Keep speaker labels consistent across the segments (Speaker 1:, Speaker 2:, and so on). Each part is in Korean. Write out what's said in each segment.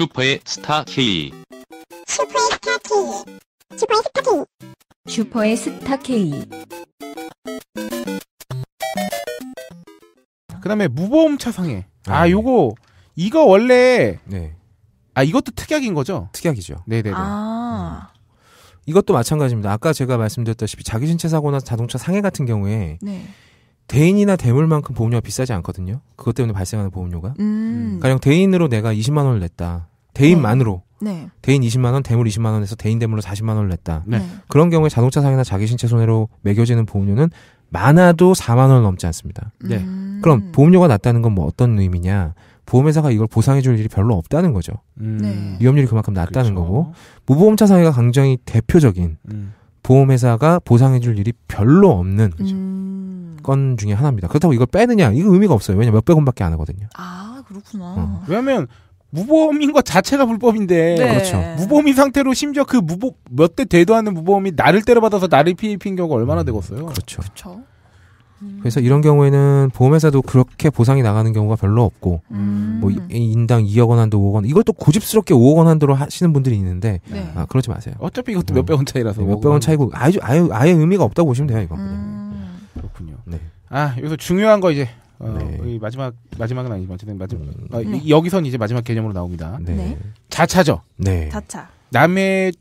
Speaker 1: 슈퍼의 스타 K
Speaker 2: 슈퍼의 스타 K 슈퍼의 스타 K 슈퍼의 스타 K
Speaker 3: 그다음에 무보험차상해 아 네. 요거 이거 원래 네. 아 이것도 특약인 거죠? 특약이죠. 네네네.
Speaker 2: 아. 음.
Speaker 3: 이것도 마찬가지입니다. 아까 제가
Speaker 1: 말씀드렸다시피 자기 신체 사고나 자동차 상해 같은 경우에 네. 대인이나 대물만큼 보험료가 비싸지 않거든요. 그것 때문에 발생하는 보험료가. 음. 가령 그러니까 대인으로 내가 20만 원을 냈다. 대인만으로 어. 네. 대인 20만 원, 대물 20만 원에서 대인 대물로 40만 원을 냈다. 네. 네. 그런 경우에 자동차 상해나 자기 신체 손해로 매겨지는 보험료는 많아도 4만 원을 넘지 않습니다. 네. 음. 그럼 보험료가 낮다는 건 뭐 어떤 의미냐? 보험회사가 이걸 보상해 줄 일이 별로 없다는 거죠. 음. 네. 위험률이 그만큼 낮다는 그렇 거고 무보험차 상해가 굉장히 대표적인 음. 보험회사가 보상해 줄 일이 별로 없는 그렇죠. 건 중에 하나입니다. 그렇다고 이걸 빼느냐? 이거 의미가 없어요. 왜냐 몇백 원밖에 안 하거든요.
Speaker 2: 아, 그렇구나. 어.
Speaker 3: 왜냐면 무보험인 것 자체가 불법인데 네. 그렇죠. 무보험인 상태로 심지어 그 무보 몇대대도 않는 무보험이 나를 때려받아서 나를 피해 입 경우가 얼마나 되겠어요? 그렇죠. 그렇죠.
Speaker 1: 음. 그래서 이런 경우에는 보험회사도 그렇게 보상이 나가는 경우가 별로 없고 음. 뭐 인당 2억 원 한도 5억 원 이걸 또 고집스럽게 5억 원 한도로 하시는 분들이 있는데 네. 아, 그러지 마세요. 어차피 이것도 몇백 음. 원 차이라서 네, 몇백 원 차이고 아주 아예, 아예 의미가 없다고 보시면 돼요 이건 그 음.
Speaker 3: 그렇군요. 네. 아 여기서 중요한 거 이제 어, 네. 마지막 마지막은 아니지만 어쨌든 마지막 음. 어, 네. 여기선 이제 마지막 개념으로 나옵니다. 네. 네. 자차죠. 네. 자차. 남의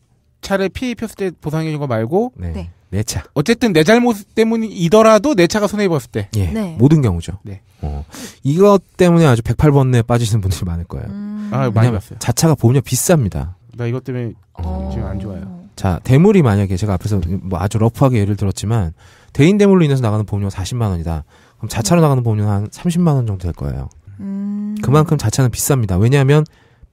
Speaker 3: 차를 피해 폈을때 보상해 준거 말고 네. 네. 내 차. 어쨌든 내 잘못 때문이더라도 내 차가 손해 입었을 때.
Speaker 2: 예.
Speaker 1: 모든 경우죠. 네. 어. 이것 때문에 아주 108번에 빠지시는 분들이 많을 거예요. 음. 아, 많이 봤어요. 자차가 보험료 비쌉니다.
Speaker 3: 나 이것 때문에 어. 지금 안 좋아요.
Speaker 1: 자, 대물이 만약에 제가 앞에서 뭐 아주 러프하게 예를 들었지만 대인 대물로 인해서 나가는 보험료가 40만 원이다. 그럼 자차로 나가는 보험료는 한 30만 원 정도 될 거예요.
Speaker 2: 음. 그만큼
Speaker 1: 자차는 비쌉니다. 왜냐하면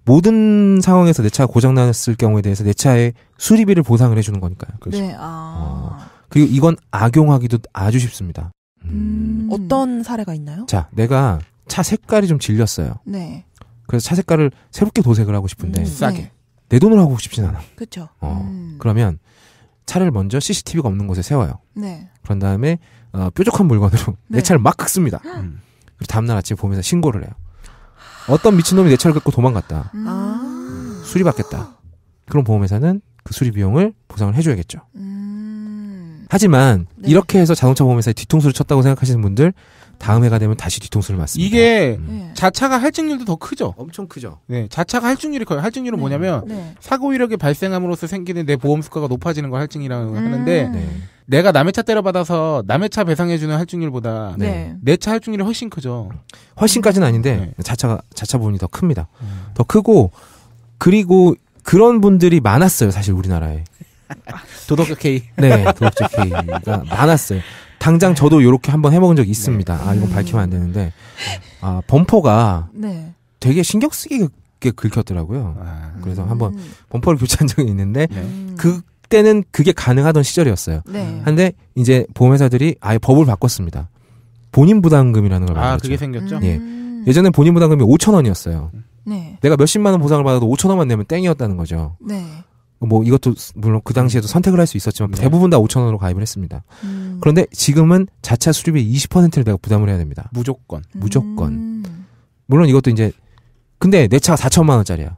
Speaker 1: 모든 상황에서 내 차가 고장 났을 경우에 대해서 내 차의 수리비를 보상을 해주는 거니까요. 네, 그렇죠. 네, 아. 어. 그리고 이건 악용하기도 아주 쉽습니다.
Speaker 4: 음. 음. 어떤 사례가 있나요?
Speaker 1: 자, 내가 차 색깔이 좀 질렸어요. 네. 그래서 차 색깔을 새롭게 도색을 하고 싶은데 음, 싸게 네. 내 돈으로 하고 싶진 않아.
Speaker 4: 그렇죠. 어, 음.
Speaker 1: 그러면 차를 먼저 CCTV가 없는 곳에 세워요. 네. 그런 다음에 어, 뾰족한 물건으로 네. 내 차를 막 긁습니다. 음. 그리고 다음날 아침에 보면서 신고를 해요. 어떤 미친놈이 내 차를 긁고 도망갔다.
Speaker 2: 음. 아.
Speaker 1: 수리받겠다. 그런 보험회사는 그 수리 비용을 보상을 해줘야겠죠. 음. 하지만 네. 이렇게 해서 자동차 보험회사에 뒤통수를 쳤다고 생각하시는 분들 다음 해가 되면 다시 뒤통수를 맞습니다.
Speaker 3: 이게 음. 네. 자차가 할증률도 더 크죠. 엄청 크죠. 네, 자차가 할증률이 커요. 할증률은 네. 뭐냐면 네. 사고 이력이 발생함으로써 생기는 내 보험 수가가 높아지는 걸 할증이라고 음. 하는데 네. 내가 남의 차 때려받아서 남의 차 배상해주는 할증률보다 네. 내차 할증률이 훨씬 크죠.
Speaker 1: 훨씬까지는 아닌데 네. 자차가 자차 부분이 더 큽니다. 음. 더 크고 그리고 그런 분들이 많았어요. 사실 우리나라에
Speaker 3: 도덕적 K. 네,
Speaker 1: 도덕적 K가 많았어요. 당장 네. 저도 요렇게 한번 해먹은 적이 네. 있습니다. 아, 이건 음. 밝히면 안 되는데. 아, 범퍼가 네. 되게 신경 쓰게 그-, 긁혔더라고요. 아. 그래서 한번 음. 범퍼를 교체한 적이 있는데, 음. 그, 때는 그게 가능하던 시절이었어요. 네. 한데 이제 보험회사들이 아예 법을 바꿨습니다. 본인 부담금이라는 걸 만들었죠. 아, 그게 생겼죠. 예. 음. 예전에 본인 부담금이 5천 원이었어요. 네. 내가 몇십만 원 보상을 받아도 5천 원만 내면 땡이었다는 거죠. 네. 뭐 이것도 물론 그 당시에도 선택을 할 수 있었지만 네. 대부분 다 5천 원으로 가입을 했습니다. 음. 그런데 지금은 자차 수리비 20%를 내가 부담을 해야 됩니다. 무조건. 음. 무조건. 물론 이것도 이제 근데 내 차가 4천만 원짜리야.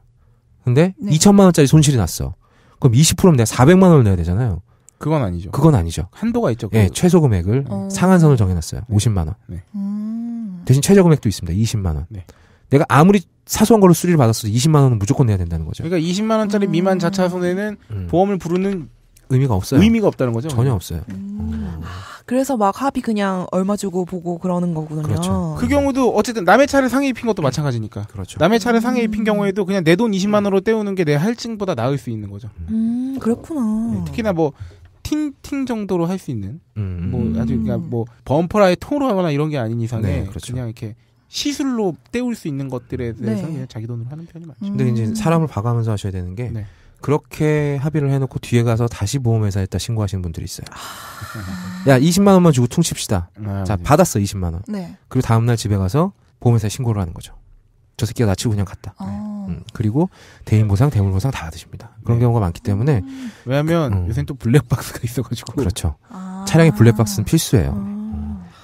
Speaker 1: 근데 네. 2천만 원짜리 손실이 났어. 그럼 20%면 내가 400만 원을 내야 되잖아요. 그건 아니죠. 그건 아니죠. 한도가 있죠. 예, 네, 최소 금액을 어. 상한선을 정해놨어요. 50만 원. 네. 음. 대신 최저 금액도 있습니다. 20만 원. 네. 내가 아무리 사소한 걸로 수리를 받았어도 20만 원은 무조건 내야
Speaker 3: 된다는 거죠. 그러니까 20만 원짜리 음. 미만 자차 손해는 음. 보험을 부르는 의미가
Speaker 1: 없어요.
Speaker 2: 의미가 없다는 거죠. 전혀 없어요. 음.
Speaker 4: 아, 그래서 막합이 그냥 얼마 주고 보고 그러는 거군요. 그렇죠. 그
Speaker 3: 경우도 어쨌든 남의 차를 상해 입힌 것도 마찬가지니까. 그렇죠. 남의 차를 상해 입힌 음. 경우에도 그냥 내 돈 20만 원으로 떼우는게 내 할증보다 나을 수 있는 거죠. 음, 음 그렇구나. 네, 특히나 뭐 틴팅 정도로 할 수 있는 음. 뭐 아주 그니까뭐 범퍼라의 통으로 하거나 이런 게 아닌 이상에 네, 그렇죠. 그냥 이렇게 시술로 때울 수 있는 것들에 대해서 네. 자기 돈으로 하는 편이 많죠. 음. 근데 이제 사람을
Speaker 1: 봐가면서 하셔야 되는 게 네. 그렇게 합의를 해놓고 뒤에 가서 다시 보험회사에 다 신고하시는 분들이 있어요.
Speaker 2: 아...
Speaker 1: 야 20만 원만 주고 퉁칩시다. 아, 자 맞아요. 받았어 20만 원. 네. 그리고 다음 날 집에 가서 보험회사에 신고를 하는 거죠. 저 새끼가 나치고 그냥 갔다.
Speaker 2: 아... 음,
Speaker 1: 그리고 대인 보상, 대물 보상 다 받으십니다. 그런 네. 경우가 많기 때문에 음...
Speaker 3: 왜냐하면 그, 음. 요새 또 블랙박스가 있어가지고 그렇죠.
Speaker 1: 아. 차량에 블랙박스는 필수예요. 음.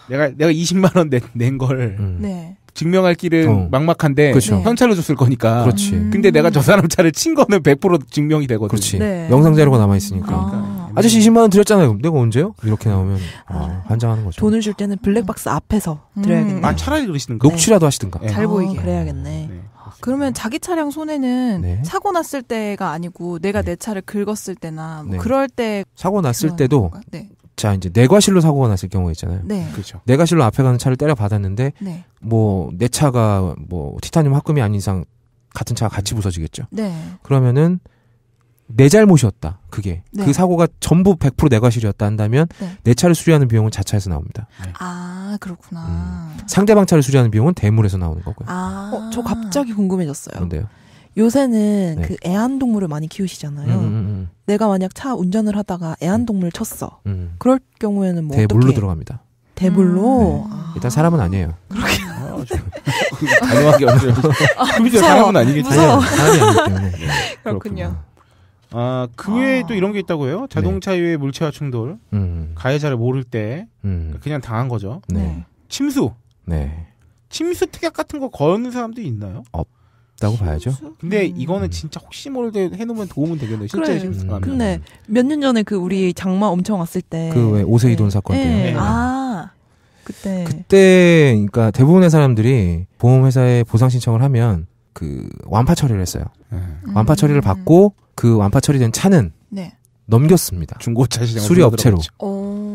Speaker 3: 내가 내가 20만 원 낸걸 음. 네. 증명할 길은 어. 막막한데 그렇죠. 네. 현찰로 줬을 거니까. 그렇지. 음. 근데 내가 저 사람 차를 친 거는 100% 증명이 되거든. 그렇지. 네. 영상 자료가 남아 있으니까.
Speaker 4: 아. 아저씨
Speaker 3: 20만 원
Speaker 1: 드렸잖아요. 내가 언제요? 이렇게 나오면 아. 환장하는 거죠.
Speaker 4: 돈을 줄 때는 블랙박스 앞에서 음. 드려야겠네.
Speaker 1: 아 차라리 그러시든가. 녹취라도 하시든가. 네. 잘 보이게. 어,
Speaker 4: 그래야겠네. 네. 네. 그러면 자기 차량 손해는 네. 사고 났을 때가 아니고 내가 네. 내 차를 긁었을 때나 뭐 네. 그럴 때
Speaker 1: 사고 났을 때도 네. 자 이제 내과실로 사고가 났을 경우가 있잖아요. 네. 그렇죠. 내과실로 앞에 가는 차를 때려 받았는데 네. 뭐내 차가 뭐 티타늄 합금이 아닌 이상 같은 차가 같이 부서지겠죠. 네. 그러면은 내 잘못이었다. 그게 네. 그 사고가 전부 100% 내과실이었다 한다면 네. 내 차를 수리하는 비용은 자차에서 나옵니다.
Speaker 4: 네. 아 그렇구나.
Speaker 1: 음. 상대방 차를 수리하는 비용은 대물에서 나오는 거고요.
Speaker 4: 아저 어, 갑자기 궁금해졌어요. 뭔데요? 요새는 네. 그 애완동물을 많이 키우시잖아요. 음, 음. 음. 내가 만약 차 운전을 하다가 애완동물 음. 쳤어. 음. 그럴 경우에는 뭐 대물로 어떻게... 들어갑니다. 대물로 음. 네.
Speaker 1: 아. 일단 사람은 아니에요. 그렇게 아,
Speaker 2: 단호하게 아, 어려워. 사람은 아니겠죠. 네.
Speaker 3: 그렇군요. 아, 그 외에 아. 또 이런 게 있다고 해요? 자동차 네. 외에 물체와 충돌, 가해자를 모를 때, 그냥 당한 거죠. 네. 네. 침수. 침수
Speaker 4: 특약 같은 거
Speaker 3: 거는 사람도 있나요? 없 있다고 봐야죠. 그렇죠. 근데 음. 이거는
Speaker 4: 진짜 혹시 모를 때 해놓으면 도움은 되겠네요. 실제 그래. 심수가. 음. 근데 몇년 전에 그 우리 장마 엄청 왔을 때. 그왜
Speaker 1: 오세희 돈 네. 사건 때. 요
Speaker 4: 네. 네. 아. 그때.
Speaker 1: 그때, 그러니까 대부분의 사람들이 보험회사에 보상 신청을 하면 그 완파 처리를 했어요. 음. 완파 처리를 음. 받고 그 완파 처리된 차는 네. 넘겼습니다. 중고차 시장 수리 업체로.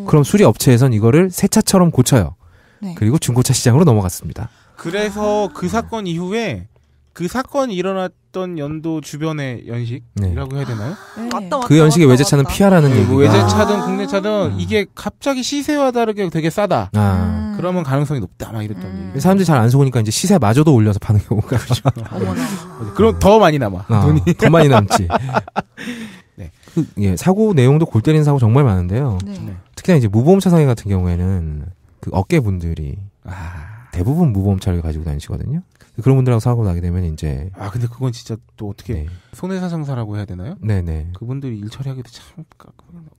Speaker 1: 그럼 수리 업체에선 이거를 새 차처럼 고쳐요. 네. 그리고 중고차 시장으로 넘어갔습니다.
Speaker 3: 그래서 아. 그 사건 이후에 그 사건이 일어났던 연도 주변의 연식이라고 네. 해야 되나요? 아,
Speaker 2: 네. 맞다, 맞다, 그 연식의 맞다, 외제차는 피하라는
Speaker 1: 얘기. 네, 뭐 외제차든
Speaker 3: 국내차든 음. 이게 갑자기 시세와 다르게 되게 싸다. 아. 음. 그러면 가능성이 높다 막 이랬던
Speaker 1: 음. 얘기. 사람들이 잘 안 속으니까 이제 시세 마저도 올려서 파는 경우가. 그렇죠.
Speaker 3: 그럼 더 많이 남아. 아, 돈이 더 많이 남지.
Speaker 1: 네. 그, 예, 사고 내용도 골 때리는 사고 정말 많은데요. 네. 네. 특히나 이제 무보험차 상해 같은 경우에는 그 어깨 분들이 아. 대부분 무보험차를 가지고 다니시거든요. 그런 분들하고 사고 나게 되면 이제
Speaker 3: 아 근데 그건 진짜 또 어떻게 네. 손해사상사라고 해야 되나요? 네네. 그분들이 일 처리하기도 참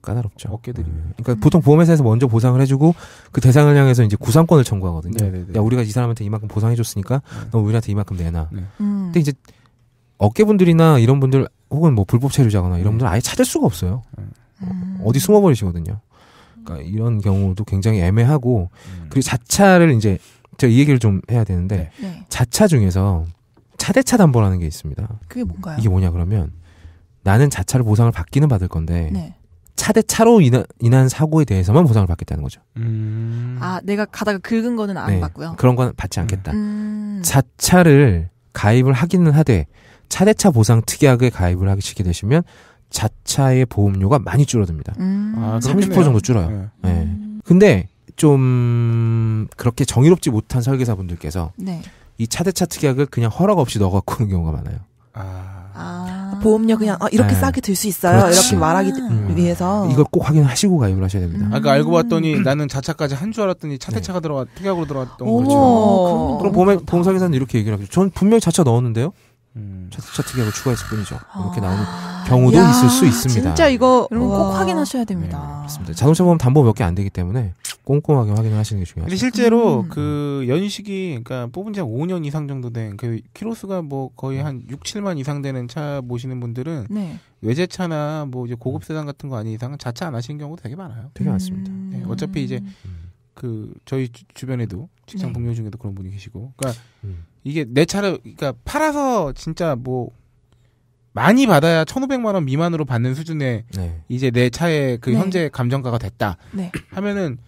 Speaker 3: 까다롭죠. 어깨들이.
Speaker 1: 음. 네. 그러니까 음. 보통 보험회사에서 먼저 보상을 해주고 그 대상을 향해서 이제 구상권을 청구하거든요. 네네네. 네, 네. 야 우리가 이 사람한테 이만큼 보상해줬으니까 네. 너 우리한테 이만큼 내놔. 네. 음. 근데 이제 어깨분들이나 이런 분들 혹은 뭐 불법 체류자거나 이런 분들 아예 찾을 수가 없어요. 어, 디 숨어버리시거든요. 그러니까 이런 경우도 굉장히 애매하고 음. 그리고 자차를 이제 제가 이 얘기를 좀 해야 되는데 네. 네. 자차 중에서 차대차 담보라는 게 있습니다.
Speaker 2: 그게 뭔가요? 이게
Speaker 1: 뭐냐 그러면 나는 자차를 보상을 받기는 받을 건데 네. 차대차로 인한, 인한, 사고에 대해서만 보상을 받겠다는 거죠. 음...
Speaker 4: 아 내가 가다가 긁은 거는 안 네, 받고요. 그런
Speaker 1: 건 받지 않겠다. 음...
Speaker 4: 음.
Speaker 1: 자차를 가입을 하기는 하되 차대차 보상 특약에 가입을 하시게 되시면 자차의 보험료가 많이 줄어듭니다. 음. 아, 30% 정도 줄어요. 네. 네. 음. 근데 좀 그렇게 정의롭지 못한 설계사분들께서 네. 이 차대차 특약을 그냥 허락 없이 넣어갖고 오는 경우가 많아요. 아.
Speaker 4: 아. 보험료 그냥 어, 이렇게 네. 싸게 들 수 있어요. 그렇지. 이렇게 말하기 음. 위해서 이걸
Speaker 1: 꼭 확인하시고 가입을 하셔야 됩니다. 음.
Speaker 3: 아까 알고 음. 봤더니 나는 자차까지 한 줄 알았더니 차대차가 네. 들어가 특약으로 들어갔던 오, 거죠.
Speaker 1: 그럼 보험 보험사기사는 이렇게 얘기를 하죠. 전 분명히 자차 넣었는데요. 음. 차대차 특약을 추가했을 뿐이죠. 이렇게 나오는 아. 경우도 야, 있을 수 있습니다. 진짜
Speaker 4: 이거 여러분 꼭 확인하셔야 네, 됩니다. 네,
Speaker 1: 맞습니다. 자동차 보험 담보 몇 개 안 되기 때문에 꼼꼼하게 확인을 하시는 게중요합니다 실제로
Speaker 3: 음. 그 연식이 그러니까 뽑은 지 한 5년 이상 정도 된 그 키로수가 뭐 거의 한 6, 7만 이상 되는 차 보시는 분들은 네. 외제차나 뭐 이제 고급 세단 같은 거 아닌 이상 자차 안 하시는 경우도 되게 많아요. 되게 많습니다. 네, 어차피 이제 음. 그 저희 주, 변에도 직장 네. 동료 중에도 그런 분이 계시고 그러니까 음. 이게 내 차를 그러니까 팔아서 진짜 뭐 많이 받아야 1,500만 원 미만으로 받는 수준의 네. 이제 내 차의 그 네. 현재 감정가가 됐다. 네. 하면은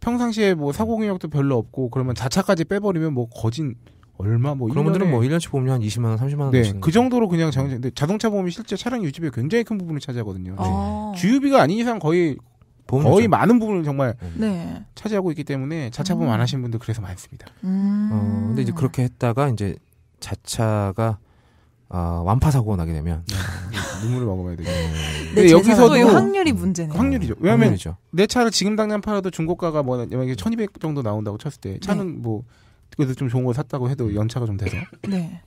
Speaker 3: 평상시에 뭐 사고 경력도 별로 없고 그러면 자차까지 빼버리면 뭐 거진 얼마 뭐 그런 분들은 뭐 1년치 보험료 한 20만 원, 30만 원 네. 그 정도로 그냥 자동차 근데 자동차 보험이 실제 차량 유지비에 굉장히 큰 부분을 차지하거든요. 아. 네. 주유비가 아닌 이상 거의 거의 좀. 많은 부분을 정말 네. 네. 차지하고 있기 때문에 자차 보험 음. 안하신 분들 그래서 많습니다. 음. 어, 근데 이제 그렇게 했다가 이제 자차가 아, 완파 사고 가 나게 되면 아, 눈물을 먹어야 봐 되겠네. 네.
Speaker 2: 근데 여기서도
Speaker 1: 확률이
Speaker 4: 문제네요. 확률이죠. 왜냐하면 확률이죠.
Speaker 3: 내 차를 지금 당장 팔아도 중고가가 뭐 만약에 1,200 정도 나온다고 쳤을 때 차는 네. 뭐 그래도 좀 좋은 거 샀다고 해도 음. 연차가 좀 돼서. 네.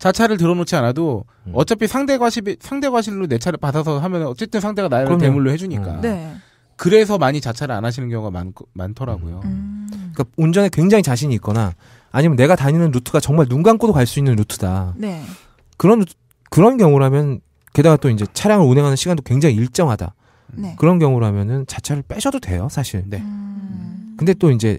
Speaker 3: 자차를 들어놓지 않아도 음. 어차피 상대 과실 상대 과실로 내 차를 받아서 하면 어쨌든 상대가 나를 그럼요. 대물로 해주니까. 음. 네. 그래서 많이 자차를 안 하시는 경우가 많, 많더라고요. 음. 음. 그러니까 운전에 굉장히 자신이
Speaker 1: 있거나 아니면 내가 다니는 루트가 정말 눈 감고도 갈 수 있는 루트다. 네. 그런 그런 경우라면 게다가 또 이제 차량을 운행하는 시간도 굉장히 일정하다. 네. 그런 경우라면은 자차를 빼셔도 돼요, 사실. 네. 음... 근데 또 이제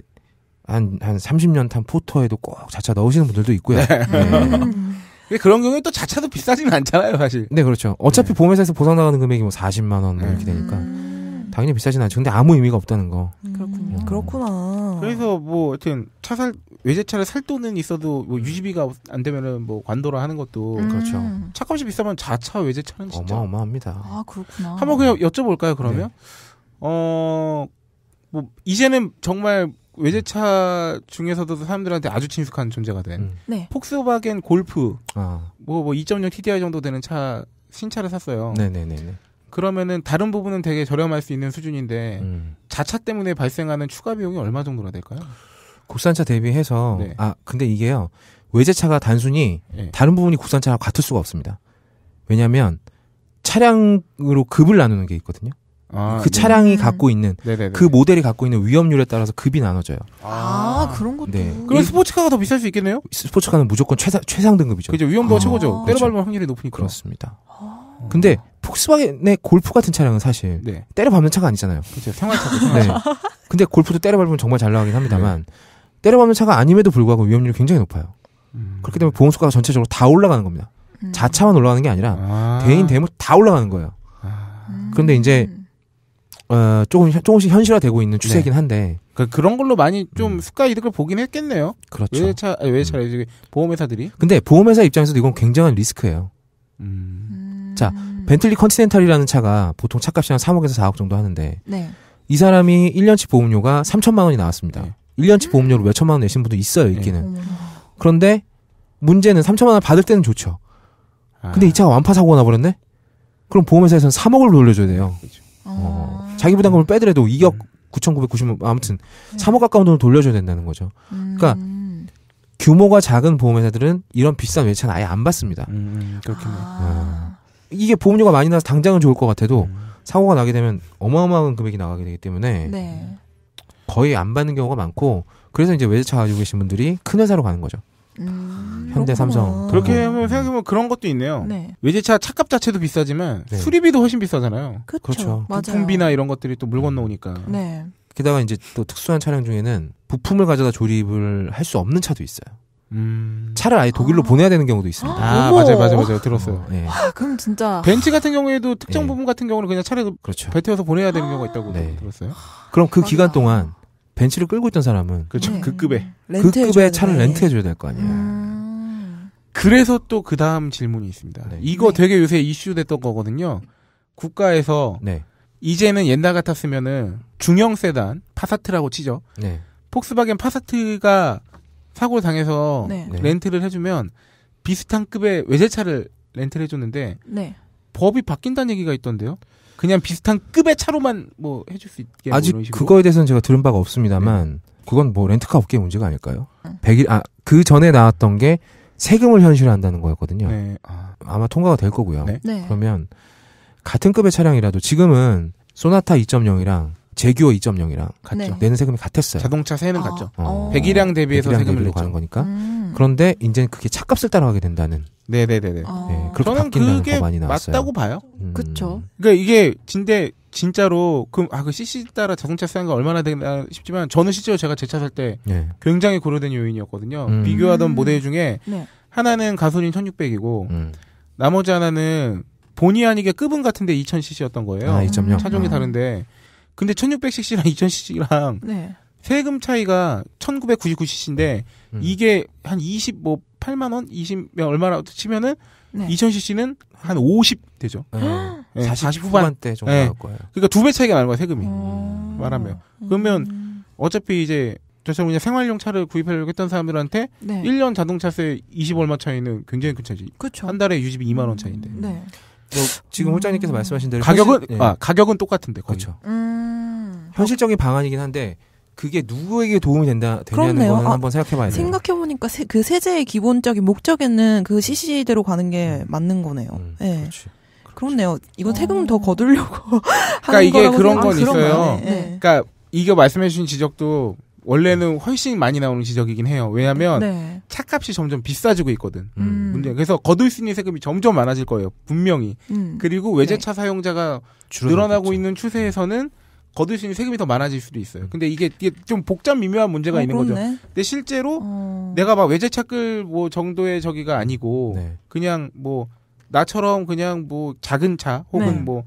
Speaker 1: 한, 한 30년 탄 포터에도 꼭 자차 넣으시는 분들도 있고요. 네. 네. 음...
Speaker 3: 그런 경우에 또 자차도 비싸지는
Speaker 1: 않잖아요, 사실. 네, 그렇죠. 어차피 네. 보험회사에서 보상 나가는 금액이 뭐 40만 원 네. 이렇게 되니까 음. 당연히 비싸진 않죠. 근데 아무 의미가 없다는 거. 음.
Speaker 4: 그렇군요. 음... 그렇구나.
Speaker 3: 그래서 뭐 하여튼 차살 외제차를 살 돈은 있어도 뭐 음. 유지비가 안 되면은 뭐 관도라 하는 것도 음. 그렇죠. 차값이 비싸면 자차 외제차는 진짜 어마어마합니다. 아
Speaker 2: 그렇구나. 한번
Speaker 3: 그냥 여쭤볼까요 그러면? 네. 어뭐 이제는 정말 외제차 중에서도 사람들한테 아주 친숙한 존재가 된 음. 네. 폭스바겐 골프 뭐뭐 뭐2.0 TDI 정도 되는 차 신차를 샀어요. 네네네. 그러면은 다른 부분은 되게 저렴할 수 있는 수준인데 음. 자차 때문에 발생하는 추가 비용이 얼마 정도나 될까요?
Speaker 1: 국산차 대비해서 네. 아 근데 이게요 외제차가 단순히 네. 다른 부분이 국산차랑 같을 수가 없습니다. 왜냐하면 차량으로 급을 나누는 게 있거든요. 아, 그 네. 차량이 음. 갖고 있는 네네네. 그 모델이 갖고 있는 위험률에 따라서 급이 나눠져요.
Speaker 2: 아, 아 그런 것도.
Speaker 1: 네. 그럼 스포츠카가 더 비쌀 수 있겠네요? 스포츠카는 무조건 최상, 최상 등급이죠. 그죠 위험도가 아, 최고죠. 때려 밟을 그렇죠. 확률이 높으니까. 그렇습니다. 아. 근데 폭스바겐의 골프 같은 차량은 사실 네. 때려 밟는 차가 아니잖아요. 그렇죠. 생활차죠. 네. 근데 골프도 때려 밟으면 정말 잘 나가긴 합니다만 네. 때려밟는 차가 아님에도 불구하고 위험률이 굉장히 높아요. 음. 그렇기 때문에 보험 수가가 전체적으로 다 올라가는 겁니다. 음. 자차만 올라가는 게 아니라 아. 대인 대물 다 올라가는 거예요. 아. 그런데 이제 음. 어, 조금 조금씩 현실화되고 있는 추세이긴 네. 한데
Speaker 3: 그, 그런 걸로 많이 좀 음. 수가 이득을 보긴 했겠네요. 그렇죠. 외차 외차 음. 보험회사들이.
Speaker 1: 근데 보험회사 입장에서도 이건 굉장한 리스크예요. 음. 음. 자 벤틀리 컨티넨탈이라는 차가 보통 차값이 한 3억에서 4억 정도 하는데 네. 이 사람이 1년치 보험료가 3천만 원이 나왔습니다. 네. 1년치 보험료로 몇 천만 원 내신 분도 있어요, 네. 있기는. 그런데 문제는 3천만 원 받을 때는 좋죠. 아. 근데 이 차가 완파 사고가 나버렸네? 그럼 보험회사에서는 3억을 돌려줘야 돼요. 아. 어. 자기 부담금을 빼더라도 2억 9,990만 음. 아무튼 3억 가까운 돈을 돌려줘야 된다는 거죠. 그러니까 음. 규모가 작은 보험회사들은 이런 비싼 외차는 아예 안 받습니다. 음, 음 그렇겠네요. 아. 어. 이게 보험료가 많이 나서 당장은 좋을 것 같아도 음. 사고가 나게 되면 어마어마한 금액이 나가게 되기 때문에 네. 거의 안 받는 경우가 많고 그래서 이제 외제차 가지고 계신
Speaker 3: 분들이 큰 회사로 가는 거죠. 음, 현대 삼성 그렇게 하면 생각해보면 그런 것도 있네요 네. 외제차 차값 자체도 비싸지만 네. 수리비도 훨씬 비싸잖아요 그쵸, 그렇죠 부품비나 그 이런 것들이 또물 건너오니까 네. 게다가 이제 또 특수한 차량 중에는 부품을 가져다 조립을 할 수
Speaker 1: 없는 차도 있어요 음... 차를 아예 독일로 아... 보내야 되는 경우도 있습니다. 아, 어 맞아요, 맞아요, 맞아요. 들었어요. 네.
Speaker 3: 와,
Speaker 4: 아, 그럼 진짜. 벤츠
Speaker 3: 같은 경우에도 특정 부분 네. 같은 경우는 그냥 차를 그렇죠. 배태워서 보내야 되는 아. 경우가 있다고 네. 들었어요. 그럼 그 맞아. 기간 동안 벤츠를 끌고 있던 사람은 그렇죠. 네. 그 급에
Speaker 2: 그 급의 차를 렌트해 줘야 될 거 아니에요. 음...
Speaker 3: 그래서 또 그 다음 질문이 있습니다. 네. 이거 네. 되게 요새 이슈됐던 거거든요. 국가에서 네. 이제는 옛날 같았으면은 중형 세단 파사트라고 치죠. 네. 폭스바겐 파사트가 사고 를 당해서 네. 렌트를 해주면 비슷한 급의 외제차를 렌트를 해줬는데 법이 바뀐다는 얘기가 있던데요. 그냥 비슷한 급의 차로만 뭐 해줄 수 있게 뭐 아직 뭐 그거에
Speaker 1: 대해서는 제가 들은 바가 없습니다만 네. 그건 뭐 렌트카 업계 문제가 아닐까요? 100일 음. 아그 전에 나왔던 게 세금을 현실화한다는 거였거든요. 네. 아. 마 통과가 될 거고요. 네? 네. 그러면 같은 급의 차량이라도 지금은 소나타 2.0이랑 제규어 2.0이랑 같죠. 내는 세금이 같았어요. 자동차 세는 아. 같죠. 어. 배기량 대비해서 100일량 세금을 냈 가는 거니까. 음. 그런데 이제는 그게 차값을 따라가게 된다는. 네네네네. 아. 네, 그렇게 저는 그게 많이 나왔어요. 맞다고 봐요. 음. 그렇죠.
Speaker 3: 그러니까 이게 진대 진짜로 그아그 아, 그 CC 따라 자동차 사는 거 얼마나 되나 싶지만 저는 실제로 제가 제 차 살때 네. 굉장히 고려된 요인이었거든요. 음. 비교하던 음. 모델 중에 네. 하나는 가솔린 1,600이고 음. 나머지 하나는 본의 아니게 급은 같은데 2,000cc였던 거예요. 아, 2.0. 차종이 아. 다른데 근데 1,600cc랑 2,000cc랑 세금 차이가 1,999cc인데 음. 이게 한 20, 뭐, 8만원? 20, 얼마라고 치면은, 네. 2000cc는 한50 되죠. 네. 40, 40 후반대 정도 네. 예. 나 거예요. 그러니까 두 배 차이가 나는 거야, 세금이. 음. 말하면. 그러면, 음. 어차피 이제, 저처럼 그냥 생활용 차를 구입하려고 했던 사람들한테 네. 1년 자동차세 20 얼마 차이는 굉장히 큰 차이지. 그쵸. 한 달에 유지비 2만 원 차이인데.
Speaker 2: 네. 뭐
Speaker 1: 지금 음. 홀장님께서 말씀하신 대로 가격은 사실, 예. 아
Speaker 3: 가격은 똑같은데 그렇죠.
Speaker 1: 현실적인 방안이긴 한데 그게 누구에게 도움이 된다 되냐는 그 아, 한번 생각해봐야 돼요.
Speaker 4: 생각해보니까 세, 그 세제의 기본적인 목적에는 그 CC대로 가는 게 음. 맞는 거네요. 음, 네. 그렇지. 그렇네요. 이건 아. 세금 어... 더 거두려고 그러니까 이게 그런 건 있어요.
Speaker 3: 네. 네. 그러니까 이게 말씀해주신 지적도 원래는 훨씬 많이 나오는 지적이긴 해요. 왜냐하면 네. 차값이 점점 비싸지고 있거든. 음. 음 문제. 그래서 거둘 수 있는 세금이 점점 많아질 거예요. 분명히. 음. 그리고 외제차 네. 사용자가 늘어나고 있는 추세에서는 거둘 수 있는 세금이 더 많아질 수도 있어요. 근데 이게, 이게 좀 복잡 미묘한 문제가 어, 있는 그렇네. 거죠. 근데 실제로 어... 내가 막 외제차끌 뭐 정도의 저기가 아니고 네. 그냥 뭐 나처럼 그냥 뭐 작은 차 혹은 네. 뭐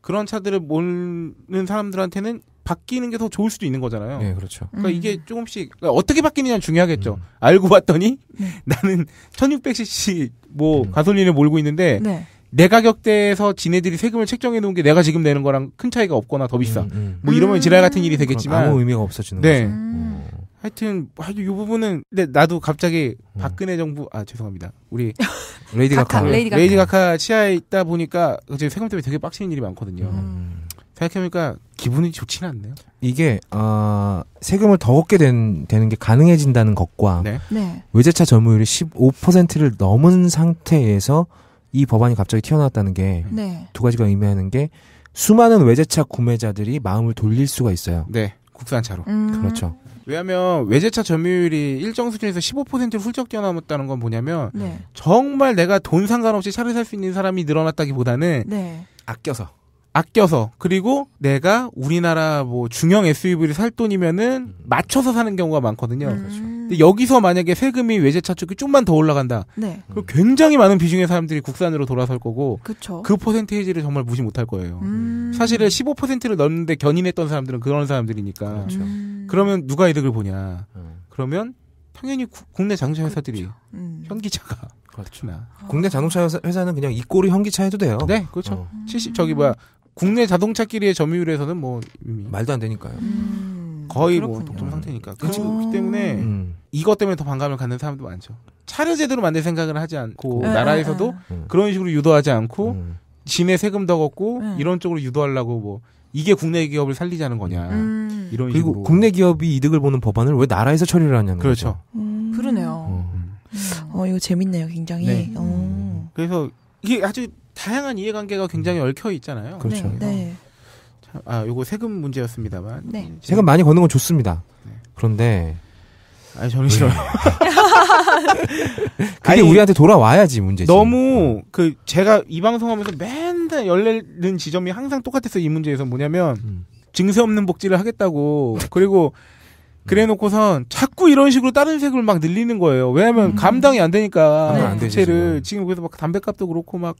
Speaker 3: 그런 차들을 모는 사람들한테는 바뀌는 게 더 좋을 수도 있는 거잖아요. 네, 그렇죠. 그러니까 음. 이게 조금씩 그러니까 어떻게 바뀌느냐 중요하겠죠. 음. 알고 봤더니 네. 나는 1600cc 뭐 음. 가솔린을 몰고 있는데 네. 내 가격대에서 지네들이 세금을 책정해 놓은 게 내가 지금 내는 거랑 큰 차이가 없거나 더 비싸. 음, 음. 뭐 이러면 음. 지랄 같은 일이 되겠지만 아무 의미가 없어지는 네. 거죠. 음. 하여튼 하여튼 이 부분은 근데 나도 갑자기 음. 박근혜 정부 아 죄송합니다.
Speaker 2: 우리 레이디 가카 레이디,
Speaker 3: 가카 치아에 있다 보니까 지금 세금 때문에 되게 빡치는 일이 많거든요. 음. 생각해보니까 기분이
Speaker 2: 좋지는 않네요.
Speaker 1: 이게 어, 세금을 더얻게 된, 되는 게 가능해진다는 것과 네. 네. 외제차 점유율이 15%를 넘은 상태에서 이 법안이 갑자기 튀어나왔다는 게두 네. 가지가 의미하는 게 수많은 외제차 구매자들이 마음을 돌릴 수가 있어요. 네. 국산차로. 음. 그렇죠.
Speaker 3: 왜냐하면 외제차 점유율이 일정 수준에서 15%를 훌쩍 뛰어넘었다는 건 뭐냐면 네. 정말 내가 돈 상관없이 차를 살 수 있는 사람이 늘어났다기보다는 네. 아껴서 아껴서 그리고 내가 우리나라 뭐 중형 SUV를 살 돈이면은 음. 맞춰서 사는 경우가 많거든요. 음. 그렇죠. 근데 여기서 만약에 세금이 외제차 축이 좀만 더 올라간다. 네. 그럼 굉장히 많은 비중의 사람들이 국산으로 돌아설 거고 그쵸. 그 퍼센테이지를 정말 무시 못할 거예요.
Speaker 2: 음. 사실은
Speaker 3: 15%를 넘는데 견인했던 사람들은 그런 사람들이니까. 그렇죠. 음. 그러면 누가 이득을 보냐? 네. 그러면 당연히 구, 국내 자동차 회사들이 음. 그렇죠. 현기차가 그렇구나. 아. 국내 자동차 회사, 는 그냥 이 꼴이 현기차 해도 돼요. 네, 그렇죠. 어. 70 저기 뭐야 국내 자동차끼리의 점유율에서는 뭐 말도 안 되니까요. 음. 거의 뭐 그렇군요. 뭐 독점 상태니까. 그렇죠. 그렇죠. 그렇기 때문에 음. 이것 때문에 더 반감을 갖는 사람도 많죠. 차례 제대로 만들 생각을 하지 않고 네. 나라에서도 네. 그런 식으로 유도하지 않고 음. 진의 세금 더 걷고 이런 쪽으로 유도하려고 뭐 이게 국내 기업을 살리자는 거냐 음. 이런 그리고 식으로. 국내
Speaker 1: 기업이 이득을 보는 법안을 왜 나라에서 처리를 하냐는 그렇죠.
Speaker 4: 음. 그러네요. 어 이거 재밌네요, 굉장히. 네. 어. 그래서 이게 아주
Speaker 3: 다양한 이해관계가 굉장히 얽혀 있잖아요. 그렇죠. 네. 네. 어. 아, 요거 세금 문제였습니다만.
Speaker 1: 네. 음, 세금 많이 거는건 좋습니다. 네. 그런데 아, 저는 싫어요.
Speaker 3: 그게 아니, 우리한테
Speaker 1: 돌아와야지 문제지.
Speaker 3: 너무 그 제가 이 방송하면서 맨날 열리는 지점이 항상 똑같았어요. 이 문제에서 뭐냐면 음. 증세 없는 복지를 하겠다고 그리고 그래놓고선 음. 자꾸 이런 식으로 다른 세금을 막 늘리는 거예요. 왜냐하면 음. 감당이 안 되니까 네. 부채 지금 그래서 막 담배값도 그렇고 막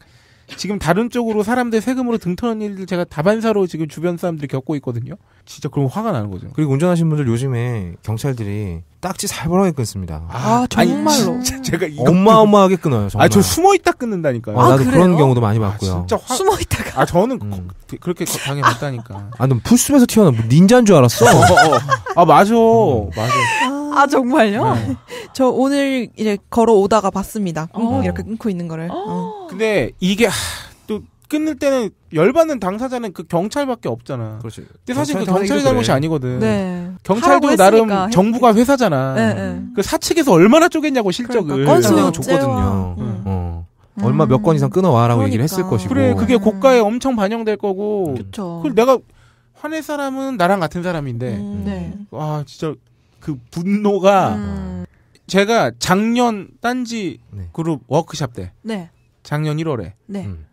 Speaker 3: 지금 다른 쪽으로 사람들 세금으로 등터는 일들 제가 다반사로 지금 주변 사람들이 겪고 있거든요. 진짜 그럼 화가 나는 거죠.
Speaker 1: 그리고 운전하시는 분들 요즘에 경찰들이 딱지 살벌하게 끊습니다.
Speaker 2: 아, 아 정말로. 아니, 제가
Speaker 1: 엄마엄마하게 끊어요. 정말. 아, 저 숨어 있다 끊는다니까요. 아, 나도 아, 그래요? 그런 경우도 많이 봤고요. 아, 진짜 화... 숨어
Speaker 2: 있다가. 아, 저는 음.
Speaker 3: 그, 거, 그렇게 당해 봤다니까.
Speaker 1: 아, 넌 풀숲에서 튀어나온 뭐 닌자인 줄 알았어. 어, 어. 어. 아, 맞아. 음. 맞아.
Speaker 4: 아 정말요? 네. 저 오늘 이제 걸어오다가 봤습니다. 어. 이렇게 끊고 있는 거를. 어. 어.
Speaker 3: 근데 이게 하, 또 끊을 때는 열받는 당사자는 그 경찰밖에 없잖아. 그렇지. 근데 사실 그 경찰이 잘못이 그래. 아니거든. 네.
Speaker 2: 경찰도 나름 했...
Speaker 3: 정부가 회사잖아. 네, 네. 그 사측에서 얼마나 쪼갰냐고 실적을.
Speaker 2: 그러니까, 건수 줬거든요. 그러니까. 네.
Speaker 3: 어. 음. 얼마 몇 건 이상 끊어와라고
Speaker 1: 그러니까. 얘기를 했을 그러니까. 것이고. 그래, 그게
Speaker 3: 음. 고가에 엄청 반영될 거고. 그쵸. 그 내가 화낼 사람은 나랑 같은 사람인데. 음. 네. 와 진짜 그 분노가 음. 제가 작년 딴지 네. 그룹 워크샵 때 네. 작년 1월에 네. 음.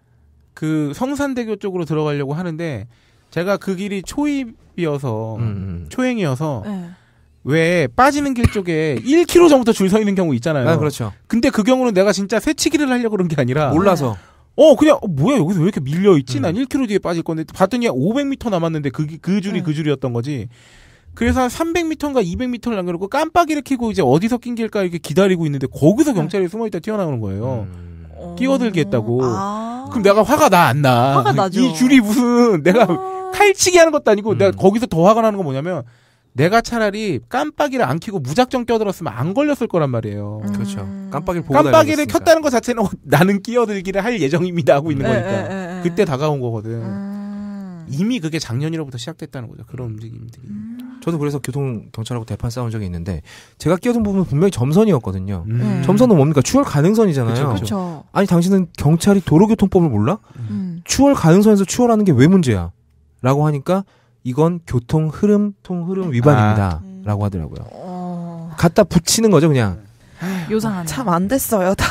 Speaker 3: 그 성산대교 쪽으로 들어가려고 하는데 제가 그 길이 초입이어서 음. 음. 초행이어서 네. 왜 빠지는 길 쪽에 1km 전부터 줄 서 있는 경우 있잖아요. 아, 그렇죠. 근데 그 경우는 내가 진짜 새치기를 하려고 그런 게 아니라 몰라서 어 그냥 어, 뭐야 여기서 왜 이렇게 밀려 있지? 음. 난 1km 뒤에 빠질 건데 봤더니 500m 남았는데 그그 그 줄이 네. 그 줄이었던 거지. 그래서 한 300m인가 200m를 남겨놓고 깜빡이를 켜고 이제 어디서 낀 길까 이렇게 기다리고 있는데 거기서 네. 경찰이 숨어있다 튀어나오는 거예요. 음. 끼어들겠다고. 어. 아. 그럼 내가 화가 나 안 나? 화가 나죠. 이 줄이 무슨 아. 내가 아. 칼치기 하는 것도 아니고 음. 내가 거기서 더 화가 나는 건 뭐냐면 내가 차라리 깜빡이를 안 켜고 무작정 껴들었으면 안 걸렸을 거란 말이에요. 음. 그렇죠. 깜빡이를 보고 깜빡이를 켰다는 것 자체는 나는 끼어들기를 할 예정입니다 하고 있는 에, 네, 거니까 에, 네, 에, 그때 다가온 거거든. 음. 이미 그게 작년이로부터 시작됐다는 거죠.
Speaker 1: 그런 움직임들이. 음. 저도 그래서 교통 경찰하고 대판 싸운 적이 있는데 제가 끼어든 부분은 분명히 점선이었거든요. 음. 네. 점선은 뭡니까? 추월 가능선이잖아요. 그쵸, 그 아니 당신은 경찰이 도로교통법을 몰라? 음. 추월 가능선에서 추월하는 게 왜 문제야? 라고 하니까 이건 교통 흐름 통 흐름 위반입니다. 아. 라고 하더라고요. 어... 갖다 붙이는 거죠, 그냥.
Speaker 4: 요상하참안 됐어요, 다.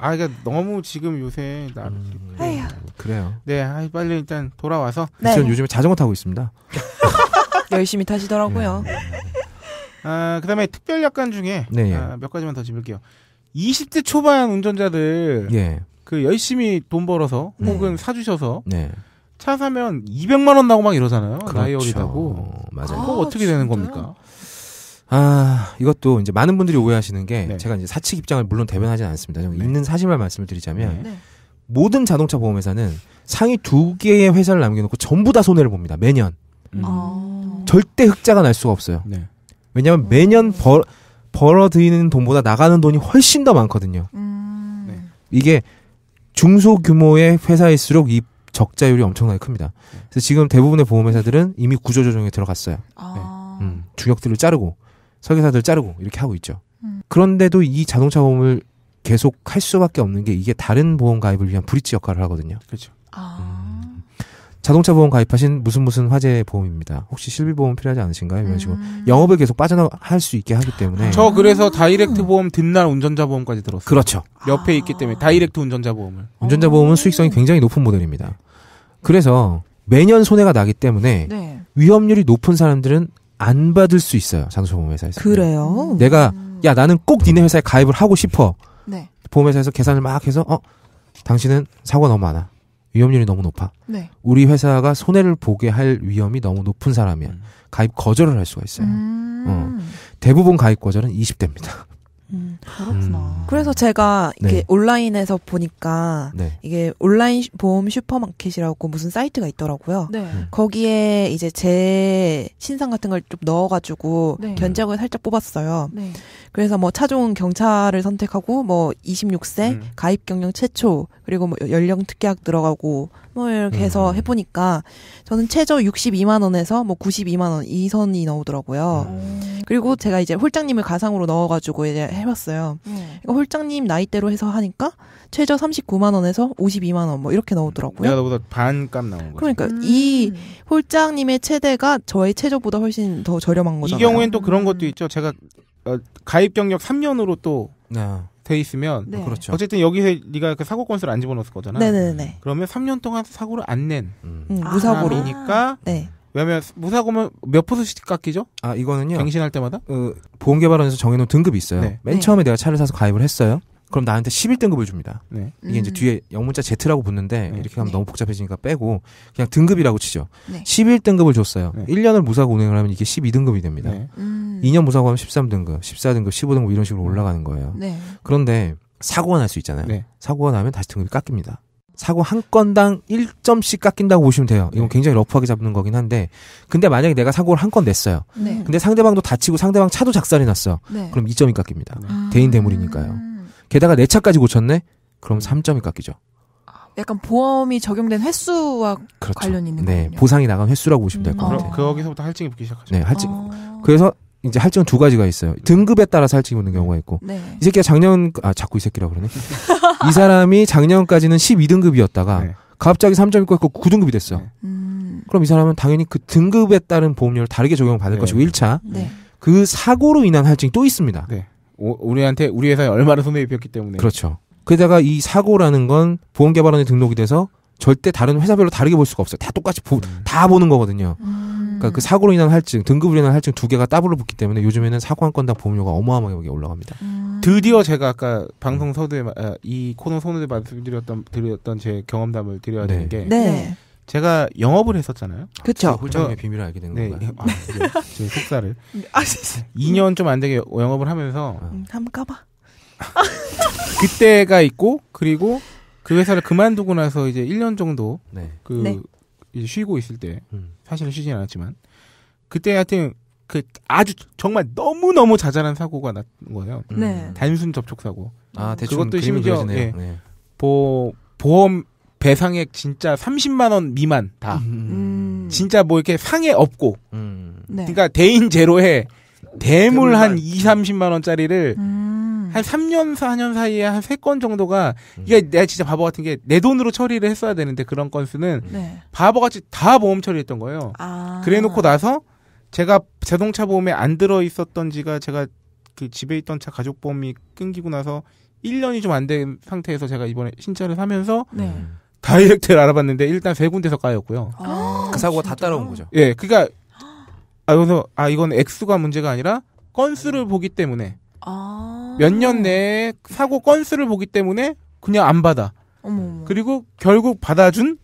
Speaker 3: 아, 그러니까 너무 지금 요새 나 음,
Speaker 4: 에휴.
Speaker 1: 그래요.
Speaker 3: 네, 빨리 일단 돌아와서.
Speaker 4: 네. 저는
Speaker 1: 요즘에 자전거 타고 있습니다.
Speaker 3: 열심히 타시더라고요. 네. 아, 그다음에 특별 약관 중에 네, 예. 아, 몇 가지만 더 짚을게요. 20대 초반 운전자들 예. 그 열심히 돈 벌어서 네. 혹은 사주셔서 네. 차 사면 200만 원 나고 막 이러잖아요. 그렇죠. 나이 어리다고. 맞아요. 그거 아, 어떻게 진짜요?
Speaker 1: 되는 겁니까? 아, 이것도 이제 많은 분들이 오해하시는 게 네. 제가 이제 사측 입장을 물론 대변하지는 않습니다. 좀 네. 있는 사실만 말씀을 드리자면 네. 모든 자동차 보험회사는 상위 두 개의 회사를 남겨놓고 전부 다 손해를 봅니다. 매년
Speaker 2: 음. 아.
Speaker 1: 절대 흑자가 날 수가 없어요. 네. 왜냐하면 매년 벌 벌어들이는 돈보다 나가는 돈이 훨씬 더 많거든요. 음. 네. 이게 중소 규모의 회사일수록 이 적자율이 엄청나게 큽니다. 네. 그래서 지금 대부분의 보험회사들은 이미 구조조정에 들어갔어요.
Speaker 2: 아.
Speaker 1: 음, 주격들을 자르고 설계사들 자르고 이렇게 하고 있죠. 음. 그런데도 이 자동차 보험을 계속 할 수밖에 없는 게 이게 다른 보험 가입을 위한 브릿지 역할을 하거든요. 그렇죠. 아. 음. 자동차 보험 가입하신 무슨 무슨 화재 보험입니다. 혹시 실비 보험 필요하지 않으신가요? 이런 식으로 음. 영업을 계속 빠져나갈 수 있게 하기 때문에 저
Speaker 3: 그래서 아. 다이렉트 보험 뒷날 운전자 보험까지 들었어요. 그렇죠. 옆에 아. 있기 때문에 아. 다이렉트 운전자 보험을
Speaker 1: 운전자 보험은 수익성이 굉장히 높은 모델입니다. 그래서 매년 손해가 나기 때문에 네. 위험률이 높은 사람들은 안 받을 수 있어요. 장소보험회사에서.
Speaker 4: 그래요?
Speaker 1: 내가 음. 야 나는 꼭 니네 회사에 가입을 하고 싶어. 네. 보험회사에서 계산을 막 해서 어 당신은 사고가 너무 많아. 위험률이 너무 높아. 네. 우리 회사가 손해를 보게 할 위험이 너무 높은 사람이야. 음. 가입 거절을 할 수가 있어요.
Speaker 2: 음. 어.
Speaker 1: 대부분 가입 거절은 20대입니다.
Speaker 2: 음, 그렇구나.
Speaker 4: 음. 그래서 제가 이게 네. 온라인에서 보니까 네. 이게 온라인 보험 슈퍼마켓이라고 무슨 사이트가 있더라고요. 네. 음. 거기에 이제 제 신상 같은 걸 좀 넣어가지고 네. 견적을 살짝 뽑았어요. 네. 그래서 뭐 차종 경찰을 선택하고 뭐 26세 음. 가입 경력 최초 그리고 뭐 연령 특약 들어가고 뭐 이렇게 해서 음. 해보니까 저는 최저 62만 원에서 뭐 92만 원이 선이 나오더라고요. 그리고 제가 이제 홀장님을 가상으로 넣어가지고 이제 해봤어요. 음. 그러니까 홀장님 나이대로 해서 하니까 최저 39만 원에서 52만 원 뭐 이렇게 나오더라고요.
Speaker 3: 내가 너보다 반값 나온 거죠.
Speaker 4: 그러니까 음. 이 홀장님의 최대가 저의 최저보다 훨씬 더 저렴한 거죠이 경우엔 또
Speaker 3: 그런 음. 것도 있죠. 제가 어, 가입 경력 3년으로 또. 네. 돼 있으면 네. 그렇죠. 어쨌든 여기에 네가 그 사고 건수를 안 집어넣었을 거잖아. 네네네. 네, 네. 그러면 3년 동안 사고를 안낸 음. 무사고니까 음, 아~ 네. 왜냐면 무사고면 몇포센씩 깎이죠? 아 이거는요. 갱신할 때마다? 그
Speaker 1: 보험개발원에서 정해놓은 등급이 있어요. 네. 맨 네. 처음에 내가 차를 사서 가입을 했어요. 그럼 나한테 11등급을 줍니다. 네. 이게 이제 음. 뒤에 영문자 Z라고 붙는데 네. 이렇게 하면 네. 너무 복잡해지니까 빼고 그냥 등급이라고 치죠. 11등급을 줬어요. 1년을 무사고 운행을 하면 이게 12등급이 됩니다. 음. 2년 무사고 하면 13등급, 14등급, 15등급 이런 식으로 올라가는 거예요. 그런데 사고가 날 수 있잖아요. 사고가 나면 다시 등급이 깎입니다. 사고 한 건당 1점씩 깎인다고 보시면 돼요. 이건 네. 굉장히 러프하게 잡는 거긴 한데. 근데 만약에 내가 사고를 한 건 냈어요. 네. 근데 상대방도 다치고 상대방 차도 작살이 났어. 네. 그럼 2점이 깎입니다. 아. 대인 대물이니까요. 음. 게다가 내 차까지 고쳤네? 그럼 3점이 깎이죠.
Speaker 4: 약간 보험이 적용된 횟수와 그렇죠. 관련 있는 거예
Speaker 1: 네, 보상이 나간 횟수라고 보시면 될것 음. 같아요.
Speaker 3: 그, 거기서부터 할증이 붙기 네, 시작하죠.
Speaker 1: 네, 할증. 아. 그래서 이제 할증두 가지가 있어요. 음. 등급에 따라서 할증이 오는 경우가 있고 네. 이 새끼가 작년 아 자꾸 이 새끼라고 그러네. 이 사람이 작년까지는 12등급이었다가 네. 갑자기 3.9 했고 9등급이 됐어. 네. 음. 그럼 이 사람은 당연히 그 등급에 따른 보험료를 다르게 적용 받을 네. 것이고 1차 그 사고로 인한 할증이 또 있습니다.
Speaker 3: 오, 우리한테 우리 회사에 얼마나 손해 입혔기 때문에 그렇죠.
Speaker 1: 게다가 이 사고라는 건 보험개발원에 등록이 돼서 절대 다른 회사별로 다르게 볼 수가 없어요. 다 똑같이 보, 음. 다 보는 거거든요. 음. 그러니까 그 사고로
Speaker 3: 인한 할증, 등급으로 인한 할증 두 개가 따블로 붙기 때문에 요즘에는 사고 한 건당 보험료가 어마어마하게 올라갑니다. 음. 드디어 제가 아까 방송 음. 서두에 아, 이 코너 선우에 말씀드렸던 드렸던 제 경험담을 드려야 네. 되는 게 네. 제가 영업을 했었잖아요. 그렇죠. 홀장의 비밀을 알게 된 네. 건가요? 아, 네. 제 속사를. 아, 2년 좀 안 되게 영업을 하면서 아.
Speaker 4: 음, 한번 까봐.
Speaker 3: 그때가 있고 그리고 그 회사를 그만두고 나서 이제 1년 정도 네. 그 네. 이제 쉬고 있을 때 음. 사실 은 쉬진 않았지만 그때 하여튼 그 아주 정말 너무 너무 자잘한 사고가 났는 거예요. 음. 네. 단순 접촉 사고. 아 대충 그것도 심지어 예, 네. 보 보험 배상액 진짜 30만 원 미만 다. 음. 음. 진짜 뭐 이렇게 상해 없고. 음. 네. 그러니까 대인 제로에 대물 한 2, 30만 원짜리를 음. 음. 한 3년, 4년 사이에 한 3건 정도가, 음. 이게 내가 진짜 바보 같은 게 내 돈으로 처리를 했어야 되는데 그런 건수는 네. 바보같이 다 보험 처리했던 거예요. 아. 그래 놓고 나서 제가 자동차 보험에 안 들어 있었던 지가 제가 그 집에 있던 차 가족 보험이 끊기고 나서 1년이 좀 안 된 상태에서 제가 이번에 신차를 사면서 네. 다이렉트를 알아봤는데 일단 세 군데서 까였고요.
Speaker 2: 아, 그 사고가 진짜? 다 따라온 거죠.
Speaker 3: 예, 그니까아 그래서 아 이건 액수가 문제가 아니라 건수를 보기 때문에 아. 몇년 내에 사고 건수를 보기 때문에 그냥 안 받아. 어머머. 그리고 결국 받아준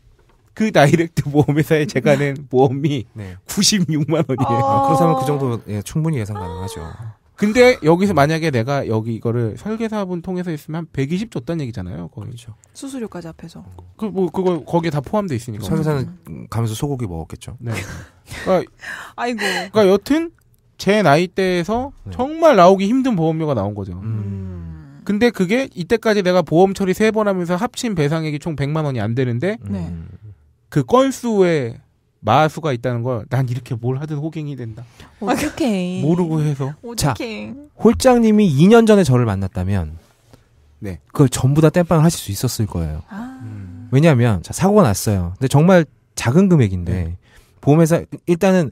Speaker 3: 그 다이렉트 보험회사에 제가 네. 낸 보험이 네. 96만 원이에요. 아. 아, 그렇다면 그 정도 예, 충분히 예상 가능하죠. 근데 여기서 만약에 내가 여기 이거를 설계사분 통해서 했으면 120 줬다는 얘기잖아요. 거의. 그렇죠.
Speaker 4: 수수료까지 앞에서. 그
Speaker 3: 뭐 그거 거기에 다포함되어 있으니까. 설계사는
Speaker 1: 가면서 음, 소고기 먹었겠죠. 네.
Speaker 4: 그러니까,
Speaker 3: 아이고. 그러니까 여튼 제 나이대에서 네. 정말 나오기 힘든 보험료가 나온 거죠. 음. 음. 근데 그게 이때까지 내가 보험 처리 세 번 하면서 합친 배상액이 총 100만 원이 안 되는데 음. 네. 그 건수에 마수가 있다는 걸 난 이렇게 뭘 하든 호갱이 된다.
Speaker 4: 어떻게 모르고 해서. 어떡해. 자,
Speaker 3: 홀장님이 2년 전에
Speaker 1: 저를 만났다면 네. 그걸 전부 다 땜빵을 하실 수 있었을 거예요. 아. 음. 왜냐하면 자, 사고가 났어요. 근데 정말 작은 금액인데 네. 보험회사 일단은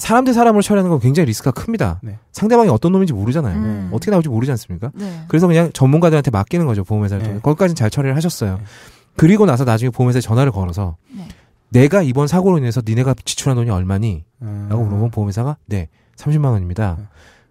Speaker 1: 사람 대 사람으로 처리하는 건 굉장히 리스크가 큽니다. 네. 상대방이 어떤 놈인지 모르잖아요. 음. 네. 어떻게 나올지 모르지 않습니까? 네. 그래서 그냥 전문가들한테 맡기는 거죠. 보험회사를 통해. 네. 거기까지는 잘 처리를 하셨어요. 네. 그리고 나서 나중에 보험회사에 전화를 걸어서 네. 내가 이번 사고로 인해서 니네가 지출한 돈이 얼마니? 음. 라고 물어보면 보험회사가 네, 30만 원입니다.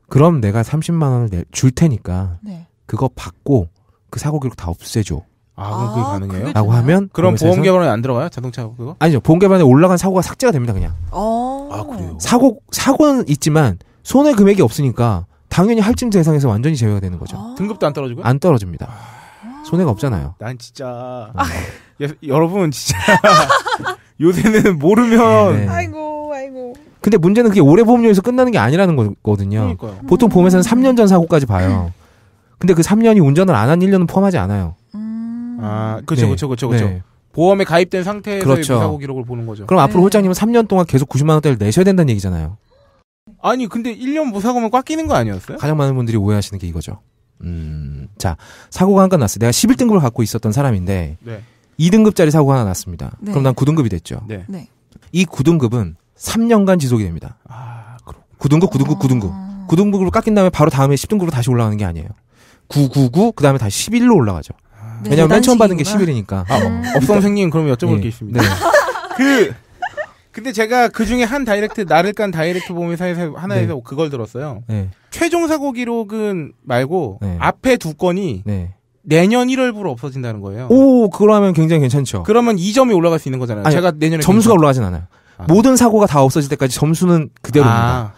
Speaker 1: 그럼 내가 30만 원을 줄 테니까 그거 받고 그 사고 기록 다 없애줘. 아, 그럼 그게 아, 가능해요? 그게 라고 하면 그럼 보험 개발에 안
Speaker 3: 들어가요? 자동차 그거?
Speaker 1: 아니죠. 보험 개발에 올라간 사고가 삭제가 됩니다, 그냥.
Speaker 3: 어. 아, 그래요.
Speaker 1: 사고 사고는 있지만 손해 금액이 없으니까 당연히 할증 대상에서 완전히 제외가 되는
Speaker 3: 거죠. 아... 등급도 안 떨어지고? 안
Speaker 1: 떨어집니다. 아. 손해가 없잖아요.
Speaker 3: 난 진짜 아. 예,
Speaker 1: 여러분 진짜 요새는 모르면 네, 네.
Speaker 2: 아이고 아이고.
Speaker 1: 근데 문제는 그게 올해 보험료에서 끝나는 게 아니라는 거거든요. 그러니까요. 보통 보험에서는 3년 음. 전 사고까지 봐요. 근데 그 3년이 운전을 안 한 1년은 포함하지 않아요. 아, 그렇죠, 그렇죠, 그렇죠, 그렇죠.
Speaker 3: 보험에 가입된 상태에서 그렇죠. 사고 기록을 보는 거죠. 그럼 앞으로 홀장님은
Speaker 1: 3년 동안 계속 90만 원대를 내셔야 된다는 얘기잖아요. 아니, 근데
Speaker 3: 1년 무사고면 꽉 끼는 거 아니었어요?
Speaker 1: 가장 많은 분들이 오해하시는 게 이거죠. 음, 자, 사고가 한 건 났어요. 내가 11등급을 갖고 있었던 사람인데, 네. 2등급짜리 사고가 하나 났습니다. 네. 그럼 난 9등급이 됐죠. 네. 네. 이 9등급은 3년간 지속이 됩니다. 아, 그렇 9등급, 9등급, 아... 9등급. 9등급으로 깎인 다음에 바로 다음에 10등급으로 다시 올라가는 게 아니에요. 999, 그 다음에 다시 11로 올라가죠. 네. 왜냐면 맨 처음 받은 게 10일이니까. 아, 어, 음. 업성생님
Speaker 3: 그럼 여쭤볼 네. 게 있습니다. 네. 그 근데 제가 그 중에 한 다이렉트 나를 깐 다이렉트 보험회사에서 하나에서 네. 그걸 들었어요. 네. 최종 사고 기록은 말고 네. 앞에 두 건이 내년 1월부로 없어진다는 거예요.
Speaker 1: 오, 그러면 굉장히 괜찮죠.
Speaker 3: 그러면 2점이 올라갈 수 있는 거잖아요. 아니, 제가 내년에 점수가 괜찮... 올라가진
Speaker 1: 않아요. 아. 모든 사고가 다 없어질 때까지 점수는 그대로입니다. 아.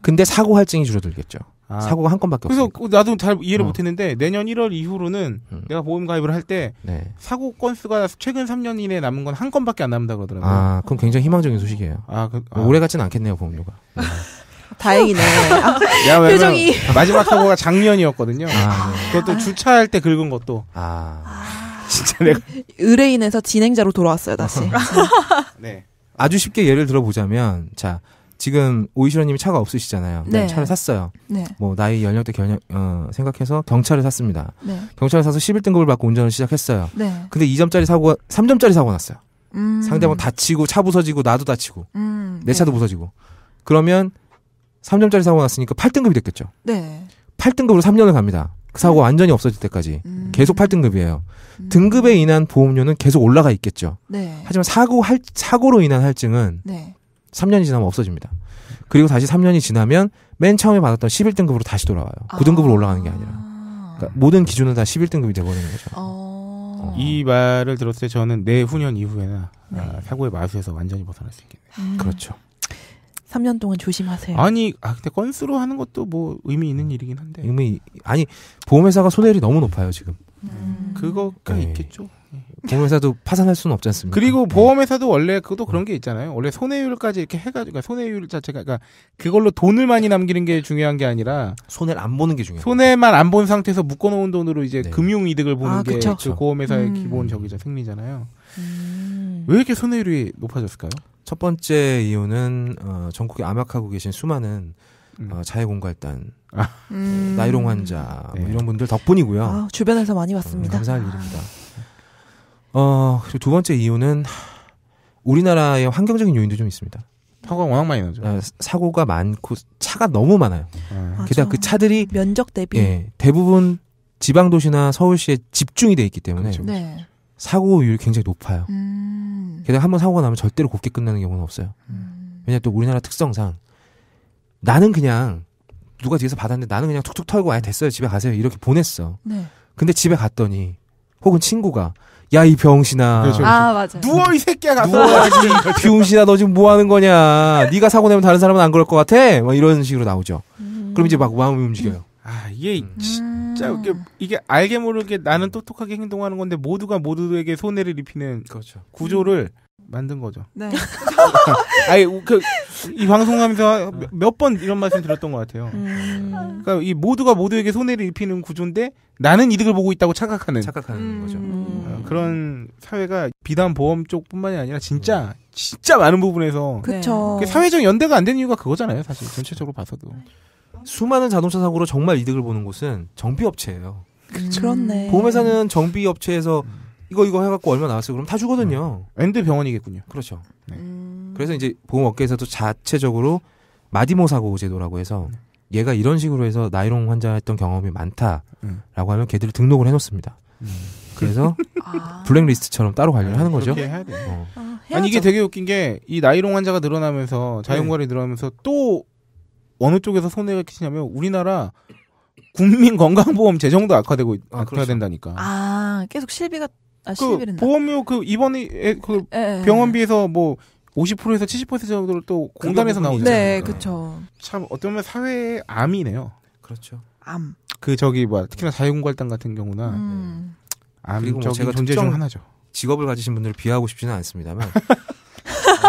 Speaker 1: 근데 사고 할증이 줄어들겠죠. 아. 사고가 한 건밖에 그래서
Speaker 3: 나도 잘 이해를 어. 못했는데 내년 1월 이후로는 음. 내가 보험 가입을 할때 네. 사고 건수가 최근 3년 이내에 남은 건 한 건밖에 안 남는다 그러더라고요. 아, 그럼 굉장히 희망적인 소식이에요. 아, 그, 아. 오래 같진 않겠네요 보험료가. 네.
Speaker 4: 다행이네. 아, 야, 표정이 마지막
Speaker 3: 사고가 작년이었거든요. 아, 네. 그것도 주차할 때 긁은 것도. 아. 아. 진짜
Speaker 1: 내가
Speaker 4: 의뢰인에서 진행자로 돌아왔어요 다시. 네.
Speaker 1: 아주 쉽게 예를 들어 보자면 자 지금 오이시로님이 차가 없으시잖아요. 네. 차를 샀어요. 네. 뭐 나이 연령대 결 어, 생각해서 경차를 샀습니다. 네. 경차를 사서 11등급을 받고 운전을 시작했어요. 네. 근데 2점짜리 사고 3점짜리 사고 났어요. 음. 상대방 다치고 차 부서지고 나도 다치고 음. 내 차도 네. 부서지고 그러면 3점짜리 사고 났으니까 8등급이 됐겠죠. 8등급으로 3년을 갑니다. 그 사고 완전히 없어질 때까지 음. 계속 8등급이에요. 음. 등급에 인한 보험료는 계속 올라가 있겠죠. 하지만 사고 할 사고로 인한 할증은 3년이 지나면 없어집니다. 그리고 다시 3년이 지나면 맨 처음에 받았던 11등급으로 다시 돌아와요. 9등급으로 그 올라가는 게 아니라.
Speaker 3: 그러니까 아. 모든 기준은 다 11등급이 돼버리는 거죠. 어. 어... 이 말을 들었을 때 저는 내후년 이후에나 아, 네. 아, 사고의 마수에서 완전히 벗어날 수
Speaker 4: 있겠네요. 음. 그렇죠. 3년 동안 조심하세요. 아니,
Speaker 3: 아, 근데 건수로 하는 것도 뭐 의미 있는 일이긴 한데. 의미, 아니,
Speaker 1: 보험회사가 손해율이 너무 높아요, 지금.
Speaker 4: 음... 그거가 네. 있겠죠.
Speaker 1: 보험회사도 파산할 수는 없지 않습니까?
Speaker 3: 그리고 네. 보험회사도 원래 그것도 그런 게 있잖아요. 원래 손해율까지 이렇게 해가지고 그러니까 손해율 자체가 그러니까 그걸로 돈을 많이 남기는 게 중요한 게 아니라 손해를 안 보는 게 중요해요. 손해만 안 본 상태에서 묶어놓은 돈으로 이제 네. 금융 이득을 보는 아, 게그 보험회사의 음. 기본적이죠 생리잖아요 음. 왜 이렇게 손해율이 높아졌을까요? 첫 번째 이유는 어, 전국에
Speaker 1: 암약하고 계신 수많은 음. 어, 자해공갈단, 아. 음. 나이롱 환자 뭐 네. 뭐 이런 분들 덕분이고요. 아,
Speaker 4: 주변에서 많이 봤습니다. 음, 감사할 일입니다.
Speaker 1: 어, 그리고 두 번째 이유는 우리나라의 환경적인 요인도 좀 있습니다. 사고가 워낙 많이 나죠. 아, 사고가 많고 차가 너무 많아요.
Speaker 2: 네. 게다가 그
Speaker 1: 차들이 면적 대비 예, 대부분 지방 도시나 서울시에 집중이 돼 있기 때문에 그렇죠. 네. 사고율이 굉장히 높아요.
Speaker 2: 음...
Speaker 1: 게다가 한번 사고가 나면 절대로 곱게 끝나는 경우는 없어요. 음... 왜냐 또 우리나라 특성상 나는 그냥 누가 뒤에서 받았는데 나는 그냥 툭툭 털고 아예 됐어요 집에 가세요 이렇게 보냈어. 네. 근데 집에 갔더니 혹은 친구가 야이 병신아. 그렇죠, 그렇죠.
Speaker 3: 아 맞아. 누워 이 새끼야 가서. 누워.
Speaker 1: 병신아 너 지금 뭐 하는 거냐. 네가 사고 내면 다른 사람은 안 그럴 것 같아. 막 이런 식으로 나오죠. 음. 그럼 이제 막 마음이 움직여요.
Speaker 3: 아 이게 음. 진짜 아. 이게, 이게 알게 모르게 나는 똑똑하게 행동하는 건데 모두가 모두에게 손해를 입히는 그렇죠. 구조를. 음. 만든 거죠. 네. 아니 그이 방송하면서 몇 번 이런 말씀 드렸던 것 같아요. 음. 그니까이 모두가 모두에게 손해를 입히는 구조인데 나는 이득을 보고 있다고 착각하는 착각하는 음.
Speaker 2: 거죠. 어, 음.
Speaker 3: 그런 사회가 비단 보험 쪽뿐만이 아니라 진짜 음. 진짜 많은 부분에서 그쵸. 그 사회적 연대가 안 되는 이유가 그거잖아요, 사실 전체적으로 봐서도. 수많은 자동차 사고로 정말 이득을 보는 곳은
Speaker 1: 정비업체예요.
Speaker 4: 음. 그렇네.
Speaker 1: 보험회사는 정비업체에서 음. 이거 이거 해갖고 얼마 나왔어요? 그럼 다 주거든요. 음. 엔드 병원이겠군요. 그렇죠. 네. 음... 그래서 이제 보험업계에서도 자체적으로 마디모 사고 제도라고 해서 네. 얘가 이런 식으로 해서 나이롱 환자였던 경험이 많다라고 음. 하면 걔들을 등록을 해놓습니다. 음. 그래서 아... 블랙리스트처럼 따로 관리를 아, 하는
Speaker 3: 거죠.
Speaker 2: 어.
Speaker 3: 아, 니 이게 되게 웃긴 게 이 나이롱 환자가 늘어나면서 네. 자연과리 네. 늘어나면서 또 어느 쪽에서 손해가 끼치냐면 우리나라 국민 건강보험 재정도 악화되고 아, 그렇죠. 악화된다니까. 그렇죠.
Speaker 4: 아 계속 실비가 아, 그
Speaker 3: 보험료 그 입원이 그 에, 예, 에, 예. 병원비에서 뭐 50%에서 70% 정도를 또 공단에서 나오잖아요. 네, 그렇죠. 참 어쩌면 사회의 암이네요. 그렇죠. 암. 그 저기 뭐야 특히나 자유공갈단 같은 경우나 음. 암 그리고 뭐 제가 존재 중 하나죠.
Speaker 1: 직업을 가지신 분들을 비하하고 싶지는 않습니다만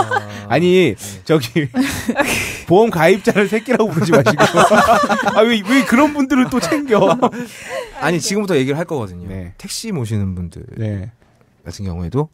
Speaker 1: 아. 아니 저기 보험 가입자를 새끼라고 부르지 마시고
Speaker 3: 아왜 왜 그런 분들을 또 챙겨?
Speaker 1: 아니 지금부터 얘기를 할 거거든요. 네. 택시 모시는 분들 네. 같은 경우에도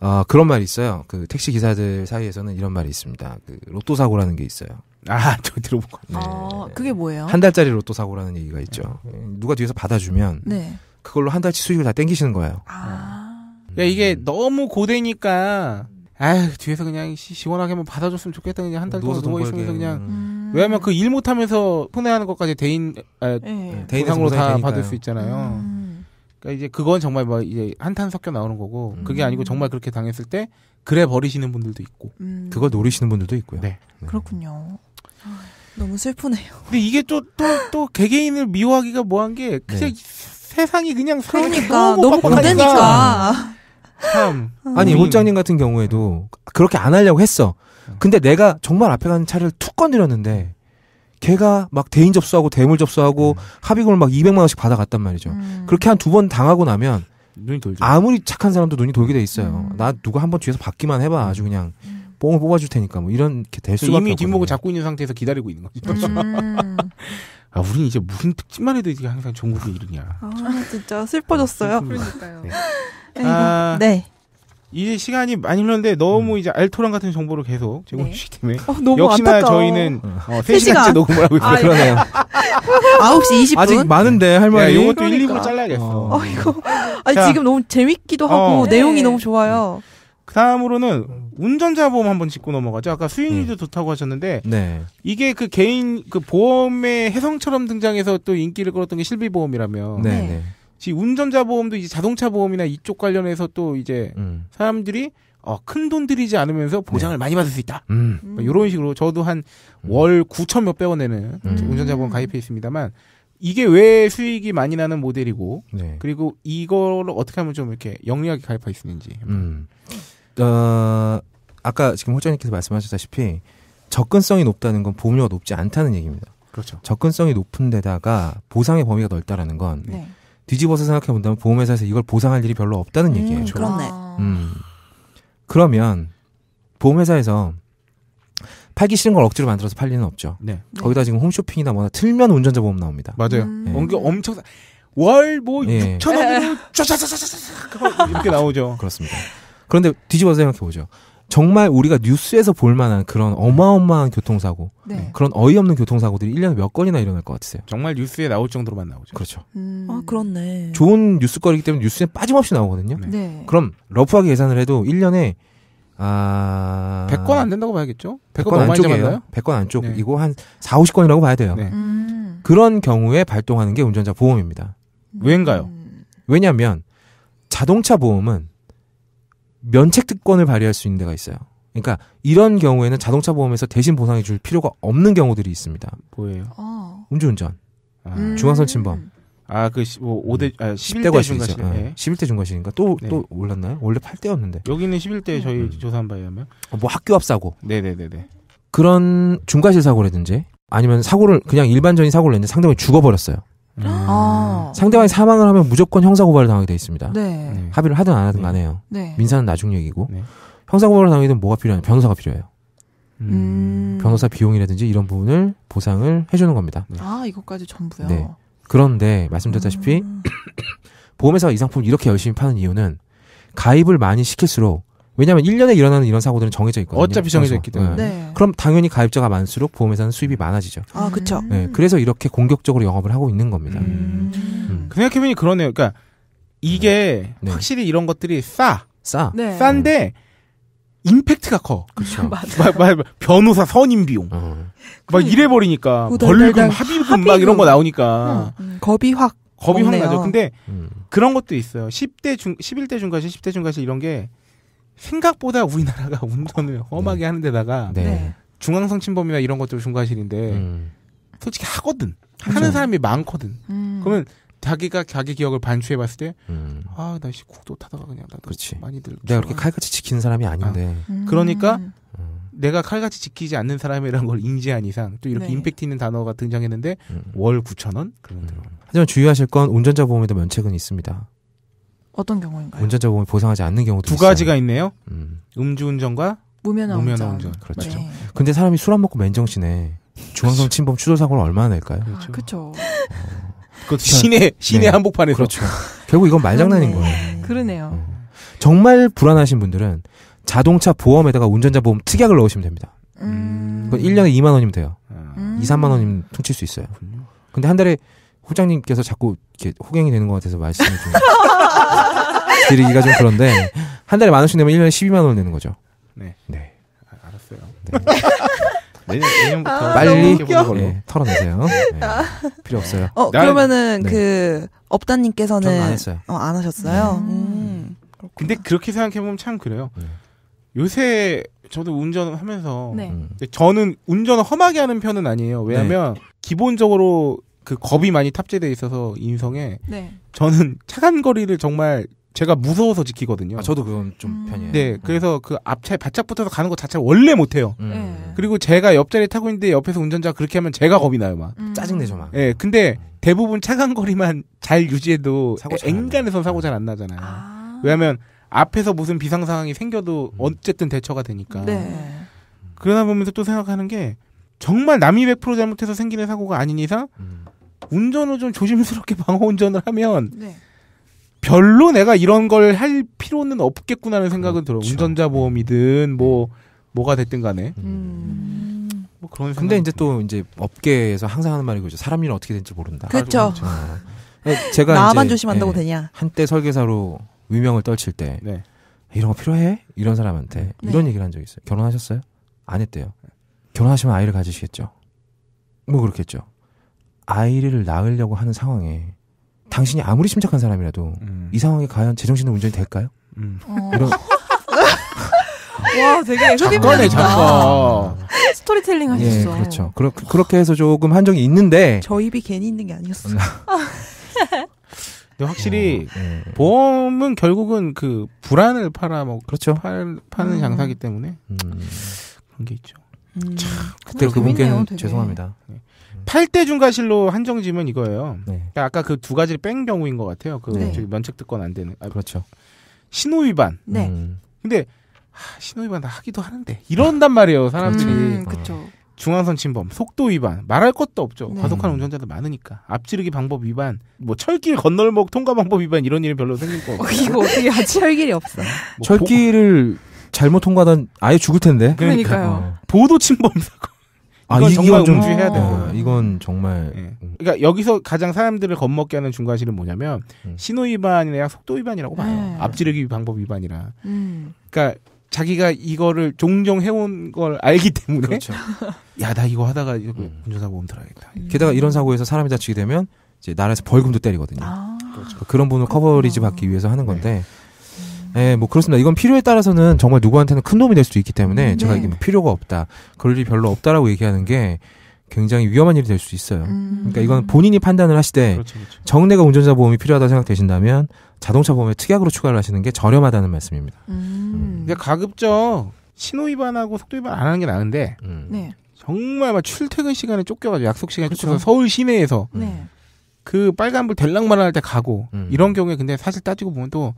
Speaker 1: 아 그런 말이 있어요. 그 택시 기사들 사이에서는 이런 말이 있습니다. 그 로또 사고라는 게 있어요. 아, 저 들어본 거. 아,
Speaker 4: 네. 아, 그게 뭐예요? 한
Speaker 1: 달짜리 로또 사고라는 얘기가 있죠. 네. 누가 뒤에서 받아주면 네. 그걸로 한 달치 수익을 다 땡기시는 거예요. 아.
Speaker 3: 야, 그러니까 이게 너무 고되니까 아휴 뒤에서 그냥 시, 원하게만 받아줬으면 좋겠다 그냥 한 달 동안 누워 있으면서 그냥 음. 음. 왜냐면 그 일 못하면서 손해하는 것까지 대인 아, 예. 네. 네 대인상으로 다 받을 수 있잖아요. 음. 그러니까 이제 그건 정말 뭐 이제 한탄 섞여 나오는 거고 음. 그게 아니고 정말 그렇게 당했을 때 그래 버리시는 분들도 있고 음. 그걸 노리시는 분들도 있고요. 네.
Speaker 2: 네. 그렇군요.
Speaker 3: 아, 너무 슬프네요. 근데 이게 또 또또 또, 또 개개인을 미워하기가 뭐한 게 그냥 네. 세상이 그냥 그러니까 너무 못되니까. 참.
Speaker 1: 어. 아니 음. 원장님 같은 경우에도 그렇게 안 하려고 했어. 근데 내가 정말 앞에 가는 차를 툭 건드렸는데 걔가 막 대인 접수하고 대물 접수하고 음. 합의금을 막 200만 원씩 받아갔단 말이죠. 음. 그렇게 한 두 번 당하고 나면 눈이 돌죠. 아무리 착한 사람도 눈이 돌게 돼 있어요. 음. 나 누가 한 번 뒤에서 받기만 해봐 아주 그냥 음. 뽕을 뽑아줄 테니까 뭐 이런 게될 그 수밖에 이미 뒷목을
Speaker 3: 잡고 있는 상태에서 기다리고 있는 거죠.
Speaker 4: 음.
Speaker 3: 아, 우린 이제 무슨 특집만 해도 이게 항상 종국이 1위냐.
Speaker 4: 아, 진짜 슬퍼졌어요. 아, 그러니까요. 네. 네. 아, 네.
Speaker 3: 이제 시간이 많이 흘렀는데 너무 음. 이제 알토란 같은 정보를 계속 네. 제공해주시기 네. 때문에 어, 너무 역시나 안타까워. 저희는 어, 3시간째 녹음을 하고 있어요. 아, 그러네요.
Speaker 4: 9시 20분. 아직
Speaker 3: 많은데 할 말이. 야, 이것도 그러니까. 1, 2분 잘라야겠어.
Speaker 4: 어. 아, 이거 아니 자, 지금 너무 재밌기도 하고 어, 내용이 네. 너무
Speaker 3: 좋아요. 그 다음으로는 음. 운전자 보험 한번 짚고 넘어가죠. 아까 수익률도 음. 좋다고 하셨는데 네. 이게 그 개인 그 보험의 해성처럼 등장해서 또 인기를 끌었던 게 실비 보험이라면 네. 네. 지 네. 운전자 보험도 이제 자동차 보험이나 이쪽 관련해서 또 이제 음. 사람들이 어, 큰돈 들이지 않으면서 보장을 네. 많이 받을 수 있다. 음. 이런 뭐 식으로 저도 한월 음. 9천 몇백 원에는 음. 운전자 보험 가입해 있습니다만 이게 왜 수익이 많이 나는 모델이고 네. 그리고 이걸 어떻게 하면 좀 이렇게 영리하게 가입할 수 있는지.
Speaker 1: 음. 어, 아까 지금 호전님께서 말씀하셨다시피 접근성이 높다는 건 보험료가 높지 않다는 얘기입니다. 그렇죠. 접근성이 높은 데다가 보상의 범위가 넓다라는 건 네. 뒤집어서 생각해 본다면 보험회사에서 이걸 보상할 일이 별로 없다는 음, 얘기예요. 그렇네. 그렇죠. 음. 그러면 보험회사에서 팔기 싫은 걸 억지로 만들어서 팔 리는 없죠. 네. 거기다 지금 홈쇼핑이나 뭐나 틀면 운전자 보험 나옵니다. 맞아요. 음.
Speaker 3: 네. 엄청 월뭐 6천 원으로 쫙쫙쫙쫙쫙 이렇게 나오죠. 그렇습니다.
Speaker 1: 그런데 뒤집어서 생각해 보죠. 정말 우리가 뉴스에서 볼 만한 그런 어마어마한 교통사고, 네. 그런 어이없는 교통사고들이 1년에 몇 건이나 일어날 것 같으세요? 정말 뉴스에 나올 정도로만 나오죠. 그렇죠.
Speaker 4: 음... 아, 그렇네.
Speaker 1: 좋은 뉴스거리기 때문에 뉴스에 빠짐없이 나오거든요. 네. 네. 그럼 러프하게 예산을 해도 1년에 아 100건 안
Speaker 4: 된다고 봐야겠죠? 100건, 100건 안쪽이에요.
Speaker 1: 100건 안쪽이고 네. 한 4, 50건이라고 봐야 돼요. 네. 음... 그런 경우에 발동하는 게 운전자 보험입니다. 음... 왜인가요? 음. 왜냐면 하 자동차 보험은 면책 특권을 발휘할 수 있는 데가 있어요. 그러니까 이런 경우에는 자동차 보험에서 대신 보상해 줄 필요가 없는 경우들이 있습니다. 뭐예요? 어. 음주운전,
Speaker 2: 아. 음. 중앙선
Speaker 1: 침범.
Speaker 3: 아, 그, 뭐, 5대, 음. 아, 1
Speaker 2: 0대 중과시. 네. 네.
Speaker 1: 11대 중과실인가 또, 네. 또 올랐나요? 원래 8대였는데.
Speaker 3: 여기는 11대 음. 저희 음. 조사한 바에 하면. 어, 뭐 학교 앞 사고. 네네네네.
Speaker 1: 그런 중과실 사고라든지 아니면 사고를, 그냥 일반적인 사고를 냈는데 상대방이 죽어버렸어요.
Speaker 4: 음. 아.
Speaker 1: 상대방이 사망을 하면 무조건 형사고발을 당하게 돼 있습니다. 네. 네. 합의를 하든 안 하든 네. 간에요. 네. 민사는 나중 얘기고 네. 형사고발을 당하게 되면 뭐가 필요하냐? 변호사가 필요해요.
Speaker 4: 음. 음. 변호사
Speaker 1: 비용이라든지 이런 부분을 보상을 해주는 겁니다.
Speaker 4: 아 이것까지 전부요. 네.
Speaker 1: 그런데 말씀드렸다시피 음. 보험회사가 이 상품 을 이렇게 열심히 파는 이유는 가입을 많이 시킬수록 왜냐하면 1년에 일어나는 이런 사고들은 정해져 있거든요. 어차피 정해져 있기 때문에. 네. 네. 그럼 당연히 가입자가 많을수록 보험회사는 수입이 많아지죠. 아, 그렇죠. 네, 음. 그래서 이렇게 공격적으로 영업을 하고 있는 겁니다.
Speaker 2: 음. 음.
Speaker 3: 생각해보니 그러네요. 그러니까 이게 네. 네. 확실히 이런 것들이 싸. 싸. 네. 싼데 임팩트가 커. 그렇죠. 변호사 선임 비용. 어. 막 그래. 그러니까 이래 버리니까 벌금, 합의금 막 이런 거 나오니까 음,
Speaker 4: 음. 겁이 확
Speaker 3: 겁이 없네요. 확 나죠. 근데 음. 그런 것도 있어요. 10대 중 11대 중과실, 10대 중과실 이런 게 생각보다 우리나라가 운전을 험하게 네. 하는 데다가 네. 네. 중앙성 침범이나 이런 것들 중과실인데 음. 솔직히 하거든 하는 그렇죠. 사람이 많거든 음. 그러면 자기가 자기 기억을 반추해 봤을 때, 음. 아, 날씨 국도 타다가 그냥 나도 그치. 많이들. 내가 그렇게
Speaker 1: 칼같이 지키는 사람이 아닌데. 아.
Speaker 3: 음. 그러니까, 음. 내가 칼같이 지키지 않는 사람이라는 걸 인지한 이상, 또 이렇게 네. 임팩트 있는 단어가 등장했는데, 음. 월9천원 그런 음.
Speaker 1: 하지만 주의하실 건 운전자 보험에도 면책은 있습니다.
Speaker 4: 어떤 경우인가요?
Speaker 1: 운전자 보험이 보상하지 않는 경우도 두 있어요. 가지가
Speaker 3: 있네요. 음. 음주운전과 무면허 운전. 운전. 그렇죠.
Speaker 4: 네.
Speaker 1: 근데 사람이 술 안 먹고 맨정신에 중앙선 그렇죠. 침범 추돌 사고를 얼마나 낼까요? 그렇죠. 아,
Speaker 4: 그렇죠. 어,
Speaker 3: 그 시내 시내 네. 한복판에서 그렇죠.
Speaker 1: 결국 이건 말장난인 거예요.
Speaker 4: 그러네요. 어.
Speaker 1: 정말 불안하신 분들은 자동차 보험에다가 운전자 보험 특약을 넣으시면 됩니다. 음. 그 1년에 2만 원이면 돼요.
Speaker 2: 아. 음. 2, 3만
Speaker 1: 원이면 퉁칠 수 있어요. 근데 한 달에 호장님께서 자꾸 이렇게 호갱이 되는 것 같아서 말씀을 좀 드리기가 좀 그런데 한 달에 만 원씩 내면 1년에 12만 원 내는 거죠. 네. 네. 아, 알았어요. 네. 내년, 내년부터 아, 빨리 네, 털어내세요. 네. 아. 필요 없어요. 어, 그러면은 네. 그
Speaker 4: 업다님께서는 안 했어요. 어, 안 하셨어요. 네. 음. 음. 근데 그렇게 생각해 보면
Speaker 3: 참 그래요. 네. 요새 저도 운전하면서 네. 음. 저는 운전을 험하게 하는 편은 아니에요. 왜냐하면 기본적으로 그 겁이 많이 탑재되어 있어서 인성에 네. 저는 차간 거리를 정말 제가 무서워서 지키거든요. 아, 저도 그건 좀 음. 편이요 네, 음. 그래서 그 앞차에 바짝 붙어서 가는 것 자체 원래 못해요. 음. 네. 그리고 제가 옆자리 타고 있는데 옆에서 운전자 그렇게 하면 제가 겁이 나요, 막. 음. 짜증내죠, 막. 네, 근데 대부분 차간 거리만 잘 유지해도 사고 앵간에서 사고 음. 잘안 나잖아요. 아. 왜냐하면 앞에서 무슨 비상 상황이 생겨도 음. 어쨌든 대처가 되니까. 네. 그러다 보면서 또 생각하는 게 정말 남이 100% 잘못해서 생기는 사고가 아닌 이상 음. 운전을 좀 조심스럽게 방어 운전을 하면 네. 별로 내가 이런 걸 할 필요는 없겠구나라는 생각은 그렇죠. 들어. 운전자 네. 보험이든 뭐 뭐가 됐든 간에. 음. 음. 뭐 그런
Speaker 1: 근데 이제 또 이제 업계에서 항상 하는 말이 그죠. 사람 일은 어떻게 될지 모른다. 그렇죠. 네. 제가 나만 조심한다고 예, 되냐. 한때 설계사로 위명을 떨칠 때 네. 이런 거 필요해? 이런 사람한테 네. 이런 얘기를 한 적이 있어요. 결혼하셨어요? 안 했대요. 결혼하시면 아이를 가지시겠죠. 뭐 그렇겠죠. 아이를 낳으려고 하는 상황에 당신이 아무리 심착한 사람이라도 음. 이 상황에 과연 제정신으로 운전이 될까요?
Speaker 2: 음. 어.
Speaker 4: 이런 와 되게 작가이 작가 스토리텔링 하셨어. 예, 그렇죠.
Speaker 3: 그러, 그렇게 해서 조금 한적이 있는데
Speaker 4: 저 입이 괜히 있는 게 아니었어. 음.
Speaker 3: 근데 확실히 어, 네. 보험은 결국은 그 불안을 팔아뭐 그렇죠. 팔, 파는 음. 장사기 때문에 음. 그런 게 있죠. 음. 참, 그때 그분께는 죄송합니다. 네. 8대 중과실로 한정지면 이거예요. 네. 그러니까 아까 그 두 가지를 뺀 경우인 것 같아요. 그 네. 면책 듣건 안 되는. 아, 그렇죠. 신호 위반. 네. 음. 근데 하, 신호 위반 다 하기도 하는데 이런단 말이에요. 사람들이. 음, 그렇죠. 중앙선 침범, 속도 위반, 말할 것도 없죠. 네. 과속한 음. 운전자들 많으니까. 앞지르기 방법 위반, 뭐 철길 건널목 통과 방법 위반 이런 일이 별로 생길 거 없어요.
Speaker 4: 이거 어떻게 하지? 철길이 없어. 뭐
Speaker 1: 철길을 보... 잘못 통과하던 아예 죽을 텐데. 그러니까요. 그러니까
Speaker 3: 어. 보도 침범 사고. 아, 이건 정말 주해야
Speaker 1: 돼요. 아~ 이건 정말. 네.
Speaker 3: 그러니까 여기서 가장 사람들을 겁먹게 하는 중과실은 뭐냐면 음. 신호 위반이나 속도 위반이라고 봐요. 네. 앞지르기 방법 위반이라. 음. 그러니까 자기가 이거를 종종 해온 걸 알기 때문에 그렇죠. 야나 이거 하다가 이거 음. 운전사고 몸들어야겠다. 음. 게다가 이런 사고에서 사람이 다치게 되면 이제 나라에서 벌금도 때리거든요.
Speaker 1: 아~ 그렇죠. 그런 분을 커버리지 받기 위해서 하는 건데 네. 네, 뭐 그렇습니다. 이건 필요에 따라서는 정말 누구한테는 큰 도움이 될 수도 있기 때문에 음, 네. 제가 이게 뭐 필요가 없다, 그럴 일이 별로 없다라고 얘기하는 게 굉장히 위험한 일이 될 수 있어요. 음. 그러니까 이건 본인이 판단을 하시되 그렇죠, 그렇죠. 정례가 운전자 보험이 필요하다 생각되신다면 자동차 보험에 특약으로 추가를 하시는 게 저렴하다는 말씀입니다. 음.
Speaker 3: 음. 그러니까 가급적 신호 위반하고 속도 위반 안 하는 게 나은데 음. 네. 정말 막 출퇴근 시간에 쫓겨가지고 약속 시간에 그렇죠. 쫓겨서 서울 시내에서 네. 그 빨간불 델랑말랑할 때 가고 음. 이런 경우에 근데 사실 따지고 보면 또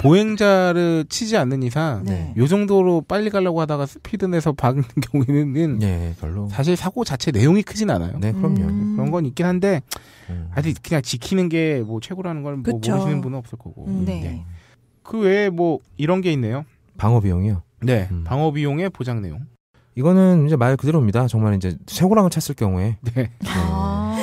Speaker 3: 보행자를 치지 않는 이상 네. 요 정도로 빨리 가려고 하다가 스피드 내서 박는 경우에는 네, 별로 사실 사고 자체 내용이 크진 않아요. 네, 그럼요. 음. 그런 건 있긴 한데 음. 아직 그냥 지키는 게 뭐 최고라는 걸뭐 모르시는 분은 없을 거고. 음. 네. 네. 그 외에 뭐 이런 게 있네요.
Speaker 1: 방어 비용이요. 네,
Speaker 3: 음. 방어 비용의 보장 내용.
Speaker 1: 이거는 이제 말 그대로입니다. 정말 이제
Speaker 3: 쇠고랑을 찼을 경우에. 네. 네. 아.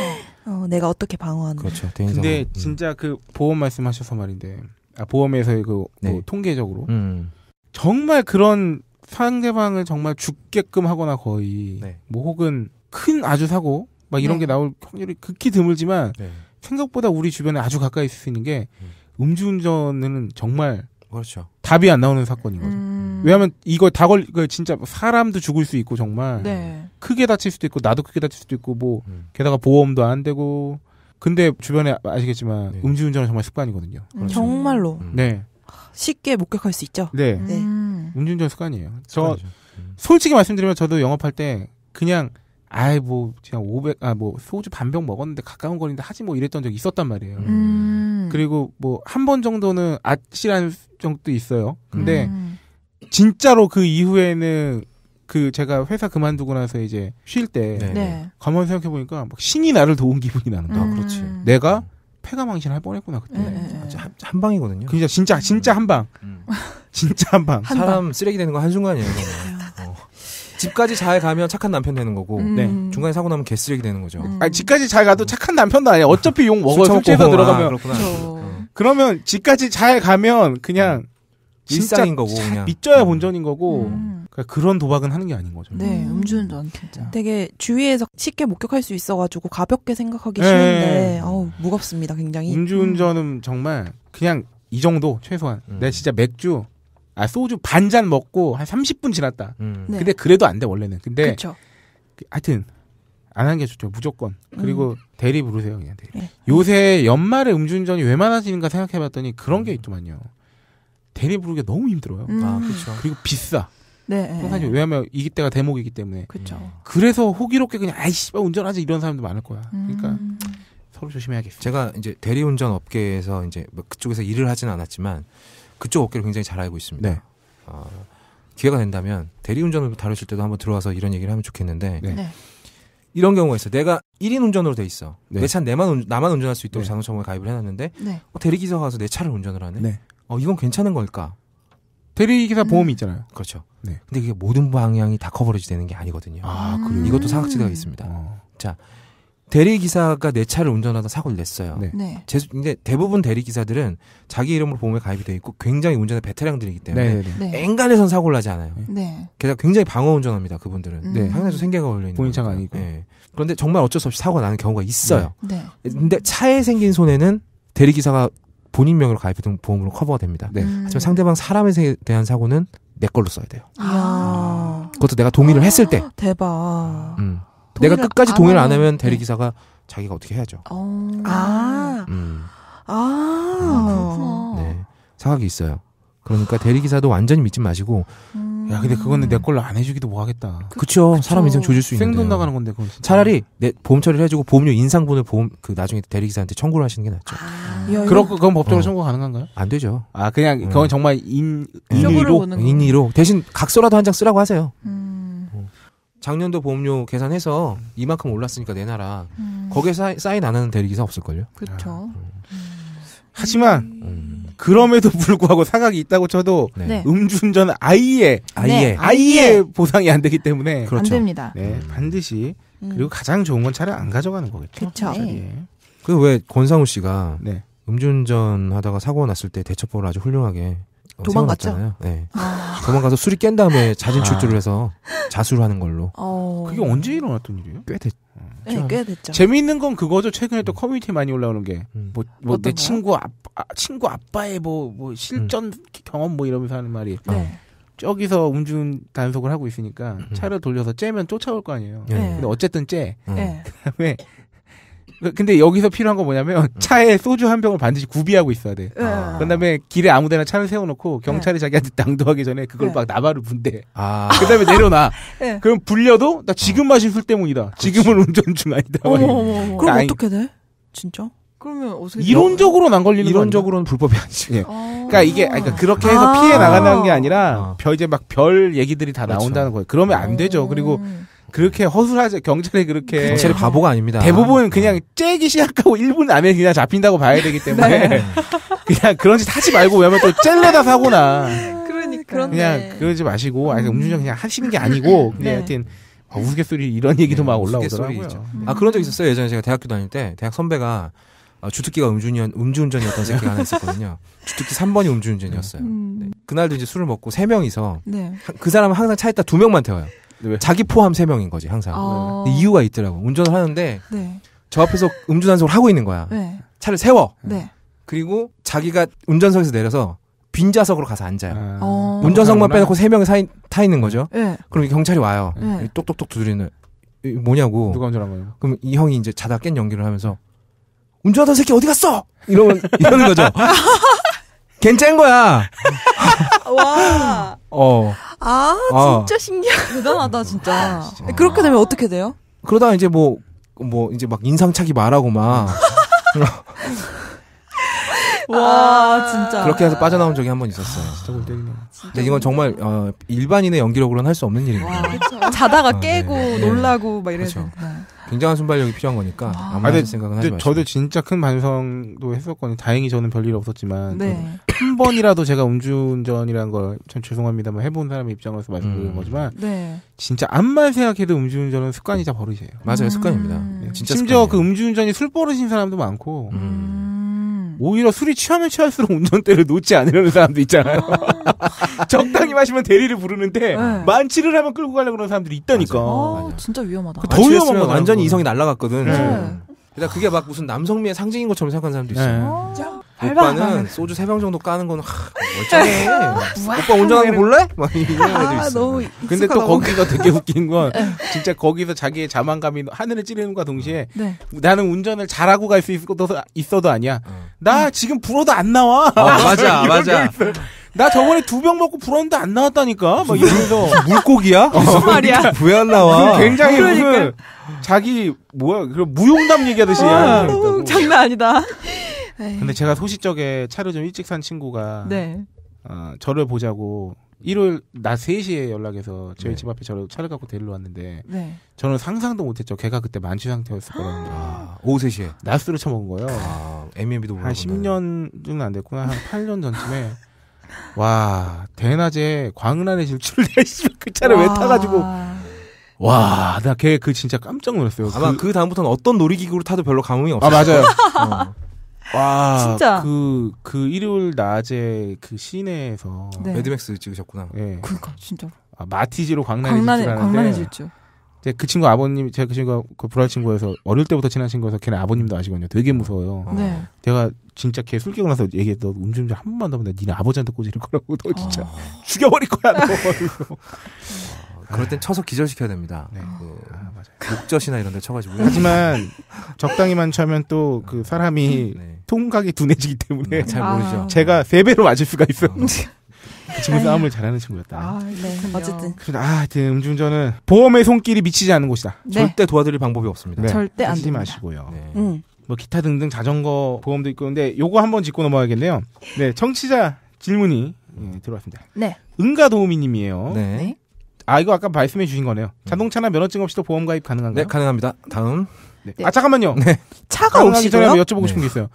Speaker 4: 어, 내가 어떻게 방어하는. 그렇죠. 근데
Speaker 3: 음. 진짜 그 보험 말씀하셔서 말인데 아, 보험에서의 그, 뭐 네. 뭐 통계적으로 음. 정말 그런 상대방을 정말 죽게끔 하거나 거의 네. 뭐 혹은 큰 아주 사고 막 이런 네. 게 나올 확률이 극히 드물지만 네. 생각보다 우리 주변에 아주 가까이 있을 수 있는 게 음. 음주운전은 정말 그렇죠. 답이 안 나오는 사건인 거죠. 음... 왜냐하면 이거 다 걸, 그 진짜 사람도 죽을 수 있고 정말 네. 크게 다칠 수도 있고 나도 크게 다칠 수도 있고 뭐 음. 게다가 보험도 안 되고 근데 주변에 아시겠지만 네. 음주운전은 정말 습관이거든요. 그 정말로. 음. 네.
Speaker 4: 쉽게 목격할 수 있죠.
Speaker 3: 네. 네. 음. 주운전 습관이에요. 저 음. 솔직히 말씀드리면 저도 영업할 때 그냥 아이 뭐 그냥 500아뭐 소주 반 병 먹었는데 가까운 거리인데 하지 뭐 이랬던 적이 있었단 말이에요. 음. 음. 그리고 뭐 한 번 정도는 아찔한 정도 있어요. 근데 진짜로 그 이후에는 그 제가 회사 그만두고 나서 이제 쉴때 네. 네. 가만히 생각해 보니까 막 신이 나를 도운 기분이 나는 거야. 아, 음. 그렇지. 내가 폐가 망신할 뻔했구나 그때. 네. 아, 한, 한 방이거든요. 그니 진짜 진짜 음. 한 방. 음. 진짜
Speaker 1: 한
Speaker 2: 방. 한 사람
Speaker 3: 방. 쓰레기 되는 거한 순간이에요. 어.
Speaker 1: 집까지 잘 가면 착한 남편 되는 거고 음. 네. 중간에 사고 나면 개쓰레기 되는 거죠. 음. 아니, 집까지
Speaker 3: 잘 가도 착한 남편도 아니야. 어차피 욕 먹어. 술취해서 들어가면. 아, 그렇죠. 어. 그러면 집까지 잘 가면 그냥 일상인 거고 그냥 빚져야 음. 본전인 거고. 그러니까 그런 도박은 하는 게 아닌 거죠.
Speaker 4: 네, 음. 음주운전 음. 진짜. 되게 주위에서 쉽게 목격할 수 있어가지고 가볍게 생각하기 네. 쉬운데 어우 무겁습니다, 굉장히. 음주운전은
Speaker 3: 음. 정말 그냥 이 정도 최소한. 음. 내 진짜 맥주 아 소주 반 잔 먹고 한 30분 지났다. 음. 네. 근데 그래도 안 돼 원래는. 근데 그쵸. 그, 하여튼 안 하는 게 좋죠 무조건. 음. 그리고 대리 부르세요 그냥 대리. 네. 요새 연말에 음주운전이 왜 많아지는가 생각해봤더니 그런 게 있더만요. 대리 부르기 너무 힘들어요. 아, 그렇죠. 그리고 비싸. 네. 평상시 네. 왜냐하면 이기 때가 대목이기 때문에. 그렇죠. 그래서 호기롭게 그냥 아이씨, 운전하지 이런 사람도 많을 거야. 그러니까 음. 서로 조심해야겠어. 요 제가 이제
Speaker 1: 대리운전 업계에서 이제 뭐 그쪽에서 일을 하지는 않았지만 그쪽 업계를 굉장히 잘 알고 있습니다. 네. 어, 기회가 된다면 대리운전을 다루실 때도 한번 들어와서 이런 얘기를 하면 좋겠는데 네. 네. 이런 경우가 있어. 내가 1인 운전으로 돼 있어. 네. 내 차는 내만 나만 운전할 수 있도록 네. 자동차보험에 가입을 해놨는데 어, 대리기사가 와서 내 차를 운전을 하네. 어, 이건 괜찮은 걸까? 대리기사 음. 보험이 있잖아요. 그렇죠. 네. 근데 그게 모든 방향이 다 커버리지 되는 게 아니거든요. 아, 음. 그래요? 이것도 사각지대가 있습니다. 어. 자, 대리기사가 내 차를 운전하다 사고를 냈어요. 네. 네. 제, 근데 대부분 대리기사들은 자기 이름으로 보험에 가입이 되어 있고 굉장히 운전의 베테랑들이기 때문에 네. 네, 네. 네. 앵간해선 사고를 하지 않아요. 네. 게다가 굉장히 방어 운전합니다. 그분들은. 음. 네. 항상 생계가 걸려 있는. 본인 차가 아니고. 네. 그런데 정말 어쩔 수 없이 사고가 나는 경우가 있어요. 네. 근데 차에 생긴 손해는 대리기사가 본인 명의로 가입했던 보험으로 커버가 됩니다. 네. 음. 하지만 상대방 사람에 대한 사고는 내 걸로 써야 돼요.
Speaker 4: 아.
Speaker 1: 그것도 내가 동의를 아. 했을 때.
Speaker 4: 대박.
Speaker 1: 음. 내가 끝까지 동의를 안 하면 네. 대리기사가 네. 자기가 어떻게 해야죠. 어.
Speaker 4: 아. 아. 음. 아. 음, 네.
Speaker 1: 사각이 있어요. 그러니까 대리기사도 완전히 믿지 마시고 음. 야, 근데 그거는 내 걸로 안 해주기도
Speaker 3: 뭐하겠다. 그쵸. 그쵸. 사람 인생 조질 수 있는.
Speaker 1: 생돈 나가는 건데 그건. 진짜. 차라리 내 보험 처리를 해주고 보험료 인상분을 보험 그 나중에 대리기사한테 청구를 하시는 게 낫죠. 아,
Speaker 3: 야, 그런 이거- 그건 법적으로 어. 청구 가능한가요? 안 되죠. 아 그냥 음. 그건 정말 인 네. 인위로
Speaker 1: 인위로 대신 각서라도 한 장 쓰라고 하세요. 음, 어. 작년도 보험료 계산해서 이만큼 올랐으니까 내놔라. 음. 거기에 사인, 사인 안 하는 대리기사 없을걸요.
Speaker 2: 그쵸. 아. 음.
Speaker 3: 하지만 음. 그럼에도 불구하고 사각이 있다고 쳐도
Speaker 2: 네. 네. 음주운전
Speaker 3: 은 아예 아예 아예 보상이 안 되기 때문에 그렇죠. 안 됩니다. 네, 음. 반드시 음. 그리고 가장 좋은 건 차를 안 가져가는 거겠죠.
Speaker 4: 그렇죠. 네.
Speaker 3: 그왜
Speaker 1: 권상우 씨가 네. 음주운전 하다가 사고 났을 때 대처법을 아주 훌륭하게
Speaker 4: 어, 도망갔죠.
Speaker 1: 네. 아. 도망가서 술이 깬 다음에 자진 출두를 아. 해서 자수를 하는 걸로.
Speaker 2: 어... 그게 언제
Speaker 3: 일어났던 일이에요? 꽤 됐. 네, 꽤 됐죠. 재미있는 건 그거죠. 최근에 또 커뮤니티 많이 올라오는 게뭐뭐내 음. 친구 아빠 아, 친구 아빠의 뭐뭐 뭐 실전 음. 경험 뭐 이러면서 하는 말이. 네. 저기서 음주 단속을 하고 있으니까 음. 차를 돌려서 째면 쫓아올 거 아니에요. 네. 네. 근데 어쨌든 째. 음. 네. 그다음에 그러니까 근데 여기서 필요한 건 뭐냐면 음. 차에 소주 한 병을 반드시 구비하고 있어야 돼. 네. 아. 그다음에 길에 아무데나 차를 세워놓고 네. 경찰이 자기한테 당도하기 전에 그걸 네. 막 나발을 분대. 아. 그다음에 내려놔. 그럼 불려도 나 지금 어. 마실술 때문이다. 지금은 운전 중 아니다. 어 그럼 아니. 어떻게
Speaker 4: 돼? 진짜? 그러면 어떻게 이론적으로는
Speaker 3: 안 걸리는 이론적으로는 불법이 아니지. 예. 어. 그러니까 이게 그러니까 그렇게 해서 아~ 피해 나가는 게 아니라 아~ 별 이제 막 별 얘기들이 다 그렇죠. 나온다는 거예요. 그러면 안 음. 되죠. 그리고 음. 그렇게 허술하지 경찰이 그렇게 경찰이 바보가 아닙니다. 대부분 그냥 째기 시작하고 1분 안에 그냥 잡힌다고 봐야 되기 때문에 네. 그냥 그런 짓 하지 말고 왜냐면 또 젤레다 사고나 그러니까 그냥 네. 그러지 마시고 아니 음주운전 그냥 하시는 게 아니고 그냥 네. 하여튼 아, 우스갯소리 이런 네, 얘기도
Speaker 2: 네, 막 올라오더라고요. 음. 아 그런 적
Speaker 1: 있었어요. 예전에 제가 대학교 다닐 때 대학 선배가 아, 주특기가 음주운전, 음주운전이었던 새끼가 하나 있었거든요. 주특기 3번이 음주운전이었어요. 음. 네. 그날도 이제 술을 먹고 3명이서 네. 그 사람은 항상 차에다 2명만 태워요. 네. 자기 포함 세 명인 거지 항상. 어... 이유가 있더라고. 운전을 하는데 네. 저 앞에서 음주단속을 하고 있는 거야. 네. 차를 세워. 네. 그리고 자기가 운전석에서 내려서 빈 좌석으로 가서 앉아요. 아. 어... 운전석만 빼놓고 세 명이 타 있는 거죠. 네. 그럼 경찰이 와요. 네. 똑똑똑 두드리는 뭐냐고. 누가 운전한 거예요? 그럼 이 형이 이제 자다 깬 연기를 하면서 운전하던 새끼 어디 갔어? 이러면 이러는 거죠. 괜찮은 거야.
Speaker 4: 와. 어. 아, 아. 진짜 신기하다. 대단하다, 진짜. 아, 진짜. 그렇게 되면 어떻게 돼요?
Speaker 1: 그러다 이제 뭐, 뭐, 이제 막인상착의 말하고 막.
Speaker 4: 와 아. 진짜. 그렇게
Speaker 1: 해서 빠져나온 적이 한 번 있었어요. 진짜 골 때리네. 근데 이건 정말 어, 일반인의 연기력으로는 할 수 없는 일입니다.
Speaker 4: 아, 자다가 네. 깨고 아, 네. 놀라고 막 이래서. 죠 그렇죠.
Speaker 3: 굉장한 순발력이 필요한 거니까 아무 아, 생각은 하지 마시고. 저도 진짜 큰 반성도 했었거든요. 다행히 저는 별일 없었지만 네. 한 번이라도 제가 음주운전이라는 걸참 죄송합니다만 뭐 해본 사람의 입장으로서 말씀드리는 음. 거지만 네. 진짜 암만 생각해도 음주운전은 습관이자 버릇이에요. 맞아요, 습관입니다. 네. 진짜 심지어 습관이에요. 그 음주운전이 술 버릇인 사람도 많고. 음. 오히려 술이 취하면 취할수록 운전대를 놓지 않으려는 사람도 있잖아요. 아. 적당히 마시면 대리를 부르는데 네. 만취를 하면 끌고 가려고 그러는 사람들이 있다니까. 아,
Speaker 4: 진짜 위험하다.
Speaker 3: 더
Speaker 1: 위험한 거 완전히 이성이 날라갔거든. 네. 게다 그게 막 무슨 남성미의 상징인 것처럼 생각하는 사람도 있어요.
Speaker 2: 네. 아. 오빠는 소주 3병 정도 까는
Speaker 1: 거는 하, 네. 멀쩡해. 오빠 운전하는 거 볼래?
Speaker 3: 막 이런 아, 애들 있어. 근데 또 거기가 되게 웃긴 건 네. 진짜 거기서 자기의 자만감이 하늘을 찌르는 과 동시에 네. 나는 운전을 잘하고 갈 수 있을 도 있어도 아니야. 어. 나 지금 불어도 안 나와. 어, 맞아, 맞아. 나 저번에 두 병 먹고 불었는데 안 나왔다니까? 막 이러면서. 물고기야? 어. 무슨 말이야? 왜안 나와? 굉장히 그러니까. 무슨 자기, 뭐야, 무용담 얘기하듯이. 어,
Speaker 2: 오, 장난 아니다. 근데 제가
Speaker 3: 소시적에 차를 좀 일찍 산 친구가 네. 어, 저를 보자고 일요일 낮 3시에 연락해서 저희 네. 집 앞에 저를 차를 갖고 데리러 왔는데 네. 저는 상상도 못했죠. 걔가 그때 만취 상태였을 거라는 거. 아, 오후 3시에 낮술을 처먹은 거예요. 아, m b 도한 10년 쯤은안 됐구나. 한 8년 전쯤에 와 대낮에 광란에 질주를 해그 차를 왜 타가지고 와 나 걔 그 진짜
Speaker 1: 깜짝 놀랐어요. 아마 그, 그 다음부터는 어떤 놀이기구를 타도 별로 감흥이 없어요. 아 맞아요.
Speaker 3: 어. 와, 진짜. 그, 그 일요일 낮에 그 시내에서. 네. 매드맥스 찍으셨구나. 예. 그니까, 진짜. 아, 마티즈로 광란의 광란의, 질주라는데. 광란의 질주. 그 친구 아버님, 제가 그 친구가 그 불알 친구여서 어릴 때부터 친한 친구여서 걔네 아버님도 아시거든요. 되게 무서워요. 어. 네. 내가 진짜 걔술 끼고 나서 얘기해. 너 음주운전 한 번만 더 하면 니네 아버지한테 꼬지를 거라고. 너 어. 진짜 죽여버릴 거야. 너. 아, 그럴 땐 쳐서 기절시켜야 됩니다. 네. 그 맞아요.
Speaker 1: 목젖이나 이런 데 쳐가지고. 하지만
Speaker 3: 적당히만 차면 또 그 사람이 네. 통각이 둔해지기 때문에 네, 잘 모르죠. 아. 제가 세 배로 맞을 수가 있어요. 어. 그 친구 싸움을 잘하는 친구였다.
Speaker 4: 아, 네. 어쨌든.
Speaker 3: 그래서 아, 하여튼 음주운전은 보험의 손길이 미치지 않은 곳이다. 네. 절대 도와드릴 방법이 없습니다. 네. 절대 안 하지 마시고요. 네. 음. 뭐 기타 등등 자전거 보험도 있고 근데 요거 한번 짚고 넘어가겠네요. 야 네, 청취자 질문이 예, 들어왔습니다. 네. 은가 도우미님이에요. 네. 네. 아 이거 아까 말씀해 주신 거네요. 음. 자동차나 면허증 없이도 보험 가입 가능한가요? 네, 가능합니다. 다음. 네. 아 잠깐만요. 네. 차가 없이 전에 여쭤보고 네. 싶은 게 있어요.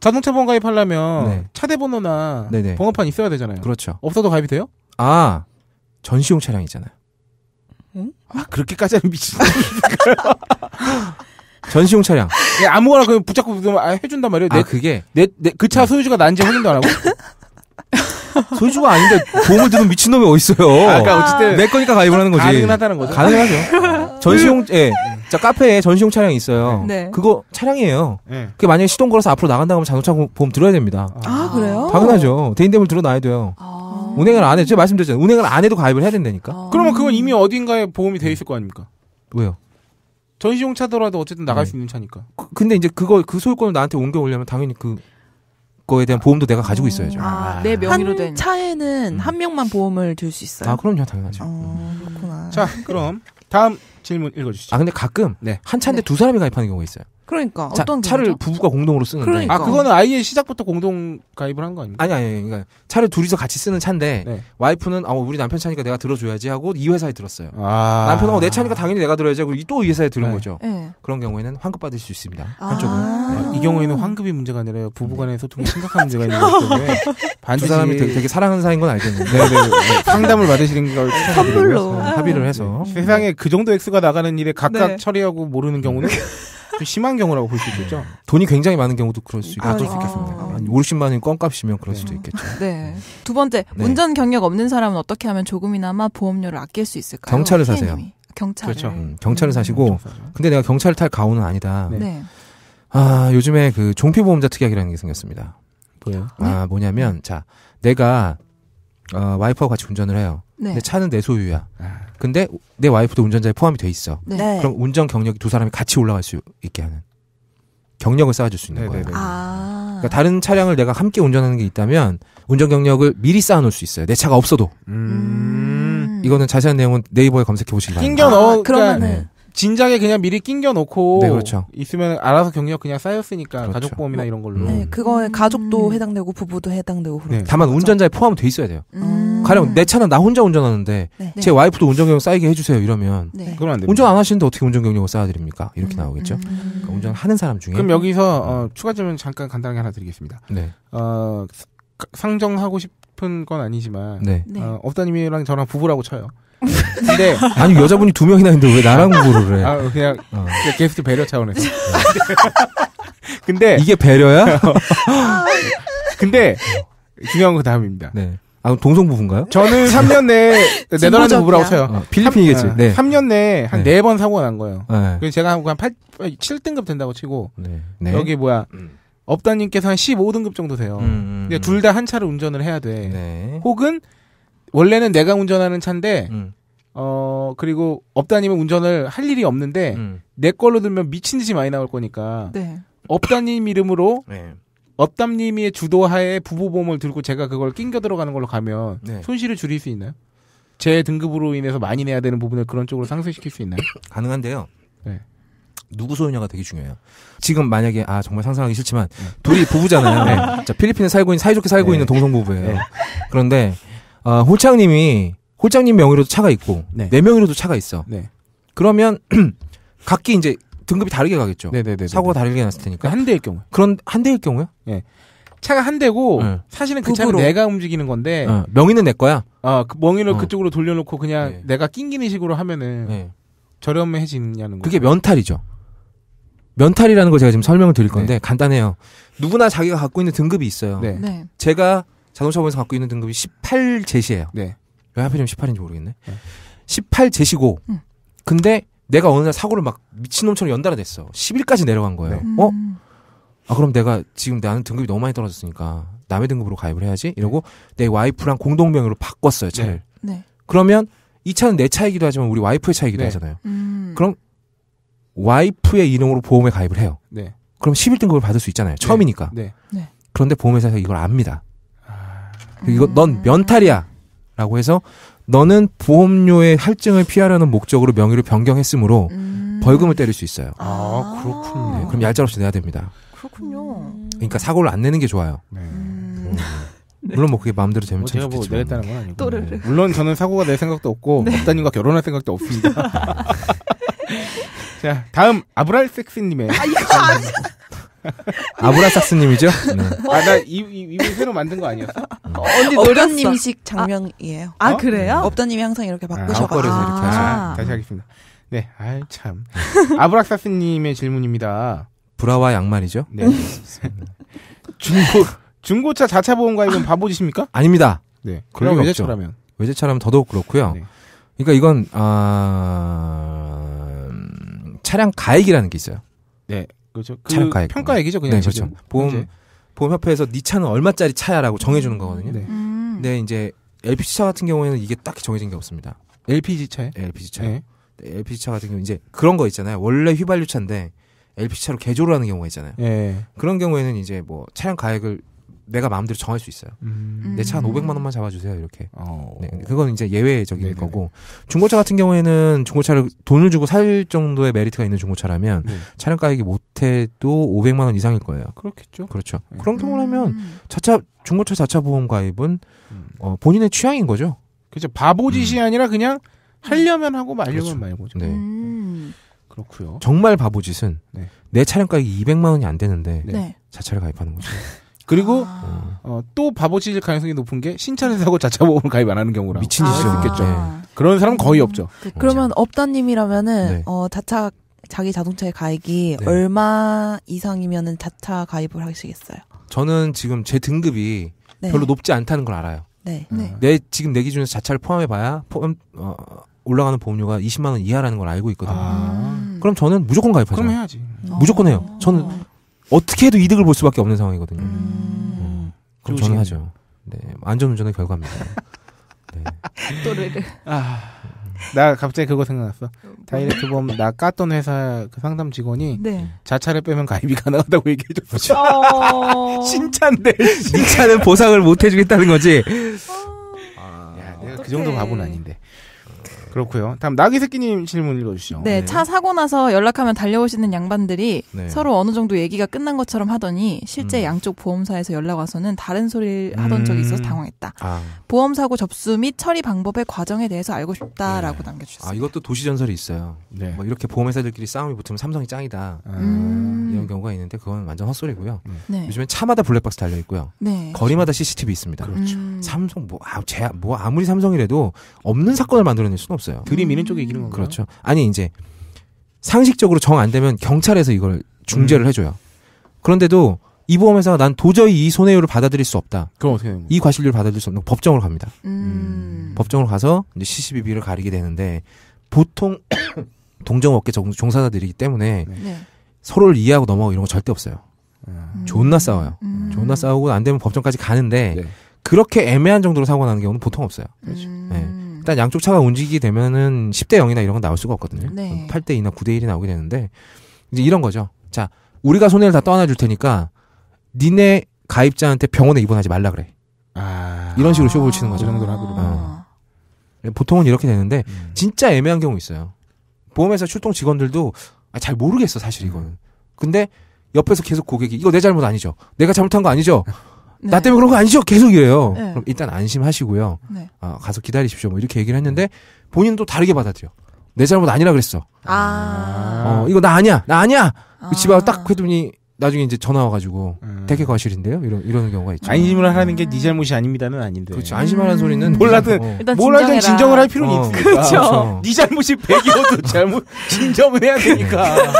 Speaker 3: 자동차 보험 가입하려면 네. 차대번호나 네, 번호판 있어야 되잖아요. 그렇죠. 없어도 가입이 돼요?
Speaker 1: 아 전시용 차량 이잖아요
Speaker 3: 응? 아 그렇게까지 는면 미친. 전시용 차량. 예, 아무거나 그냥 붙잡고 그냥 아, 해준단 말이에요. 내, 아, 그게 내내그차 소유주가 난지 확인도 안 하고. 소주가 아닌데
Speaker 1: 보험을 들은 미친놈이 어딨어요. 아, 그러니까 어쨌든 내 거니까 가입을 하는 거지. 가능하다는 거죠. 가능하죠. 전시용, 예. 자, 카페에 전시용 차량이 있어요. 네. 그거 차량이에요. 네. 그게 만약에 시동 걸어서 앞으로 나간다 하면 자동차 보험 들어야 됩니다.
Speaker 2: 아, 아 그래요?
Speaker 1: 당연하죠. 대인대물 들어놔야 돼요. 아. 운행을 안 해. 제가 말씀드렸잖아요. 운행을 안 해도 가입을 해야 된다니까. 아. 그러면 그건 이미
Speaker 3: 어딘가에 보험이 돼 있을 거 아닙니까? 왜요? 전시용 차더라도 어쨌든 나갈
Speaker 1: 네. 수 있는 차니까. 그, 근데 이제 그거 그 소유권을 나한테 옮겨오려면 당연히 그 거에 대한 보험도 내가 가지고 있어야죠.
Speaker 4: 아, 아. 내 명의로 된. 한 차에는 한 명만 보험을 들 수 있어요. 아,
Speaker 1: 그럼요, 당연하죠. 어, 음.
Speaker 4: 그렇구나. 자, 그럼 다음 질문 읽어주시죠.
Speaker 1: 아, 근데 가끔 네. 한 차인데 네. 두 사람이 가입하는 경우가 있어요.
Speaker 3: 그러니까 자, 어떤 차를 경죠
Speaker 1: 부부가 공동으로 쓰는데 그러니까. 아 그거는 아예
Speaker 3: 시작부터 공동 가입을 한 거 아닙니까?
Speaker 1: 아니 아니 그러니까 차를 둘이서 같이 쓰는 차인데 네. 와이프는 아 뭐 우리 남편 차니까 내가 들어줘야지 하고 이 회사에 들었어요.
Speaker 3: 아. 남편하고 내
Speaker 1: 차니까 당연히 내가 들어야지 하고 또 이 회사에 들은 네. 거죠. 네. 그런 경우에는 환급 받을 수 있습니다. 아. 한쪽은 아, 이 경우에는 환급이 문제가 아니라 부부간의
Speaker 3: 소통이 심각한 문제가 있는 거기 때문에 반드두 사람이 되게, 되게 사랑하는 사이인 건 알겠는데 네, 네, 상담을 받으시는 걸 선물로 합의를 해서 세상에 그 정도 액수가 나가는 일에 각각 처리하고 모르는 경우는 좀 심한 경우라고 볼 수 있겠죠. 네. 돈이 굉장히 많은 경우도 그럴
Speaker 1: 수있겠습니다 아, 네. 아. 한 5, 0만원이 껌값이면 그럴 네. 수도 있겠죠.
Speaker 4: 네. 두 번째, 네. 운전 경력 없는 사람은 어떻게 하면 조금이나마 보험료를 아낄 수 있을까요? 경찰을 사세요. 경찰를 그렇죠.
Speaker 1: 음, 경차를 사시고, 음, 근데 내가 경찰탈 가오는 아니다. 네. 아, 요즘에 그 종피보험자 특약이라는 게 생겼습니다. 뭐요? 아, 뭐냐면, 자, 내가, 어, 와이퍼 같이 운전을 해요. 네. 근데 차는 내 소유야. 네. 근데 내 와이프도 운전자에 포함이 돼 있어. 네. 네. 그럼 운전 경력이 두 사람이 같이 올라갈 수 있게 하는 경력을 쌓아줄 수 있는 네, 거예요. 아~ 그러니까 다른 차량을 내가 함께 운전하는 게 있다면 운전 경력을 미리 쌓아놓을 수 있어요. 내 차가 없어도. 음... 음. 이거는 자세한 내용은 네이버에 검색해 보시기 바랍니다. 낑겨 넣어. 아, 그러면 네. 그러니까
Speaker 3: 진작에 그냥 미리 낑겨 놓고 네, 그렇죠. 있으면 알아서 경력 그냥 쌓였으니까 그렇죠. 가족 보험이나 이런 걸로. 네,
Speaker 4: 그거에 음. 가족도 해당되고 부부도 해당되고
Speaker 1: 네. 다만 운전자에 포함돼 있어야 돼요. 음... 음. 가령 내 차는 나 혼자 운전하는데 네. 제 네. 와이프도 운전경력 쌓이게 해주세요 이러면 네. 그럼 안 운전 안 하시는데 어떻게 운전경력을 쌓아드립니까? 이렇게 음. 나오겠죠. 음. 그러니까 운전하는 사람 중에 그럼
Speaker 3: 여기서 음. 어, 추가 질문 잠깐 간단하게 하나 드리겠습니다. 네. 어, 상정하고 싶은 건 아니지만 네. 네. 어, 업다님이랑 저랑 부부라고 쳐요. 근데 아니 여자분이 두 명이나 있는데 왜 나랑 부부를 해? 아 그냥, 어. 그냥 게스트 배려 차원에서.
Speaker 2: 근데 이게 배려야? 아, 근데
Speaker 3: 중요한 거 다음입니다. 네. 아, 동성부부인가요? 저는 3년 내에 네덜란드 부부라고 쳐요. 어, 필리핀이겠지. 네. 3년 내에 한네번 네 사고가 난 거예요. 네. 그래서 제가 한 8, 7등급 된다고 치고 네. 네. 여기 뭐야 업다님께서 한 15등급 정도 돼요. 음, 음 근데 음. 둘다 한 차를 운전을 해야 돼. 네. 혹은 원래는 내가 운전하는 차인데 음. 어 그리고 업다님은 운전을 할 일이 없는데 내 걸로 들면 미친 듯이 많이 나올 거니까 업다님 이름으로 업담님이 의 주도하에 부부보험을 들고 제가 그걸 낑겨 들어가는 걸로 가면 네. 손실을 줄일 수 있나요? 제 등급으로 인해서 많이 내야 되는 부분을 그런 쪽으로 상쇄시킬 수 있나요? 가능한데요. 네. 누구 소유냐가 되게 중요해요.
Speaker 1: 지금 만약에 아 정말 상상하기 싫지만 네. 둘이 부부잖아요. 네. 자 필리핀에 살고 있는 사이좋게 살고 네. 있는 동성 부부예요. 네. 그런데 어, 홀창님이 홀장님 명의로도 차가 있고 네 명의로도 차가 있어. 네. 그러면 각기 이제 등급이 다르게 가겠죠. 네네네. 네, 네, 네, 사고가 다르게 났을 테니까. 한 대일 경우. 그런 한 대일 경우요?
Speaker 2: 예.
Speaker 3: 차가 한 대고 네. 사실은 그차로 내가 움직이는 건데 어,
Speaker 1: 명의는 내 거야. 어, 그 명의를 어. 그쪽으로
Speaker 3: 돌려놓고 그냥 네. 내가 낑기는 식으로 하면은 네. 저렴해지냐는 거. 그게
Speaker 1: 면탈이죠. 면탈이라는 걸 제가 지금 설명을 드릴 건데 간단해요.
Speaker 3: 누구나 자기가 갖고
Speaker 1: 있는 등급이 있어요. 제가 자동차 보에서 갖고 있는 등급이 18 제시예요. 왜 하필이면 18인지 모르겠네. 18 제시고 응. 근데 내가 어느 날 사고를 막 미친놈처럼 연달아 냈어. 10일까지 내려간 거예요. 네. 어? 음. 아 그럼 내가 지금 나는 등급이 너무 많이 떨어졌으니까 남의 등급으로 가입을 해야지 이러고 내 와이프랑 공동명의로 바꿨어요 차를. 네. 네. 그러면 이 차는 내 차이기도 하지만 우리 와이프의 차이기도 네. 하잖아요. 음. 그럼 와이프의 이름으로 보험에 가입을 해요. 네. 그럼 11등급을 받을 수 있잖아요. 처음이니까. 그런데 보험회사에서 이걸 압니다. 아... 이거 넌 음. 면탈이야. 라고 해서 너는 보험료의 할증을 피하려는 목적으로 명의를 변경했으므로 음. 벌금을 때릴 수 있어요. 아, 그렇군요. 네, 그럼 얄짤없이 내야 됩니다. 그렇군요. 그러니까 사고를 안 내는 게
Speaker 3: 좋아요. 네. 음. 음. 네. 물론 뭐 그게 마음대로 되면 뭐참 제가 뭐 내겠다는 건 아니고. 또 네. 물론 저는 사고가 낼 생각도 없고 박 네. 업다님과 결혼할 생각도 없습니다. 자 다음 아브랄 섹스님의 아, 이거 아니 네. 아, 아브라삭스님이죠? 네. 아나
Speaker 4: 이분
Speaker 3: 새로 만든 거 아니었어? 음. 어,
Speaker 4: 언니 업더님식 장면이에요. 아, 아, 어? 그래요? 업더님이 네. 항상 이렇게 아, 바꾸셔가지고 아, 이렇게 하죠. 아,
Speaker 3: 다시 하겠습니다. 네, 아이 참아브라삭스님의 질문입니다. 브라와 양말이죠? 네. 중고 중고차 자차 보험 가입은 바보짓십니까 아닙니다. 네. 그럼 외제차라면 외제차라면
Speaker 1: 더더욱 그렇고요. 네. 그러니까 이건 아 차량 가액이라는 게 있어요.
Speaker 2: 네.
Speaker 3: 그렇죠.
Speaker 1: 그차량가 평가액이죠, 그냥 네, 그렇죠. 보험 이제. 보험협회에서 네 차는 얼마짜리 차야라고 정해주는 거거든요. 네.
Speaker 2: 음. 근데
Speaker 1: 이제 LPG 차 같은 경우에는 이게 딱히 정해진 게 없습니다. LPG 차요? LPG 차요. 네. LPG 네. 차 같은 경우 이제 그런 거 있잖아요. 원래 휘발유 차인데 LPG 차로 개조를 하는 경우가 있잖아요. 네. 그런 경우에는 이제 뭐 차량 가액을 내가 마음대로 정할 수 있어요. 음. 내차 한 500만 음. 원만 잡아주세요 이렇게. 어. 네, 그건 이제 예외적인 네네 거고 중고차 같은 경우에는 중고차를 돈을 주고 살 정도의 메리트가 있는 중고차라면 네. 차량 가격이 못해도 500만 원 이상일 거예요. 그렇겠죠. 그렇죠. 네. 그런 경우라면 음. 자차 중고차 자차 보험 가입은 음. 어, 본인의 취향인 거죠. 그죠. 바보짓이
Speaker 3: 아니라 그냥 하려면 하고 말려면 그렇죠. 말고죠. 네. 그렇고요.
Speaker 1: 정말 바보짓은 네. 내 차량 가격이 200만 원이 안 되는데 네. 자차를 가입하는 거죠.
Speaker 3: 그리고 아. 어, 또 바보짓일 가능성이 높은 게 신차를 사고 자차 보험을 가입 안 하는 경우랑 미친 짓이 아. 있겠죠. 네. 그런
Speaker 1: 사람 은 거의 없죠. 그 그러면
Speaker 4: 그렇죠. 업다님이라면은 네. 어, 자차 자기 자동차의 가입이 네. 얼마 이상이면은 자차 가입을 하시겠어요?
Speaker 1: 저는 지금 제 등급이 네. 별로 높지 않다는 걸 알아요. 네. 음. 내 지금 내 기준에서 자차를 포함해봐야 포함 어, 올라가는 보험료가 20만 원 이하라는 걸 알고 있거든요. 아. 음. 그럼 저는 무조건 가입하죠. 그럼
Speaker 2: 해야지. 어. 무조건 해요.
Speaker 1: 저는 어. 어떻게 해도 이득을 볼 수밖에 없는 상황이거든요. 음. 음. 그럼 저는 하죠. 네, 안전운전의 결과입니다.
Speaker 3: 네. 또르르. 아. 나 갑자기 그거 생각났어. 뭐. 다이렉트 보험 나 깠던 회사 그 상담 직원이 네. 자차를 빼면 가입이 가능하다고 얘기해줬어.
Speaker 2: 어... 신차인데 신
Speaker 3: 차는 보상을 못 해주겠다는 거지.
Speaker 2: 아... 야, 내가 그 어떡해. 그 정도
Speaker 3: 바보는 아닌데. 그렇고요. 다음 나기 새끼님 질문 읽어주시죠. 네, 네, 차
Speaker 4: 사고 나서 연락하면 달려오시는 양반들이 네. 서로 어느 정도 얘기가 끝난 것처럼 하더니 실제 음. 양쪽 보험사에서 연락 와서는 다른 소리를 하던 음. 적이 있어서 당황했다. 아. 보험 사고 접수 및 처리 방법의 과정에 대해서 알고 싶다라고 네. 남겨주셨어요. 아
Speaker 1: 이것도 도시 전설이 있어요. 네. 뭐 이렇게 보험회사들끼리 싸움이 붙으면 삼성이 짱이다 아. 음. 이런 경우가 있는데 그건 완전 헛소리고요. 네. 네. 요즘엔 차마다 블랙박스 달려 있고요. 네. 거리마다 CCTV 있습니다. 그렇죠. 음. 삼성 뭐아뭐 아, 뭐 아무리 삼성이라도 없는 사건을 만들어낼 수는 없어요. 상관없어요. 들이미는 쪽에 이기는 건가 그렇죠. 아니 이제 상식적으로 정 안 되면 경찰에서 이걸 중재를 음. 해줘요. 그런데도 이 보험회사가 난 도저히 이 손해율을 받아들일 수 없다. 그럼 어떻게 되는 거예요? 이 과실률을 받아들일 수없는 법정으로 갑니다.
Speaker 2: 음. 음.
Speaker 1: 법정으로 가서 이제 CCBB를 가리게 되는데 보통 동정업계 종사자들이기 때문에 네. 네. 서로를 이해하고 넘어가고 이런 거 절대 없어요. 음. 존나 싸워요. 음. 음. 존나 싸우고 안 되면 법정까지 가는데 네. 그렇게 애매한 정도로 사고 나는 경우는 보통 없어요. 그렇죠. 음. 네. 일단 양쪽 차가 움직이게 되면은 10대 0이나 이런 건 나올 수가 없거든요. 네. 8대 2나 9대 1이 나오게 되는데 이제 이런 거죠. 자, 우리가 손해를 다 떠안아 줄 테니까 니네 가입자한테 병원에 입원하지 말라 그래. 아. 이런 식으로 쇼부를 치는 거죠. 그 정도로 하기로. 어. 예, 보통은 이렇게 되는데 음. 진짜 애매한 경우 있어요. 보험회사 출동 직원들도 아, 잘 모르겠어 사실 이거는. 근데 옆에서 계속 고객이 이거 내 잘못 아니죠? 내가 잘못한 거 아니죠? 네. 나 때문에 그런 거 아니죠? 계속 이래요. 네. 그럼 일단 안심하시고요. 네. 아, 가서 기다리십시오. 뭐 이렇게 얘기를 했는데 본인은 또 다르게 받아들여. 내 잘못 아니라 그랬어.
Speaker 2: 아.
Speaker 1: 어, 이거 나 아니야. 나 아니야. 아. 그 집에 와서 딱 했더니 나중에 이제 전화 와가지고 음. 대게 과실인데요 이런
Speaker 3: 이런 경우가 있죠. 안심을 아. 하는 게 네 잘못이 아닙니다는 아닌데. 그렇죠. 안심하는 음. 소리는 몰라든 어. 몰라든 진정을 할 필요는 어. 있으니까. 그렇죠. 네 잘못이 백이어도 잘못 진정을 해야 되니까. 그러니까.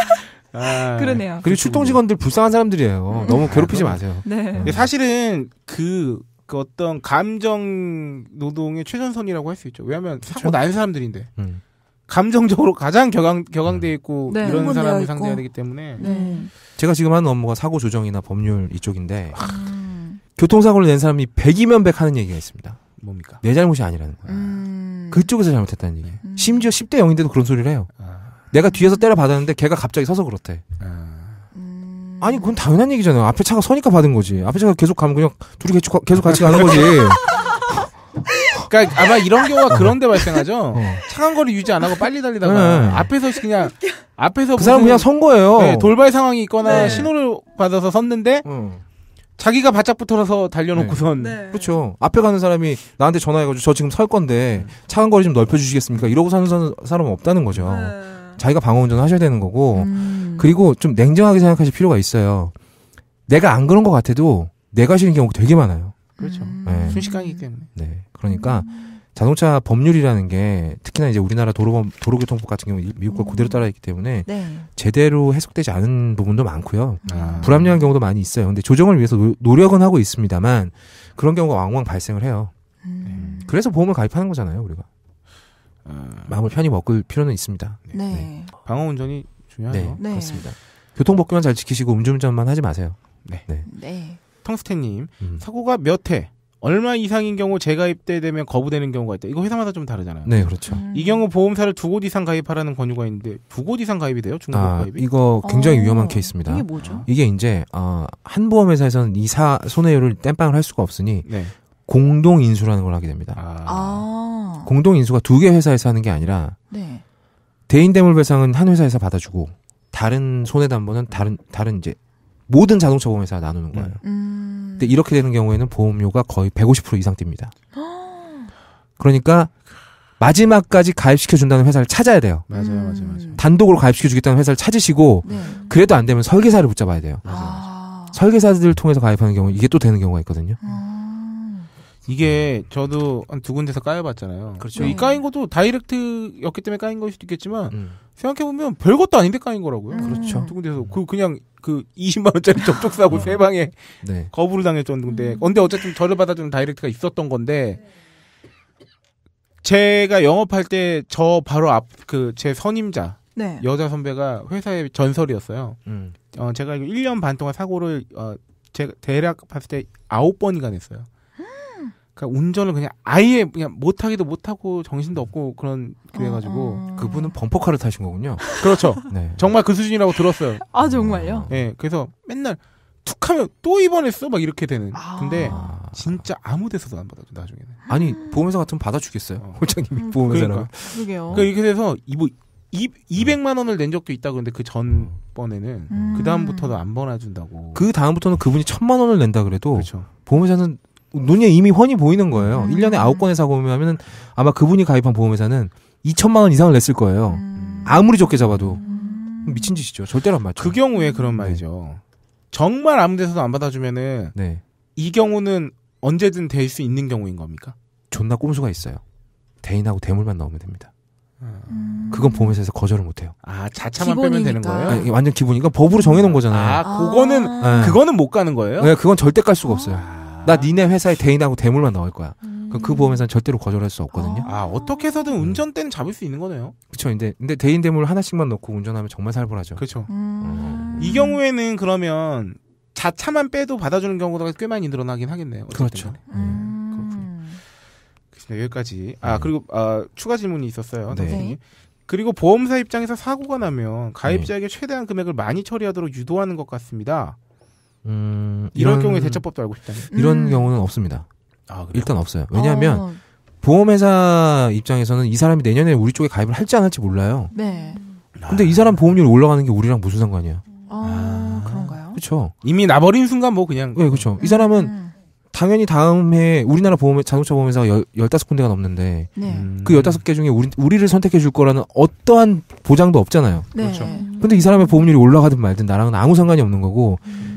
Speaker 3: 아.
Speaker 1: 그러네요. 그리고 출동 직원들 불쌍한 사람들이에요. 음. 너무 괴롭히지 마세요.
Speaker 2: 네. 네.
Speaker 3: 사실은 그, 그 어떤 감정 노동의 최전선이라고 할 수 있죠. 왜냐하면 사고 난 사람들인데. 음. 감정적으로 가장 격앙 격앙돼 음. 있고 네, 이런
Speaker 2: 사람을 상대해야 되기 때문에 네.
Speaker 1: 제가 지금 하는 업무가 사고 조정이나 법률 이쪽인데 아. 음. 교통사고를 낸 사람이 백이면백 하는 얘기가 있습니다. 뭡니까? 내 잘못이 아니라는 거야. 음. 그쪽에서 잘못했다는 얘기. 음. 심지어 10대 0인데도 그런 소리를 해요. 아. 내가 뒤에서 때려 받았는데 걔가 갑자기 서서 그렇대. 아. 음... 아니 그건 당연한 얘기잖아요. 앞에 차가 서니까 받은 거지. 앞에 차가 계속 가면 그냥 둘이 계속, 계속 같이 가는 거지.
Speaker 3: 그러니까 아마 이런 경우가 그런데 발생하죠. 어. 차간 거리 유지 안 하고 빨리 달리다가 네. 네. 앞에서 그냥 앞에서 그 사람 그냥 선 거예요. 네, 돌발 상황이 있거나 네. 신호를 받아서 섰는데 음. 자기가 바짝 붙어서 달려놓고선 네. 네. 그렇죠. 앞에 가는 사람이
Speaker 1: 나한테 전화해가지고 저 지금 설 건데 네. 차간 거리 좀 넓혀주시겠습니까? 이러고 사는 사람은 없다는 거죠. 자기가 방어 운전을 하셔야 되는 거고 음. 그리고 좀 냉정하게 생각하실 필요가 있어요. 내가 안 그런 것 같아도 내가 싫은 경우 되게 많아요.
Speaker 3: 그렇죠. 음. 네. 순식간이기 때문에. 네.
Speaker 1: 그러니까 자동차 법률이라는 게 특히나 이제 우리나라 도로법 도로교통법 같은 경우 미국과 음. 그대로 따라있기 때문에 네. 제대로 해석되지 않은 부분도 많고요. 아. 불합리한 경우도 많이 있어요. 근데 조정을 위해서 노, 력은 하고 있습니다만 그런 경우가 왕왕 발생을 해요. 음. 네. 그래서 보험을 가입하는 거잖아요, 우리가. 아. 마음을 편히 먹을 필요는 있습니다. 네. 네. 네. 방어 운전이 중요하죠.
Speaker 3: 네, 네. 그렇습니다. 교통법규만 잘 지키시고 음주운전만 하지 마세요. 네. 네. 네. 텅스텐님 음. 사고가 몇 회, 얼마 이상인 경우 재가입되면 거부되는 경우가 있다. 이거 회사마다 좀 다르잖아요. 네, 그렇죠. 음. 이 경우 보험사를 두 곳 이상 가입하라는 권유가 있는데 두 곳 이상 가입이 돼요? 중국 아, 가입이? 이거 굉장히 어. 위험한 케이스입니다. 이게 뭐죠?
Speaker 1: 이게 이제 어, 한 보험회사에서는 이사 손해율을 땜빵을 할 수가 없으니 네. 공동 인수라는 걸 하게 됩니다. 아. 아. 공동 인수가 두 개 회사에서 하는 게 아니라 네. 대인 대물 배상은 한 회사에서 받아주고 다른 손해담보는 다른 다른 이제 모든 자동차 보험회사가 나누는 음. 거예요.
Speaker 2: 음.
Speaker 1: 근데 이렇게 되는 경우에는 보험료가 거의 150% 이상 뜁니다. 그러니까 마지막까지 가입시켜 준다는 회사를 찾아야 돼요. 맞아요, 음. 맞아요, 맞아요. 단독으로 가입시켜 주겠다는 회사를 찾으시고 네. 그래도 안 되면 설계사를 붙잡아야 돼요. 맞아요, 맞아요. 설계사들을 통해서 가입하는 경우 이게 또 되는 경우가 있거든요. 아.
Speaker 3: 이게 저도 한 두 군데서 까여봤잖아요. 그렇죠. 이 네. 까인 것도 다이렉트였기 때문에 까인 걸 수도 있겠지만 음. 생각해 보면 별 것도 아닌데 까인 거라고요. 음. 그렇죠. 두 군데서 그 그냥 그 20만 원짜리 접촉 사고 음. 세 방에 네. 거부를 당했던데 근데 음. 어쨌든 저를 받아주는 다이렉트가 있었던 건데 네. 제가 영업할 때 저 바로 앞 그 제 선임자 네. 여자 선배가 회사의 전설이었어요. 음. 어, 제가 1년 반 동안 사고를 어, 제가 대략 봤을 때 9번인가 냈어요. 그러니까 운전을 그냥 아예 그냥 못하기도 못하고 정신도 없고 그런 그래가지고 어, 어... 그분은 범퍼카를 타신 거군요. 그렇죠. 네. 정말 그 수준이라고 들었어요.
Speaker 4: 아 정말요?
Speaker 3: 네, 그래서 맨날 툭하면 또 입원했어 막 이렇게 되는. 아... 근데 진짜 아무 데서도 안 받아줘 나중에는. 아니 보험회사 같으면 받아주겠어요. 어.
Speaker 1: 홀장님이
Speaker 2: 음, 보험회사라고. 그러니까. 그러니까 이렇게
Speaker 3: 돼서 이뭐 200만 원을 낸 적도 있다 그런데 그 전번에는 음. 그 다음부터도 안 벌어준다고.
Speaker 1: 그 다음부터는 그분이 천만 원을 낸다 그래도 그렇죠. 보험회사는 눈에 이미 훤히 보이는 거예요. 음. 1년에 9건의 사고면 하면 아마 그분이 가입한 보험회사는 2천만 원 이상을 냈을 거예요. 음. 아무리 적게 잡아도. 음. 미친
Speaker 3: 짓이죠. 절대로 안 맞죠. 그 경우에 음. 그런 네. 말이죠. 네. 정말 아무 데서도 안 받아주면은 네. 이 경우는 언제든 될 수 있는 경우인 겁니까? 존나 꼼수가 있어요.
Speaker 1: 대인하고 대물만 나오면 됩니다. 음... 그건 보험회사에서 거절을 못해요. 아
Speaker 3: 자차만 빼면 되는 거예요? 아니,
Speaker 1: 완전 기본이니까 법으로 정해놓은 거잖아요. 아, 그거는 아~ 그거는
Speaker 3: 못 가는 거예요? 네,
Speaker 1: 그건 절대 깔 수가 없어요. 아~ 나 니네 회사에 대인하고 대물만 나올 거야. 음. 그럼 그 음. 보험회사는 절대로 거절할 수 없거든요. 아, 아
Speaker 3: 어떻게 해서든 음. 운전대는 잡을 수 있는 거네요.
Speaker 1: 그쵸. 근데, 근데 대인 대물 하나씩만 넣고 운전하면 정말 살벌하죠.
Speaker 3: 그렇죠. 음. 이 경우에는 그러면 자차만 빼도 받아주는 경우가 꽤 많이 늘어나긴 하겠네요. 그렇죠. 음. 그렇군요. 여기까지. 아, 그리고 아, 추가 질문이 있었어요. 네. 선생님. 네. 그리고 보험사 입장에서 사고가 나면 가입자에게 네. 최대한 금액을 많이 처리하도록 유도하는 것 같습니다.
Speaker 2: 음, 이런, 이런 경우에
Speaker 3: 대처법도 알고 싶다. 이런
Speaker 1: 음. 경우는 없습니다. 아, 일단 없어요. 왜냐하면 어. 보험회사 입장에서는 이 사람이 내년에 우리 쪽에 가입을 할지 안 할지 몰라요. 네. 근데 이 사람 보험료이 올라가는 게 우리랑 무슨 상관이야? 아,
Speaker 3: 아 그런가요? 그렇죠. 이미 나버린 순간 뭐 그냥. 네, 그렇죠.
Speaker 1: 이 사람은 음. 당연히 다음 해 우리나라 보험 자동차 보험회사가 열, 15군데가 넘는데 네. 음. 그 15개 중에 우리, 우리를 선택해 줄 거라는 어떠한 보장도 없잖아요. 네. 그렇죠. 근데 이 사람의 보험률이 올라가든 말든 나랑은 아무 상관이 없는 거고 음.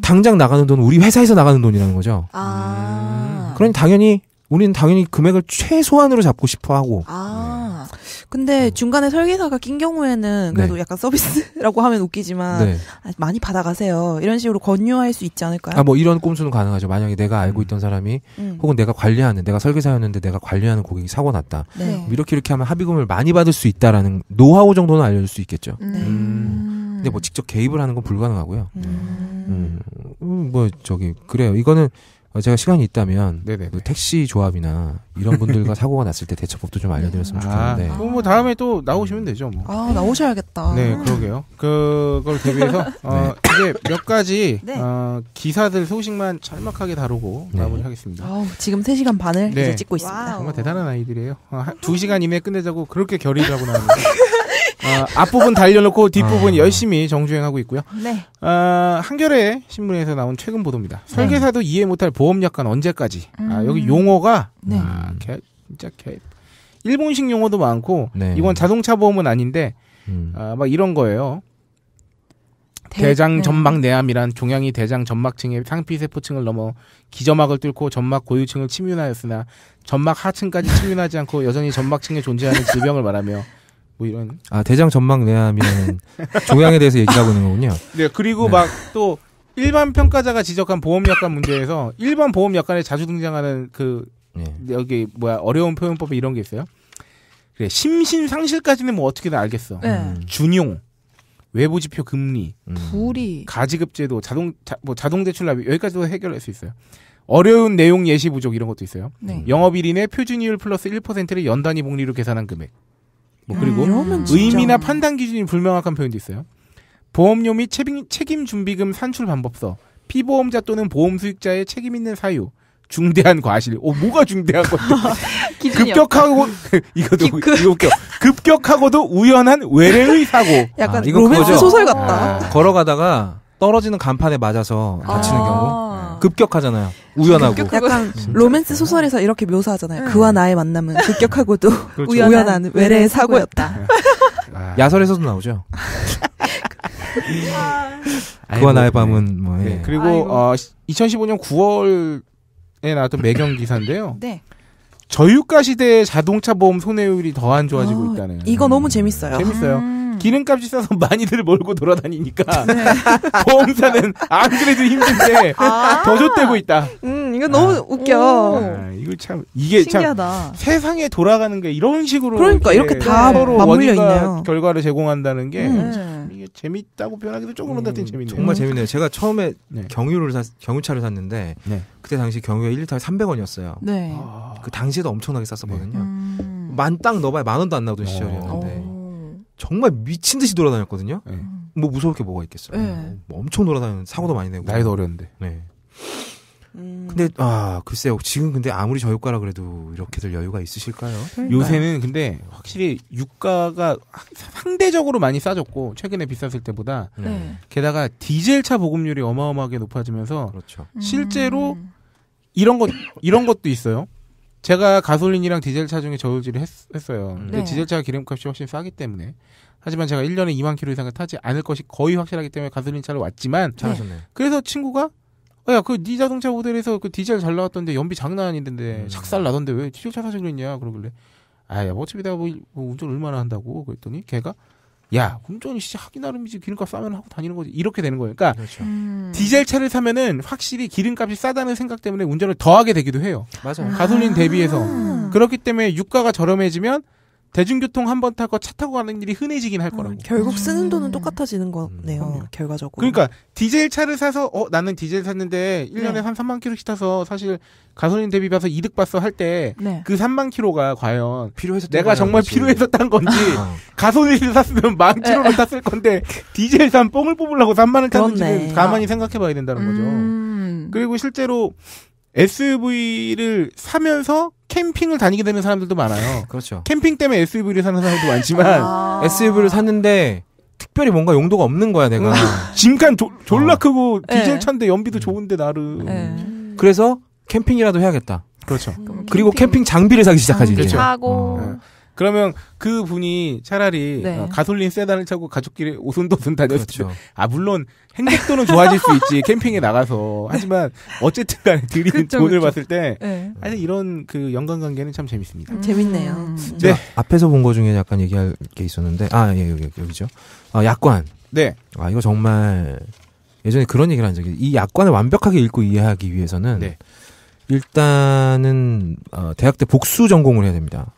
Speaker 1: 당장 나가는 돈은 우리 회사에서 나가는 돈이라는 거죠. 아. 음. 그러니 당연히 우리는 당연히 금액을 최소한으로 잡고 싶어 하고. 아. 네.
Speaker 4: 근데 어. 중간에 설계사가 낀 경우에는 그래도 네. 약간 서비스라고 하면 웃기지만 네. 아, 많이 받아가세요. 이런 식으로 권유할 수 있지 않을까요? 아, 뭐
Speaker 1: 이런 꼼수는 가능하죠. 만약에 내가 알고 음. 있던 사람이 음. 혹은 내가 관리하는 내가 설계사였는데 내가 관리하는 고객이 사고 났다. 네. 네. 뭐 이렇게 이렇게 하면 합의금을 많이 받을 수 있다라는 노하우 정도는 알려줄 수 있겠죠.
Speaker 2: 음.
Speaker 1: 근데 뭐 직접 개입을 하는 건 불가능하고요. 음. 음. 음, 뭐 저기 그래요. 이거는 제가 시간이 있다면 그 택시 조합이나 이런 분들과 사고가 났을 때 대처법도 좀 알려드렸으면 아,
Speaker 3: 좋겠는데. 아, 뭐, 그럼 뭐 다음에 또 나오시면 되죠. 뭐.
Speaker 4: 아 나오셔야겠다.
Speaker 1: 네, 그러게요.
Speaker 3: 그걸 대비해서 어, 이제 몇 가지 네. 어, 기사들 소식만 짤막하게 다루고 네. 마무리하겠습니다.
Speaker 4: 아우, 지금 3 시간 반을 네. 이제 찍고 있습니다. 와우. 정말
Speaker 3: 대단한 아이들이에요. 어, 2 시간 이내 끝내자고 그렇게 결의를 하고 나왔는데. 어, 앞부분 달려놓고 뒷부분 아. 열심히 정주행하고 있고요. 네. 어, 한겨레 신문에서 나온 최근 보도입니다. 네. 설계사도 이해 못할 보험약관 언제까지? 아, 음. 아, 여기 용어가 네. 아, 개, 진짜 개, 일본식 용어도 많고 네. 이건 자동차 보험은 아닌데 음. 아, 막 이런 거예요. 대, 장 점막 네. 내암이란 종양이 대장 점막층의 상피 세포층을 넘어 기저막을 뚫고 점막 고유층을 침윤하였으나 점막 하층까지 침윤하지 않고 여전히 점막층에 존재하는 질병을 말하며 뭐 이런.
Speaker 1: 아 대장 전망 내암이라는 종양에 대해서 얘기하고 있는 거군요.
Speaker 3: 네 그리고 네. 막또 일반 평가자가 지적한 보험약관 문제에서 일반 보험약관에 자주 등장하는 그 네. 여기 뭐야 어려운 표현법에 이런 게 있어요. 그래 심신 상실까지는 뭐 어떻게든 알겠어. 네. 음. 준용. 외부 지표 금리, 불이, 음. 가지급 제도, 자동 자, 뭐 자동 대출 납입 여기까지도 해결할 수 있어요. 어려운 내용 예시 부족 이런 것도 있어요. 네. 영업 1인의 표준이율 플러스 1%를 연단위 복리로 계산한 금액. 뭐 그리고 음, 의미나 판단 기준이 불명확한 표현도 있어요. 보험료 및 책임, 책임 준비금 산출 방법서, 피보험자 또는 보험 수익자의 책임 있는 사유, 중대한 과실. 어, 뭐가 중대한 건데? 급격하고 이것도 그, 이거 웃겨. 급격하고도 우연한 외래의 사고. 약간 아, 로맨스 소설
Speaker 1: 같다. 아. 아, 걸어가다가 떨어지는 간판에 맞아서 다치는 아. 경우. 급격하잖아요. 우연하고. 약간
Speaker 4: 음. 로맨스 소설에서 이렇게 묘사하잖아요. 응. 그와 음. 나의 만남은 급격하고도 그렇죠. 우연한, 외래의 사고였다. 아. 야설에서도
Speaker 3: 나오죠. 그와 나의 네. 밤은 뭐. 예. 네. 그리고 어, 2015년 9월에 나왔던 매경 기사인데요. 네. 저유가 시대의 자동차 보험 손해율이 더 안 좋아지고 어, 아, 있다는. 이거 너무 재밌어요. 재밌어요. 음. 기름값이 싸서 많이들 몰고 돌아다니니까 네. 보험사는 안 그래도 힘든데 아~ 더 좆되고 있다.
Speaker 4: 음, 이거 너무 아. 웃겨. 아,
Speaker 3: 이걸 참 이게 신기하다.
Speaker 4: 참 세상에
Speaker 3: 돌아가는 게 이런 식으로 그러니까 이렇게 다 서로 맞물려 있네요. 결과를 제공한다는 게 음. 이게 재밌다고 표현하기도 조금 음, 그렇다 재밌네요. 정말 재밌네요.
Speaker 1: 제가 처음에 네. 경유를 사, 경유차를 샀는데 네. 그때 당시 경유가 1리터에 300원이었어요. 네. 그 당시에도 엄청나게 쌌었거든요.
Speaker 2: 음.
Speaker 1: 만땅 넣어봐야 만 원도 안 나오던 어. 시절이었는데 정말 미친 듯이 돌아다녔거든요. 네. 뭐 무서울 게 뭐가 있겠어요. 네. 뭐 엄청 돌아다니는 사고도 많이 내고. 나이도 어렸는데. 네.
Speaker 2: 음...
Speaker 3: 근데 아 글쎄요 지금 근데 아무리 저유가라 그래도 이렇게들 여유가 있으실까요? 요새는 근데 확실히 유가가 상대적으로 많이 싸졌고 최근에 비쌌을 때보다 네. 네. 게다가 디젤 차 보급률이 어마어마하게 높아지면서 그렇죠. 음. 실제로 이런 것 이런 것도 있어요. 제가 가솔린이랑 디젤 차 중에 저울질을 했, 어요 음. 근데 네. 디젤차가 기름값이 훨씬 싸기 때문에. 하지만 제가 1년에 2만 킬로 이상을 타지 않을 것이 거의 확실하기 때문에 가솔린 차를 왔지만 잘하셨네. 네. 그래서 친구가 야, 그 네 자동차 모델에서 그 디젤 잘 나왔던데 연비 장난 아닌데 음. 삭살 나던데 왜 디젤 차 사지 그랬냐 그러길래 아, 야, 뭐 어차피 내가 뭐, 뭐 운전 얼마나 한다고 그랬더니 걔가 야 운전이 진짜 하기 나름이지 기름값 싸면 하고 다니는 거지 이렇게 되는 거예요. 그러니까 그렇죠. 음. 디젤 차를 사면은 확실히 기름값이 싸다는 생각 때문에 운전을 더 하게 되기도 해요. 맞아요. 가솔린 아. 대비해서 아. 그렇기 때문에 유가가 저렴해지면 대중교통 한 번 타고 차 타고 가는 일이 흔해지긴 할 음, 거라고. 음, 결국 쓰는 돈은 음.
Speaker 4: 똑같아지는 거네요. 음, 결과적으로.
Speaker 3: 그러니까 디젤 차를 사서 어 나는 디젤 샀는데 1년에 네.
Speaker 4: 한 3만 키로씩
Speaker 3: 타서 사실 가솔린 대비 봐서 이득 봤어 할 때그 네. 3만 그 키로가 과연 필요해서 내가 정말 거지. 필요해서 딴 건지 어. 가솔린을 샀으면 만키로를 네. 탔을 건데 디젤 산 뽕을 뽑으려고 3만을 탔는지 가만히 생각해 봐야 된다는 거죠. 음... 그리고 실제로 SUV를 사면서 캠핑을 다니게 되는 사람들도 많아요. 그렇죠. 캠핑 때문에 SUV를 사는 사람도 많지만 아~ SUV를 샀는데 특별히 뭔가 용도가 없는 거야 내가. 짐칸 음. 조, 졸라 어. 크고 디젤 네. 차인데 연비도 음. 좋은데 나름. 네. 그래서 캠핑이라도 해야겠다. 그렇죠. 음, 캠핑. 그리고 캠핑 장비를 사기 시작하지. 장비 음, 사고. 어. 네. 그러면 그 분이 차라리 네. 어, 가솔린 세단을 차고 가족끼리 오손도손 다녔을 그렇죠. 아 물론 행복도는 좋아질 수 있지 캠핑에 나가서 하지만 어쨌든간에 드리는 그렇 돈을 그렇 봤을 때, 네. 아 이런 그 연관 관계는 참 재밌습니다. 음.
Speaker 2: 재밌네요. 음. 음.
Speaker 3: 네
Speaker 1: 앞에서 본 거 중에 약간 얘기할 게 있었는데, 아예 여기 여기죠. 아 약관. 네. 아 이거 정말 예전에 그런 얘기를 한 적이 이 약관을 완벽하게 읽고 이해하기 위해서는. 네. 일단은 어, 대학 때 복수 전공을 해야 됩니다.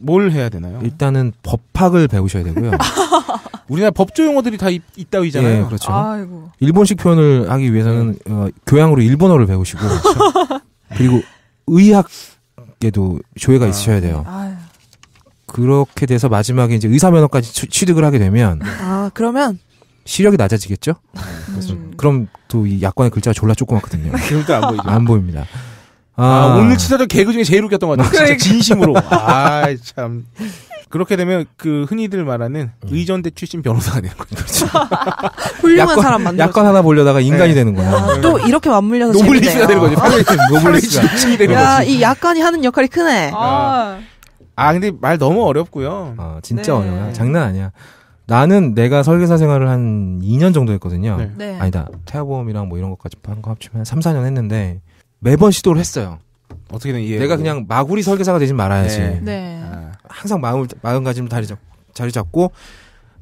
Speaker 1: 뭘 해야 되나요? 일단은 법학을 배우셔야 되고요. 우리나라 법조 용어들이
Speaker 3: 다있다따위잖아요 예, 그렇죠. 아이고.
Speaker 1: 일본식 표현을 하기 위해서는 네. 어, 교양으로 일본어를 배우시고 그렇죠. 그리고 의학에도 조회가 아. 있으셔야 돼요. 아유. 그렇게 돼서 마지막에 이제 의사 면허까지 취, 득을 하게 되면
Speaker 4: 아 그러면
Speaker 1: 시력이 낮아지겠죠? 음. 그럼 또 이 약관의 글자가 졸라 조그맣거든요. 지금도 안 보이죠. 안 보입니다. 아, 아, 오늘 아. 치사던 개그 중에 제일 웃겼던 것 같아요. 진짜 그러니까. 진심으로. 아, 참.
Speaker 3: 그렇게 되면 그 흔히들 말하는 음. 의전대 출신 변호사가 되는 거죠. 그렇죠.
Speaker 4: 훌륭한 약관, 사람 만나. 약관 하나
Speaker 3: 보려다가
Speaker 1: 인간이 네. 되는 거야.
Speaker 4: 아, 또 이렇게 맞물려서 노블리스가 되는 거지. 아,
Speaker 1: 노블리스가 되는 야, 이
Speaker 4: 약관이 하는 역할이 크네. 아,
Speaker 1: 아 근데 말 너무 어렵고요. 아, 진짜 네. 어려워. 요 장난 아니야. 나는 내가 설계사 생활을 한 2년 정도 했거든요. 네. 네. 아니다. 태아보험이랑 뭐 이런 것까지 한거 합치면 3, 4년 했는데 매번 시도를 했어요.
Speaker 3: 어떻게든 이해. 내가 그냥
Speaker 1: 마구리 설계사가 되진 말아야지. 네.
Speaker 4: 네. 아.
Speaker 1: 항상 마음 마음가짐 다리 잡 자리 잡고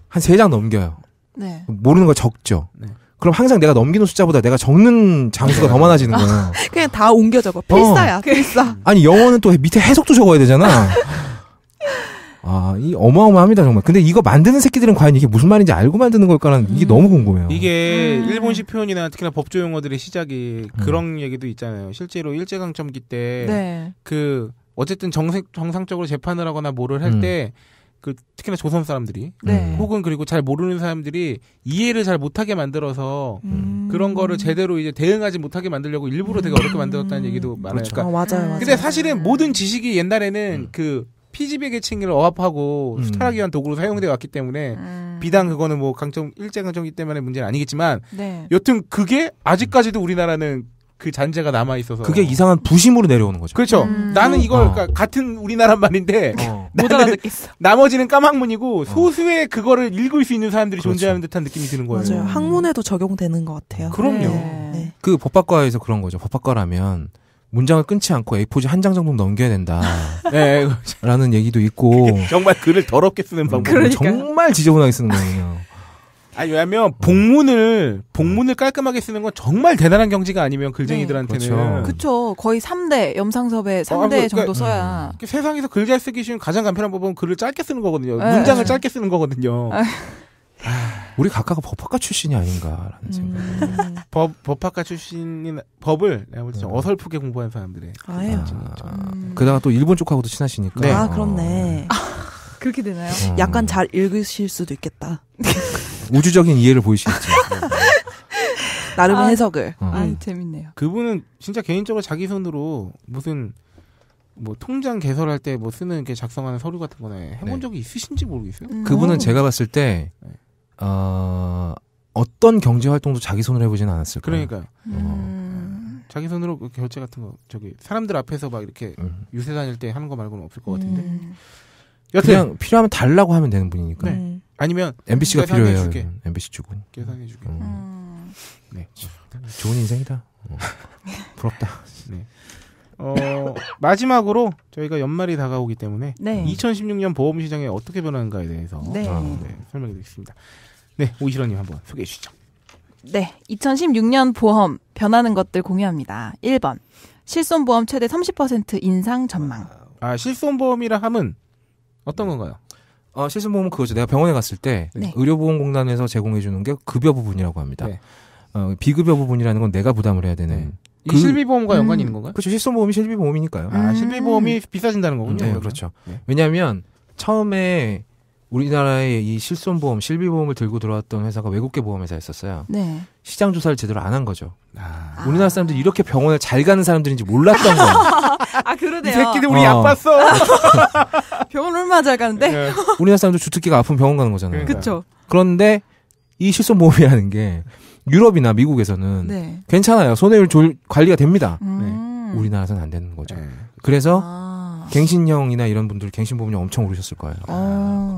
Speaker 1: 한 세 장 넘겨요. 네. 모르는 거 적죠. 네. 그럼 항상 내가 넘기는 숫자보다 내가 적는 장수가 더 많아지는 아, 거야.
Speaker 4: 그냥 다 옮겨 적어. 필사야, 어. 필사.
Speaker 1: 아니, 영어는 또 밑에 해석도 적어야 되잖아. 아, 이 어마어마합니다, 정말. 근데 이거 만드는 새끼들은 과연 이게 무슨 말인지 알고 만드는 걸까라는 이게 음. 너무 궁금해요.
Speaker 3: 이게 음. 일본식 표현이나 특히나 법조 용어들의 시작이 음. 그런 얘기도 있잖아요. 실제로 일제강점기 때그 네. 어쨌든 정상, 정 적으로 재판을 하거나 뭐를 할 때그 음. 특히나 조선 사람들이 네. 네. 혹은 그리고 잘 모르는 사람들이 이해를 잘 못하게 만들어서 그런 거를 제대로 이제 대응하지 못하게 만들려고 일부러 되게 어렵게 만들었다는 얘기도 그렇죠. 많아요. 그렇죠. 아,
Speaker 4: 맞아요, 맞아요. 근데
Speaker 3: 사실은 네. 모든 지식이 옛날에는 그 피지배 계층을 억압하고 음. 수탈하기 위한 도구로 사용돼 왔기 때문에 음. 비단 그거는 뭐 강점 일제 강점기 때문에 문제는 아니겠지만 네. 여튼 그게 아직까지도 우리나라는 그 잔재가 남아 있어서 그게 이상한 부심으로 내려오는 거죠. 그렇죠. 음. 나는 이걸 어. 그러니까 같은 우리나라 말인데 어. 못 알아듣겠어. 나머지는 까막문이고 어. 소수의 그거를 읽을 수 있는 사람들이 그렇죠. 존재하는 듯한 느낌이 드는 거예요.
Speaker 1: 맞아요. 음.
Speaker 4: 학문에도 적용되는 것 같아요. 그럼요. 네.
Speaker 1: 네. 그 법학과에서 그런 거죠. 법학과라면 문장을 끊지 않고 A4지 한장 정도 넘겨야 된다. 네, 라는 얘기도 있고.
Speaker 3: 정말 글을 더럽게 쓰는 방법. 그러니까. 정말
Speaker 1: 지저분하게 쓰는 거예요.
Speaker 3: 아 왜냐면, 복문을, 음. 복문을 깔끔하게 쓰는 건 정말 대단한 경지가 아니면 글쟁이들한테는. 네,
Speaker 4: 그렇죠. 거의 3대, 염상섭의 3대 어, 아, 그러니까, 정도 써야.
Speaker 3: 음. 세상에서 글 잘 쓰기 쉬운 가장 간편한 법은 글을 짧게 쓰는 거거든요. 네. 문장을 짧게 쓰는 거거든요.
Speaker 4: 아.
Speaker 1: 우리 각각가 법학과 출신이 아닌가라는 생각.
Speaker 3: 음. 법 법학과 출신인 법을 내가 볼 음. 어설프게 공부한 사람들의.
Speaker 4: 아예 아. 아. 음.
Speaker 1: 그다가 또 일본 쪽하고도 친하시니까. 아, 네. 아
Speaker 4: 그렇네. 어. 그렇게 되나요? 음. 약간 잘 읽으실 수도 있겠다.
Speaker 1: 우주적인 이해를
Speaker 2: 보이시겠죠.
Speaker 4: 나름의 아, 해석을. 음. 아 재밌네요. 그분은 진짜 개인적으로
Speaker 3: 자기 손으로 무슨 뭐 통장 개설할 때 뭐 쓰는 게 작성하는 서류 같은 거나 해본 네. 적이 있으신지 모르겠어요. 음. 그분은 제가 봤을
Speaker 1: 때. 네. 어, 어떤 경제 활동도 자기 손으로 해보지는 않았을 거예요. 그러니까요.
Speaker 3: 어. 음. 어. 자기 손으로 그 결제 같은 거 저기 사람들 앞에서 막 이렇게 음. 유세 다닐 때 하는 거 말고는 없을 것 같은데. 음. 여튼
Speaker 1: 그냥 필요하면 달라고 하면 되는 분이니까. 네. 네. 아니면 MBC가 필요해요. 줄게. MBC 주고.
Speaker 3: 계산해 주게. 음.
Speaker 1: 음. 네. 좋은 인생이다. 어.
Speaker 3: 부럽다. 네. 어, 마지막으로 저희가 연말이 다가오기 때문에 네. 2016년 보험 시장에 어떻게 변하는가에 대해서 네. 어, 네, 설명해 드리겠습니다. 네, 오시러님 한번 소개해
Speaker 4: 주시죠. 네, 2016년 보험 변하는 것들 공유합니다. 1번 실손보험 최대 30% 인상 전망.
Speaker 3: 아, 실손보험이라 함은
Speaker 1: 어떤 건가요? 어, 실손보험은 그거죠. 내가 병원에 갔을 때 네. 의료보험공단에서 제공해 주는 게 급여 부분이라고 합니다. 네. 어, 비급여 부분이라는 건 내가 부담을 해야 되는 음.
Speaker 3: 그, 실비보험과 음, 연관이 있는 건가요? 그렇죠. 실손보험이 실비보험이니까요. 아, 음. 실비보험이
Speaker 1: 비싸진다는 거군요. 네, 그렇죠. 네. 왜냐하면 처음에 우리나라에 이 실손보험, 실비보험을 들고 들어왔던 회사가 외국계 보험회사였었어요. 네. 시장 조사를 제대로 안 한 거죠. 아. 우리나라 사람들이 이렇게 병원을 잘 가는 사람들인지 몰랐던 거예요.
Speaker 4: 아 그러네요. 새끼들 우리 어. 아팠어. 병원 얼마나 잘 가는데? 네.
Speaker 1: 우리나라 사람들 주특기가 아픈 병원 가는 거잖아요. 그렇죠. 그런데 이 실손보험이라는 게 유럽이나 미국에서는 네. 괜찮아요. 손해율 조 관리가 됩니다. 음. 네. 우리나라에서는 안 되는 거죠. 네. 그래서 아. 갱신형이나 이런 분들 갱신 보험료 엄청
Speaker 3: 오르셨을 거예요.
Speaker 4: 어.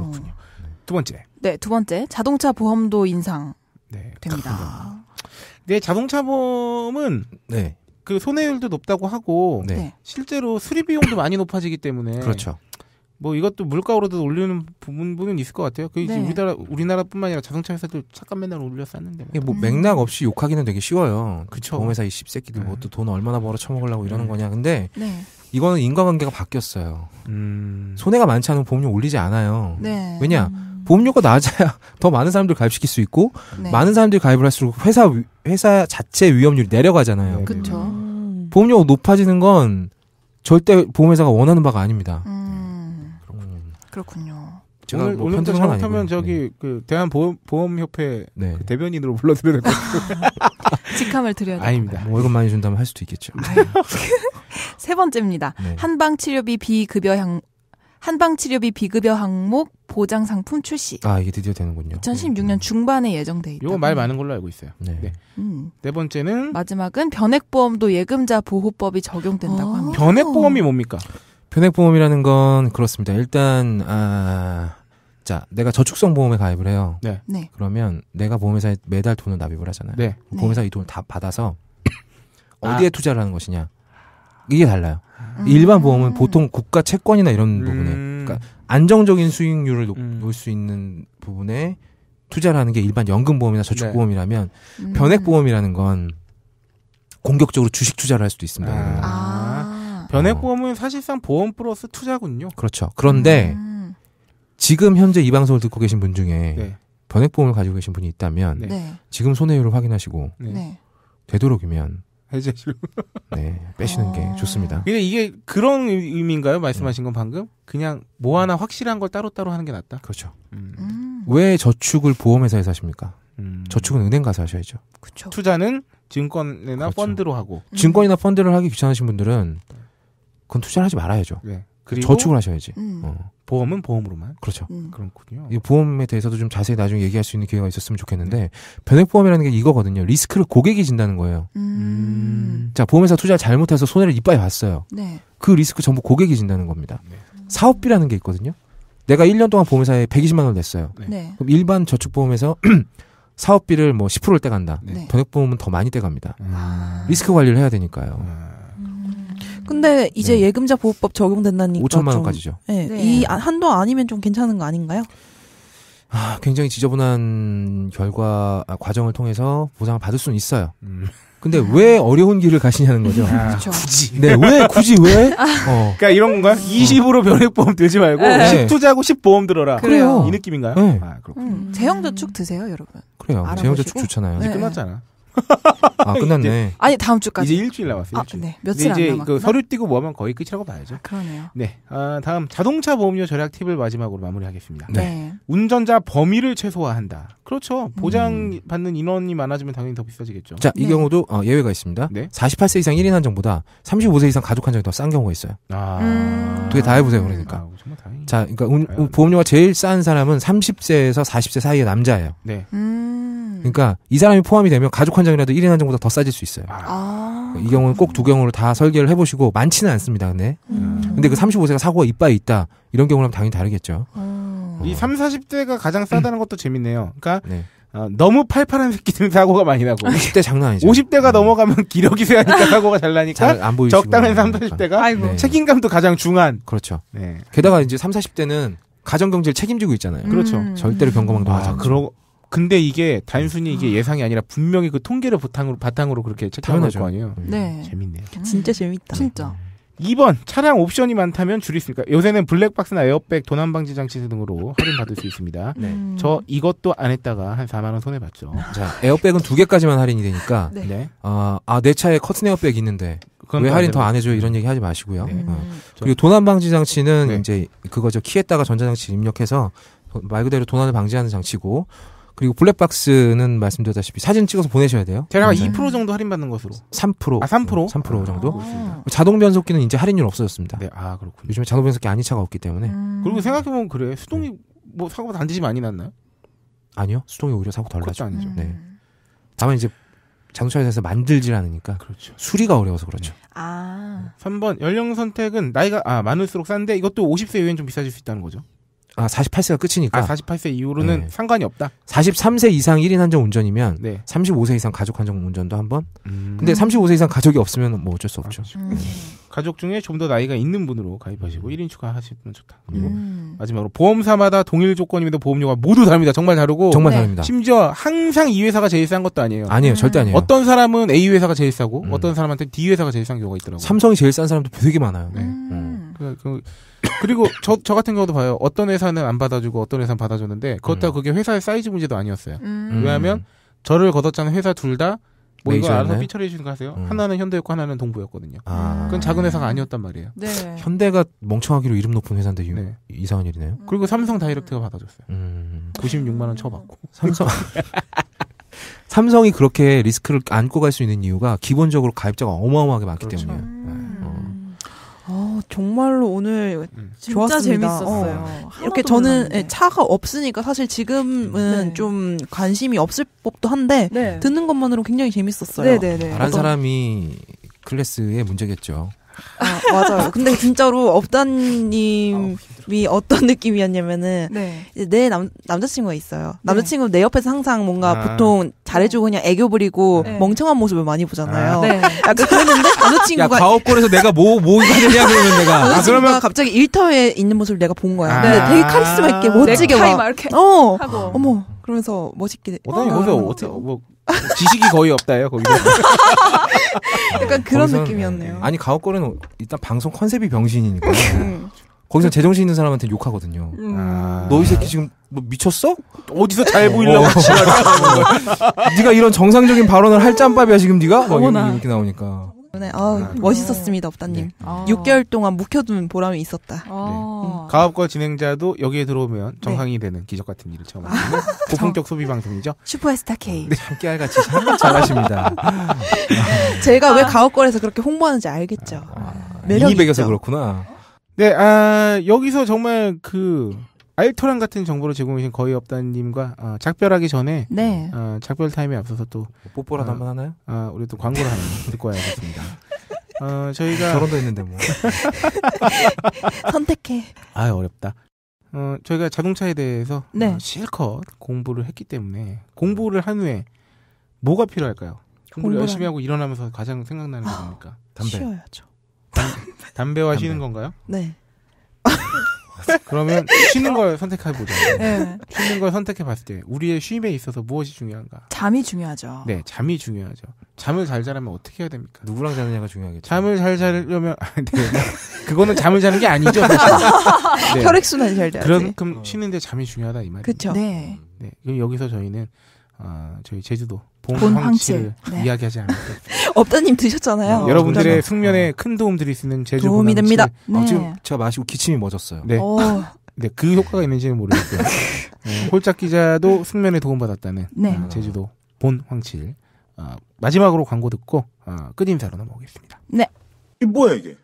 Speaker 4: 아. 그렇군요. 네. 두 번째. 네, 두 번째 자동차 보험도 인상 네,
Speaker 3: 됩니다. 네, 자동차 보험은 네. 그 손해율도 높다고 하고 실제로 수리 비용도 많이 높아지기 때문에 그렇죠. 뭐 이것도 물가 오르듯 올리는 부분은 있을 것 같아요. 그게 네. 우리나라 우리나라뿐만 아니라 자동차 회사들 잠깐 맨날 올렸었는데. 이뭐 뭐 맥락
Speaker 1: 없이 욕하기는 되게 쉬워요. 그 그쵸. 보험회사 이십새끼들 뭐 네. 뭐또 돈 얼마나 벌어 처먹으려고 이러는 네. 거냐. 근데 네. 이거는 인과관계가 바뀌었어요. 음. 손해가 많지 않으면 보험료 올리지 않아요. 네. 왜냐 음. 보험료가 낮아야 더 많은 사람들 가입시킬 수 있고 네. 많은 사람들이 가입을 할수록 회사 회사 자체 위험률이 내려가잖아요.
Speaker 4: 그렇죠. 음.
Speaker 1: 보험료가 높아지는 건 절대 보험회사가 원하는 바가 아닙니다. 음.
Speaker 2: 그렇군요.
Speaker 3: 제가 오늘, 뭐 오늘부터 잘못하면 저기 네. 그 대한보험협회 네. 그 대변인으로 불러드려야 될 것 같아요.
Speaker 4: 직함을 드려야
Speaker 3: 아닙니다. 뭐
Speaker 1: 월급 많이 준다면 할 수도 있겠죠. 아, 예.
Speaker 4: 세 번째입니다. 네. 한방 치료비 비급여 향 한방 치료비 비급여 항목 보장 상품 출시.
Speaker 3: 아 이게 드디어 되는군요.
Speaker 4: 2016년 음. 중반에 예정돼 있다. 요거 말 많은
Speaker 3: 걸로 알고 있어요. 네. 네.
Speaker 4: 음. 네 번째는 마지막은 변액보험도 예금자 보호법이 적용된다고 아. 합니다. 변액보험이
Speaker 1: 뭡니까? 변액보험이라는건 그렇습니다. 일단 아, 자 내가 저축성 보험에 가입을 해요. 네. 네. 그러면 내가 보험회사에 매달 돈을 납입을 하잖아요. 네. 보험회사 이 돈을 다 받아서 아. 어디에 아. 투자를 하는 것이냐 이게 달라요. 음. 일반 보험은 보통 국가 채권이나 이런 음. 부분에 그러니까 안정적인 수익률을 놓, 음. 놓을 수 있는 부분에 투자를 하는 게 일반 연금보험이나 저축보험이라면 네. 음. 변액보험이라는 건 공격적으로 주식 투자를 할 수도 있습니다.
Speaker 3: 아. 변액보험은 어. 사실상 보험 플러스 투자군요. 그렇죠. 그런데 음.
Speaker 1: 지금 현재 이 방송을 듣고 계신 분 중에 네. 변액보험을 가지고 계신 분이 있다면 네. 네. 지금 손해율을 확인하시고 네. 네. 되도록이면 해제시네 빼시는 어... 게 좋습니다. 근데
Speaker 3: 이게 그런 의미인가요? 말씀하신 건 방금 그냥 뭐 하나 확실한 걸 따로 따로 하는 게 낫다. 그렇죠. 음.
Speaker 1: 음. 왜 저축을 보험회사에서 하십니까? 음. 저축은 은행 가서 하셔야죠.
Speaker 3: 그쵸. 투자는 증권이나 그렇죠. 펀드로 하고
Speaker 1: 증권이나 펀드를 하기 귀찮으신 분들은 그건 투자를 하지 말아야죠. 네. 그리고 저축을 하셔야지. 음. 어. 보험은 보험으로만. 그렇죠. 음. 그렇군요. 이 보험에 대해서도 좀 자세히 나중에 얘기할 수 있는 기회가 있었으면 좋겠는데 네. 변액보험이라는 게 이거거든요. 리스크를 고객이 진다는 거예요. 음. 음. 자 보험회사 투자 잘못해서 손해를 이빨에 봤어요. 네. 그 리스크 전부 고객이 진다는 겁니다. 네. 사업비라는 게 있거든요. 내가 1년 동안 보험회사에 120만 원 냈어요. 네. 네. 그럼 일반 저축보험에서 사업비를 뭐 10%를 떼간다. 네. 변액보험은 더 많이 떼갑니다. 음. 아. 리스크 관리를 해야 되니까요. 아.
Speaker 4: 근데 네. 이제 네. 예금자 보호법 적용된다니까 5천만 원까지죠. 네. 네. 이 한도 아니면 좀 괜찮은 거 아닌가요?
Speaker 1: 아, 굉장히 지저분한 결과 아, 과정을 통해서 보상을 받을 수는 있어요. 음. 근데 왜 어려운 길을 가시냐는 거죠. 아, 그렇죠. 굳이. 네, 왜 굳이 왜? 아. 어.
Speaker 3: 그러니까 이런 건가요? 20으로 어. 변액 보험 들지 말고 네. 10 투자하고 10 보험 들어라. 그래요. 이 느낌인가요? 네. 아,
Speaker 4: 그렇군요. 음. 재형 저축 드세요, 여러분. 그래요. 재형 저축 좋잖아요.
Speaker 1: 이제
Speaker 3: 네. 끝났잖아. 아
Speaker 4: 끝났네. 이제, 아니 다음 주까지. 이제 일주일 남았어요. 아, 일주일. 아, 네, 며칠 이제 그 서류
Speaker 3: 띄고 뭐하면 거의 끝이라고 봐야죠. 그러네요. 네, 아, 다음 자동차 보험료 절약 팁을 마지막으로 마무리하겠습니다. 네. 네. 운전자 범위를 최소화한다. 그렇죠. 보장 음. 받는 인원이 많아지면 당연히 더 비싸지겠죠. 자, 이 네. 경우도
Speaker 1: 어, 예외가 있습니다. 네. 48세 이상 1인 한정보다 35세 이상 가족 한정이 더 싼 경우가 있어요. 아. 두개 다 해보세요, 그러니까. 아, 자, 그러니까 운, 보험료가 제일 싼 사람은 30세에서 40세 사이의 남자예요.
Speaker 2: 네. 음.
Speaker 1: 음. 그러니까 이 사람이 포함이 되면 가족 환 장이라도 1인 한정보다더 싸질 수 있어요.
Speaker 2: 아.
Speaker 1: 이 경우는 꼭 두 경우로 다 설계를 해보시고 많지는 않습니다. 근데
Speaker 2: 음. 근데 그
Speaker 1: 35세가 사고가 이빠이 있다 이런 경우랑 당연히 다르겠죠.
Speaker 3: 음. 이 3, 40대가 가장 싸다는 것도 재밌네요. 그러니까 네. 어, 너무 팔팔한 새끼들은 사고가 많이 나고 50대 장난 아니죠 50대가 음. 넘어가면 기력이 세하니까 사고가 잘 나니까 잘안 보이시고 적당한 30, 40대가 네. 책임감도 가장 중한
Speaker 1: 그렇죠 네.
Speaker 3: 게다가 이제 3, 40대는 가정경제를 책임지고 있잖아요 음. 그렇죠 절대로 경거망동하지 아, 않 그러, 근데 이게 단순히 이게 음. 예상이 아니라 분명히 그 통계를 바탕으로 바탕으로 그렇게 책정할 거 아니에요. 음. 네. 재밌네요.
Speaker 4: 음. 진짜 재밌다. 진짜.
Speaker 3: 2번 차량 옵션이 많다면 줄일 수 있을까? 요새는 블랙박스나 에어백, 도난 방지 장치 등으로 할인 받을 수 있습니다. 네. 저 이것도 안 했다가 한 4만 원 손해 봤죠.
Speaker 1: 자, 에어백은 두 개까지만 할인이 되니까 네. 어, 아, 내 차에 커튼 에어백 있는데 왜 할인 더 안 해줘 요 이런 얘기 하지 마시고요. 네. 어. 그리고 도난 방지 장치는 네. 이제 그거 죠 키에다가 전자장치 입력해서 말 그대로 도난을 방지하는 장치고 그리고 블랙박스는 말씀드렸다시피 사진 찍어서 보내셔야 돼요. 제가 네. 2%
Speaker 3: 정도 할인받는 것으로.
Speaker 1: 3%. 아, 3%? 3% 아, 정도. 아, 자동 변속기는 이제 할인율 없어졌습니다. 네, 아, 그렇군요. 요즘에 자동 변속기 안이차가 없기 때문에. 음. 그리고
Speaker 3: 생각해보면 그래. 수동이 뭐 사고가 단지 많이 났나요?
Speaker 1: 아니요. 수동이 오히려 사고 덜 나죠. 아니죠. 네. 다만 이제 자동차 회사에서 만들질 않으니까 그렇죠. 수리가 어려워서 그렇죠. 네.
Speaker 3: 아. 3번 연령 선택은 나이가 아 많을수록 싼데 이것도 50세 이후엔 좀 비싸질 수 있다는 거죠.
Speaker 1: 아 48세가 끝이니까 아
Speaker 3: 48세 이후로는 네. 상관이 없다.
Speaker 1: 43세 이상 1인 한정 운전이면 네. 35세 이상 가족 한정 운전도 한번.
Speaker 3: 음. 근데 35세
Speaker 1: 이상 가족이 없으면 뭐 어쩔 수 없죠. 아, 그렇죠. 음.
Speaker 3: 가족 중에 좀 더 나이가 있는 분으로 가입하시고 1인 음. 추가하시면 좋다. 그리고 음. 마지막으로 보험사마다 동일 조건임에도 보험료가 모두 다릅니다. 정말 다르고 정말 네. 다릅니다. 심지어 항상 이 회사가 제일 싼 것도 아니에요. 아니에요, 절대 아니에요. 어떤 사람은 A 회사가 제일 싸고 음. 어떤 사람한테 D 회사가 제일 싼 경우가 있더라고요. 삼성이 제일 싼 사람도 되게 많아요. 네. 음. 그, 그, 그리고 저, 저 같은 경우도 봐요. 어떤 회사는 안 받아주고 어떤 회사는 받아줬는데 그것도 음. 그게 회사의 사이즈 문제도 아니었어요. 음. 왜냐하면 저를 거뒀자는 회사 둘 다 뭐 이거 알아서 삐처리 해주는 거 하세요. 음. 하나는 현대였고 하나는 동부였거든요. 아. 그건 작은 회사가 아니었단 말이에요. 네.
Speaker 1: 현대가 멍청하기로 이름 높은 회사인데 유, 네. 이상한 일이네요.
Speaker 3: 음. 그리고 삼성 다이렉트가 받아줬어요. 96만 음. 원 쳐받고. 삼성.
Speaker 1: 삼성이 그렇게 리스크를 안고 갈 수 있는 이유가 기본적으로 가입자가 어마어마하게 많기 그렇죠. 때문이에요. 음.
Speaker 4: 정말로 오늘 음. 좋았습니다. 재밌었어요. 어. 이렇게 저는 예, 차가 없으니까 사실 지금은 네. 좀 관심이 없을 법도 한데 네. 듣는 것만으로 굉장히 재밌었어요. 네네네. 한 네, 네.
Speaker 1: 사람이 클래스의 문제겠죠.
Speaker 4: 아, 맞아요. 근데 진짜로 업다님 아, 느낌이 어떤 느낌이었냐면은 네. 내 남, 남자친구가 있어요. 남자친구 네. 내 옆에서 항상 뭔가 아. 보통 잘해주고 그냥 애교 부리고 네. 멍청한 모습을 많이 보잖아요. 아. 네. 약간 그랬는데 남자친구가 야,
Speaker 1: 가업골에서 내가 뭐뭐 하느냐 뭐 그러면 내가 아, 아 그러면
Speaker 4: 갑자기 일터에 있는 모습을 내가 본 거야. 아. 근데 되게 카리스마 있게 네. 멋지게 네, 막, 이렇게 어 하고. 어머 그러면서 멋있게 어, 어, 거기서 어떻게
Speaker 3: 뭐, 뭐 지식이 거의 없다요 거기서
Speaker 4: 약간 그런 느낌이었네요.
Speaker 3: 아니
Speaker 1: 가옥골은 일단 방송 컨셉이 병신이니까 음. 거기서 제정신 있는 사람한테 욕하거든요.
Speaker 3: 음. 아. 너이 새끼
Speaker 1: 지금 뭐 미쳤어? 어디서 잘 어. 보이려고 어. 네가 이런 정상적인 발언을 할 짬밥이야 지금 네가? 막 이런, 이렇게 나오니까.
Speaker 4: 네, 아, 멋있었습니다, 업다님. 네. 아. 6개월 동안 묵혀둔 보람이 있었다. 아. 네. 음. 가업과 진행자도
Speaker 3: 여기에 들어오면 네. 정상이 네. 되는 기적 같은 일을 아. 체험하는 고품격 소비 방송이죠.
Speaker 4: 슈퍼스타 에 K. 네, 깨알같이 잘하십니다. 제가 왜 아. 가업걸에서 그렇게 홍보하는지 알겠죠.
Speaker 3: 매력이 매겨서
Speaker 1: 그렇구나.
Speaker 3: 네, 아, 여기서 정말 그 알토란 같은 정보를 제공해주신 거의 없다님과 어, 작별하기 전에 네. 어, 작별 타임에 앞서서 또 뽀뽀라도 어, 한번 하나요? 아, 우리 또 광고를 하나 듣고 와야겠습니다.
Speaker 4: 어, 저희가 결혼도 했는데 뭐 선택해.
Speaker 3: 아 어렵다. 어, 저희가 자동차에 대해서 네. 어, 실컷 공부를 했기 때문에 공부를 한 후에 뭐가 필요할까요? 공부를 열심히 하고 일어나면서 가장 생각나는 게 뭡니까? 아, 담배. 쉬어야죠. 담배 와 쉬는 건가요? 네. 그러면 쉬는 걸 선택해 보자. 네. 쉬는 걸 선택해 봤을 때 우리의 쉼에 있어서 무엇이 중요한가?
Speaker 4: 잠이 중요하죠.
Speaker 3: 네, 잠이 중요하죠. 잠을 잘 자려면 어떻게 해야 됩니까? 누구랑 자느냐가 중요하겠죠. 잠을 잘 자려면 아, 네. 그거는 잠을 자는 게 아니죠. 네. 혈액 순환잘 돼야지. 그만 쉬는데 잠이 중요하다 이 말이죠. 그렇죠. 네. 네. 여기서 저희는 어, 저희 제주도 봉황치를 네. 이야기하지 않을까.
Speaker 4: 업다님 드셨잖아요. 네, 여러분들의
Speaker 3: 숙면에 어. 큰 도움 드릴 수 있는 제주 도움이 됩니다. 네. 네. 아, 지금 제가 마시고 기침이 멎었어요. 네. 네, 그 효과가 있는지는 모르겠고요. 네, 홀짝 기자도 숙면에 도움받았다는 네. 어, 제주도 본황칠. 어, 마지막으로 광고 듣고 어, 끝인사로 넘어오겠습니다. 네. 이 뭐야 이게?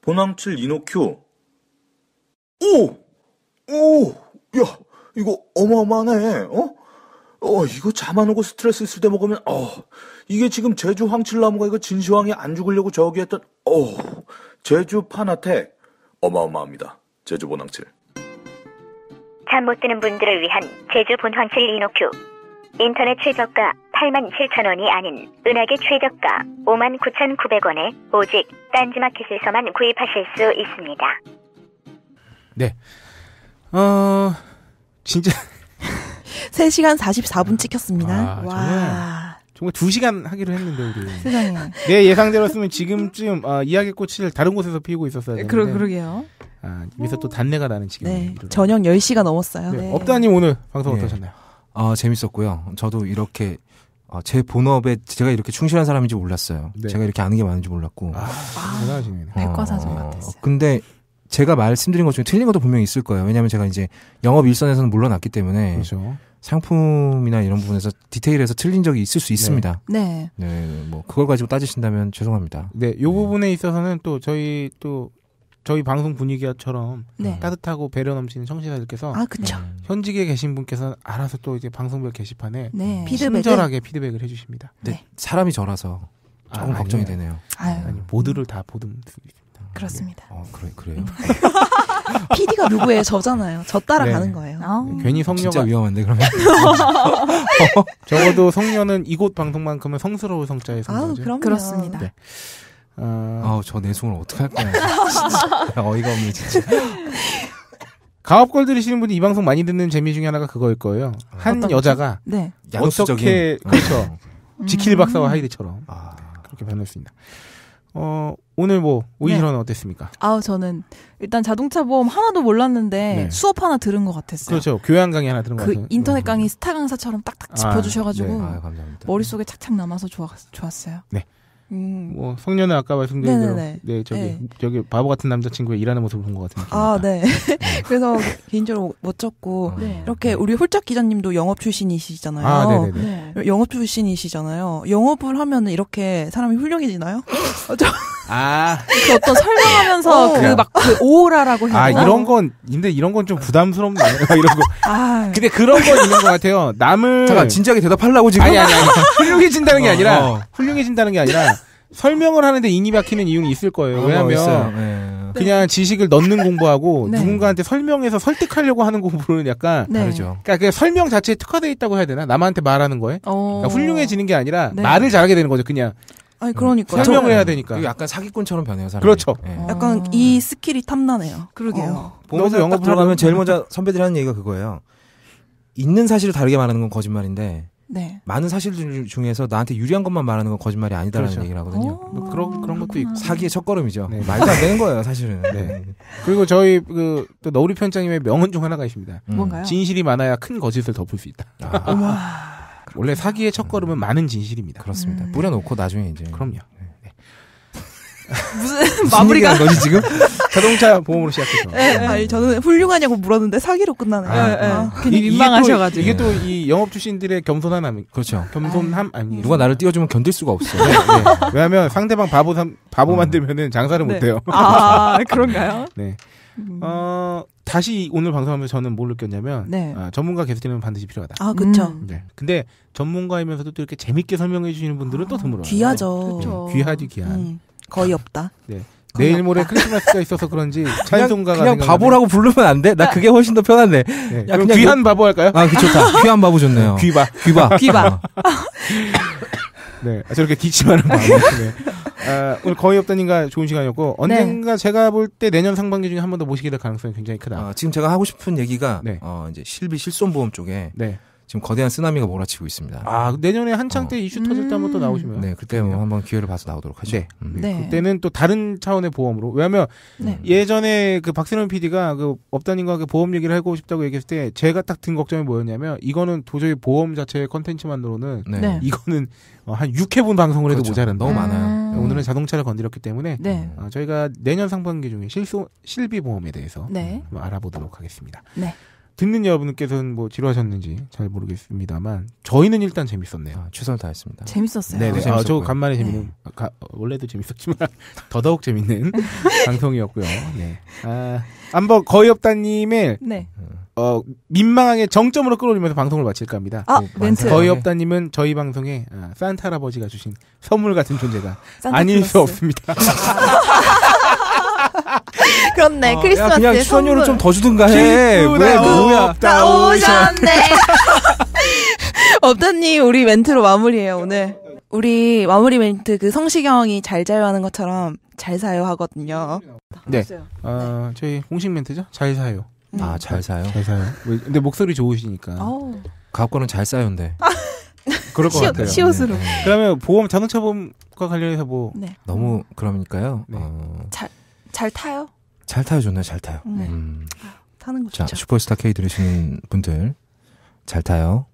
Speaker 3: 본황칠 이노큐. 오! 오! 야, 이거 어마어마하네. 어? 어, 이거 잠 안 오고 스트레스 있을 때 먹으면, 어, 이게 지금 제주 황칠나무가 이거 진시황이 안 죽으려고 저기 했던, 어, 제주 파나테
Speaker 4: 어마어마합니다. 제주 본황칠. 잠 못 드는 분들을 위한 제주 본황칠 이노큐. 인터넷 최저가 8만 7천 원이 아닌 은하계 최저가 5만 9천 9백 원에 오직 딴지마켓에서만 구입하실 수 있습니다. 네. 어, 진짜. 3시간 44분 아, 찍혔습니다. 아, 와.
Speaker 3: 정말. 정두 시간 하기로 했는데 우리. 세상에. 내 예상대로였으면 지금쯤 아, 이야기 꽃을 다른 곳에서 피우고 있었어야 되는데. 그러 그러게요. 아, 여기서 또 단내가 나는 지금. 네.
Speaker 4: 저녁 10시가 넘었어요. 네. 네. 업다님
Speaker 3: 오늘 방송 네. 어떠셨나요?
Speaker 1: 아, 재밌었고요. 저도 이렇게 아, 제 본업에 제가 이렇게 충실한 사람인지 몰랐어요. 네. 제가 이렇게 아는 게 많은지 몰랐고. 아, 대단 아, 백과사전 아, 같았어요. 어, 근데 제가 말씀드린 것 중에 틀린 것도 분명히 있을 거예요. 왜냐하면 제가 이제 영업 일선에서는 물러났기 때문에 그렇죠. 상품이나 이런 부분에서 디테일에서 틀린 적이 있을 수 있습니다.
Speaker 4: 네. 네. 네뭐
Speaker 1: 그걸 가지고 따지신다면 죄송합니다.
Speaker 3: 네, 요 네. 부분에 있어서는 또 저희 또 저희 방송 분위기처럼 네. 따뜻하고 배려 넘치는 청취자들께서 아, 그쵸. 음. 현직에 계신 분께서 알아서 또 이제 방송별 게시판에 네. 음. 피드백을 친절하게 피드백을 해주십니다.
Speaker 1: 네, 네. 사람이 저라서 조금 아, 걱정이 아니에요. 되네요. 아유. 아니, 보드를 다
Speaker 3: 보듬. 그렇습니다. 어, 그래, 그래요?
Speaker 4: PD가 누구예요? 저잖아요. 저 따라가는 네. 거예요. 아우. 네, 괜히 성녀가 위험한데 그러면. 어,
Speaker 3: 적어도 성녀는 이곳 방송만큼은 성스러운 성자의 성녀죠. 그 그렇습니다. 네. 어... 아. 아우 저 내숭을 어떻게 할 거야. 진짜. 어이가 없네 진짜. 가업걸 들으시는 분이 이 방송 많이 듣는 재미 중에 하나가 그거일 거예요. 한 여자가 네. 어떻게 그렇죠. 음. 지킬 박사와 하이드처럼 아. 그렇게 변했습니다. 어 오늘 뭐 오이시러는 네. 어땠습니까?
Speaker 4: 아 저는 일단 자동차 보험 하나도 몰랐는데 네. 수업 하나 들은 것 같았어요. 그렇죠. 교양 강의 하나 들은 것 그 같아요. 인터넷 음. 강의 음. 스타 강사처럼 딱딱 짚어주셔가지고 아, 네. 아, 머릿속에 착착 남아서 좋았, 좋았어요. 네. 음.
Speaker 3: 뭐 성년은 아까 말씀드린 대로 네 저기 네. 저기 바보 같은 남자친구의 일하는 모습본것 같은 아
Speaker 4: 네. 네. 그래서 개인적으로 멋졌고 아, 네. 이렇게 우리 홀짝 기자님도 영업 출신이시잖아요. 아, 네. 네, 네. 영업 출신이시잖아요. 영업을 하면 이렇게 사람이 훌륭해지나요? 어, 아. 그 어떤 설명하면서 어. 그 막그 그 오라라고 해야 아, 되나? 아, 이런
Speaker 3: 건, 근데 이런 건 좀 부담스럽네. 이런 거.
Speaker 4: 아.
Speaker 2: 근데 그런 건 있는 것
Speaker 3: 같아요. 남을. 잠깐, 진지하게 대답하려고 지금. 아니, 아니, 아니. 훌륭해진다는 게 어, 아니라, 어, 어. 훌륭해진다는 게 아니라, 설명을 하는데 인이 박히는 이유는 있을 거예요. 왜냐면, 네. 그냥 지식을 넣는 공부하고 네. 누군가한테 설명해서 설득하려고 하는 공부는 약간 네. 다르죠. 그러니까 그 설명 자체에 특화되어 있다고 해야 되나? 남한테 말하는 거에 어. 그러니까 훌륭해지는 게 아니라 네. 말을 잘하게 되는 거죠. 그냥
Speaker 4: 아니 그러니까 설명해야 을
Speaker 3: 되니까. 약간 사기꾼처럼 변해요 사람. 그렇죠. 네.
Speaker 4: 약간 아. 이 스킬이 탐나네요. 그러게요. 어. 어. 보면서 어. 영업
Speaker 1: 들어가면 제일 먼저 선배들이 하는 얘기가 그거예요. 있는 사실을 다르게 말하는 건 거짓말인데 네. 많은 사실들 중에서 나한테 유리한 것만 말하는 건 거짓말이 아니다라는 그렇죠. 얘기를 하거든요.
Speaker 4: 어.
Speaker 3: 뭐 그런 그런 것도 있고 사기의 첫걸음이죠. 네, 말도 안 되는 거예요, 사실은. 네. 그리고 저희 그또 노리 편장님의 명언 중 하나가 있습니다. 음. 뭔가요? 진실이 많아야 큰 거짓을 덮을 수 있다.
Speaker 1: 아.
Speaker 3: 그렇구나. 원래 사기의 첫걸음은 많은 진실입니다.
Speaker 1: 그렇습니다.
Speaker 2: 음.
Speaker 3: 뿌려놓고 나중에 이제 그럼요. 네. 네.
Speaker 4: 무슨, 무슨 마무리가 거지 지금
Speaker 3: 자동차 보험으로 시작해서.
Speaker 4: 네, 네, 아니 저는 훌륭하냐고 물었는데 사기로 끝나네요. 아, 네, 네. 아. 괜히 민망하셔가지고 이게 또
Speaker 3: 이 영업 출신들의 겸손함 그렇죠. 겸손함 아, 아니 음. 누가 나를 띄워주면 견딜 수가 없어요. 네, 왜냐하면 상대방 바보 바보 아. 만들면은 장사를 못해요. 아
Speaker 2: 그런가요? 네. 어
Speaker 3: 다시 오늘 방송하면서 저는 뭘 느꼈냐면 네. 아, 전문가 게스트는 반드시 필요하다. 아 그렇죠. 음. 네. 근데 전문가이면서도 또 이렇게 재밌게 설명해 주시는 분들은 아, 또 드물어요. 귀하죠. 네. 네. 귀하지 귀한. 음,
Speaker 4: 거의 없다. 네. 거의 내일 모레 없다.
Speaker 3: 크리스마스가 있어서 그런지 찬송가가 그냥, 그냥 바보라고 부르면 안 돼? 나 아. 그게
Speaker 1: 훨씬 더 편한데. 네. 야, 그냥 귀한 바보 할까요? 아, 그 좋다. 귀한 바보 좋네요. 귀바. 귀바. 귀바.
Speaker 2: 네, 아, 저렇게 뒤치만한 마음. 네.
Speaker 3: 아, 오늘 거의 없다니까 좋은 시간이었고 네. 언젠가 네. 제가 볼 때 내년 상반기 중에 한 번 더 모시게 될 가능성이 굉장히 크다. 어, 지금 제가 하고 싶은
Speaker 1: 얘기가 네. 어, 이제 실비 실손보험 쪽에 네. 지금 거대한 쓰나미가 몰아치고 있습니다. 아 내년에
Speaker 3: 한창 때 어. 이슈 터질
Speaker 2: 때 한번 또 음. 나오시면
Speaker 3: 네 그때 뭐 한번 기회를 봐서 나오도록 하죠. 네. 음. 네. 그때는 또 다른 차원의 보험으로 왜냐하면 네. 예전에 그 박세롬 PD가 그 업다님과 그 보험 얘기를 하고 싶다고 얘기했을 때 제가 딱 든 걱정이 뭐였냐면 이거는 도저히 보험 자체의 컨텐츠만으로는 네. 네. 이거는 어, 한 6회분 방송을 해도 그렇죠. 모자란 너무 많아요. 음. 네. 오늘은 자동차를 건드렸기 때문에 네. 음. 어, 저희가 내년 상반기 중에 실소 실비 보험에 대해서 알아보도록 하겠습니다. 네. 듣는 여러분께서는 뭐 지루하셨는지 잘 모르겠습니다만 저희는 일단 재밌었네요. 아, 최선을 다했습니다.
Speaker 4: 재밌었어요. 네, 아, 저 간만에 재밌는
Speaker 3: 네. 가, 원래도 재밌었지만 더더욱 재밌는 방송이었고요. 네. 아, 한번 거의 없다님의 네. 어, 민망하게 정점으로 끌어올리면서 방송을 마칠까 합니다. 아, 네, 멘트. 거의 없다님은 저희 방송에 아, 산타 할아버지가 주신 선물 같은 존재가 아닐 수 없습니다.
Speaker 4: 그렇네. 어, 아, 크리스마스 그냥 출연료를 좀 더 주든가 해.
Speaker 1: 왜 뭐, 뭐야?
Speaker 4: 다 오셨네. 업다님 우리 멘트로 마무리해요 오늘. 우리 마무리 멘트 그 성시경이 잘 자요 하는 것처럼 잘 사요 하거든요.
Speaker 3: 네. 어, 저희 공식 멘트죠. 잘 사요. 음. 아, 잘 사요? 잘 사요. 근데 목소리 좋으시니까. 어. 가업권은 잘 사요인데.
Speaker 4: 그럴 것 시옷, 같아요. 시옷으로. 네, 네.
Speaker 1: 그러면 보험, 자동차 보험과 관련해서 뭐. 네. 너무, 그러니까요. 네. 어... 잘, 잘 타요? 잘 타요, 좋네요잘 타요.
Speaker 4: 네. 음. 아, 타는 거 자,
Speaker 1: 좋죠. 슈퍼스타 K 들으시는 분들 잘 타요.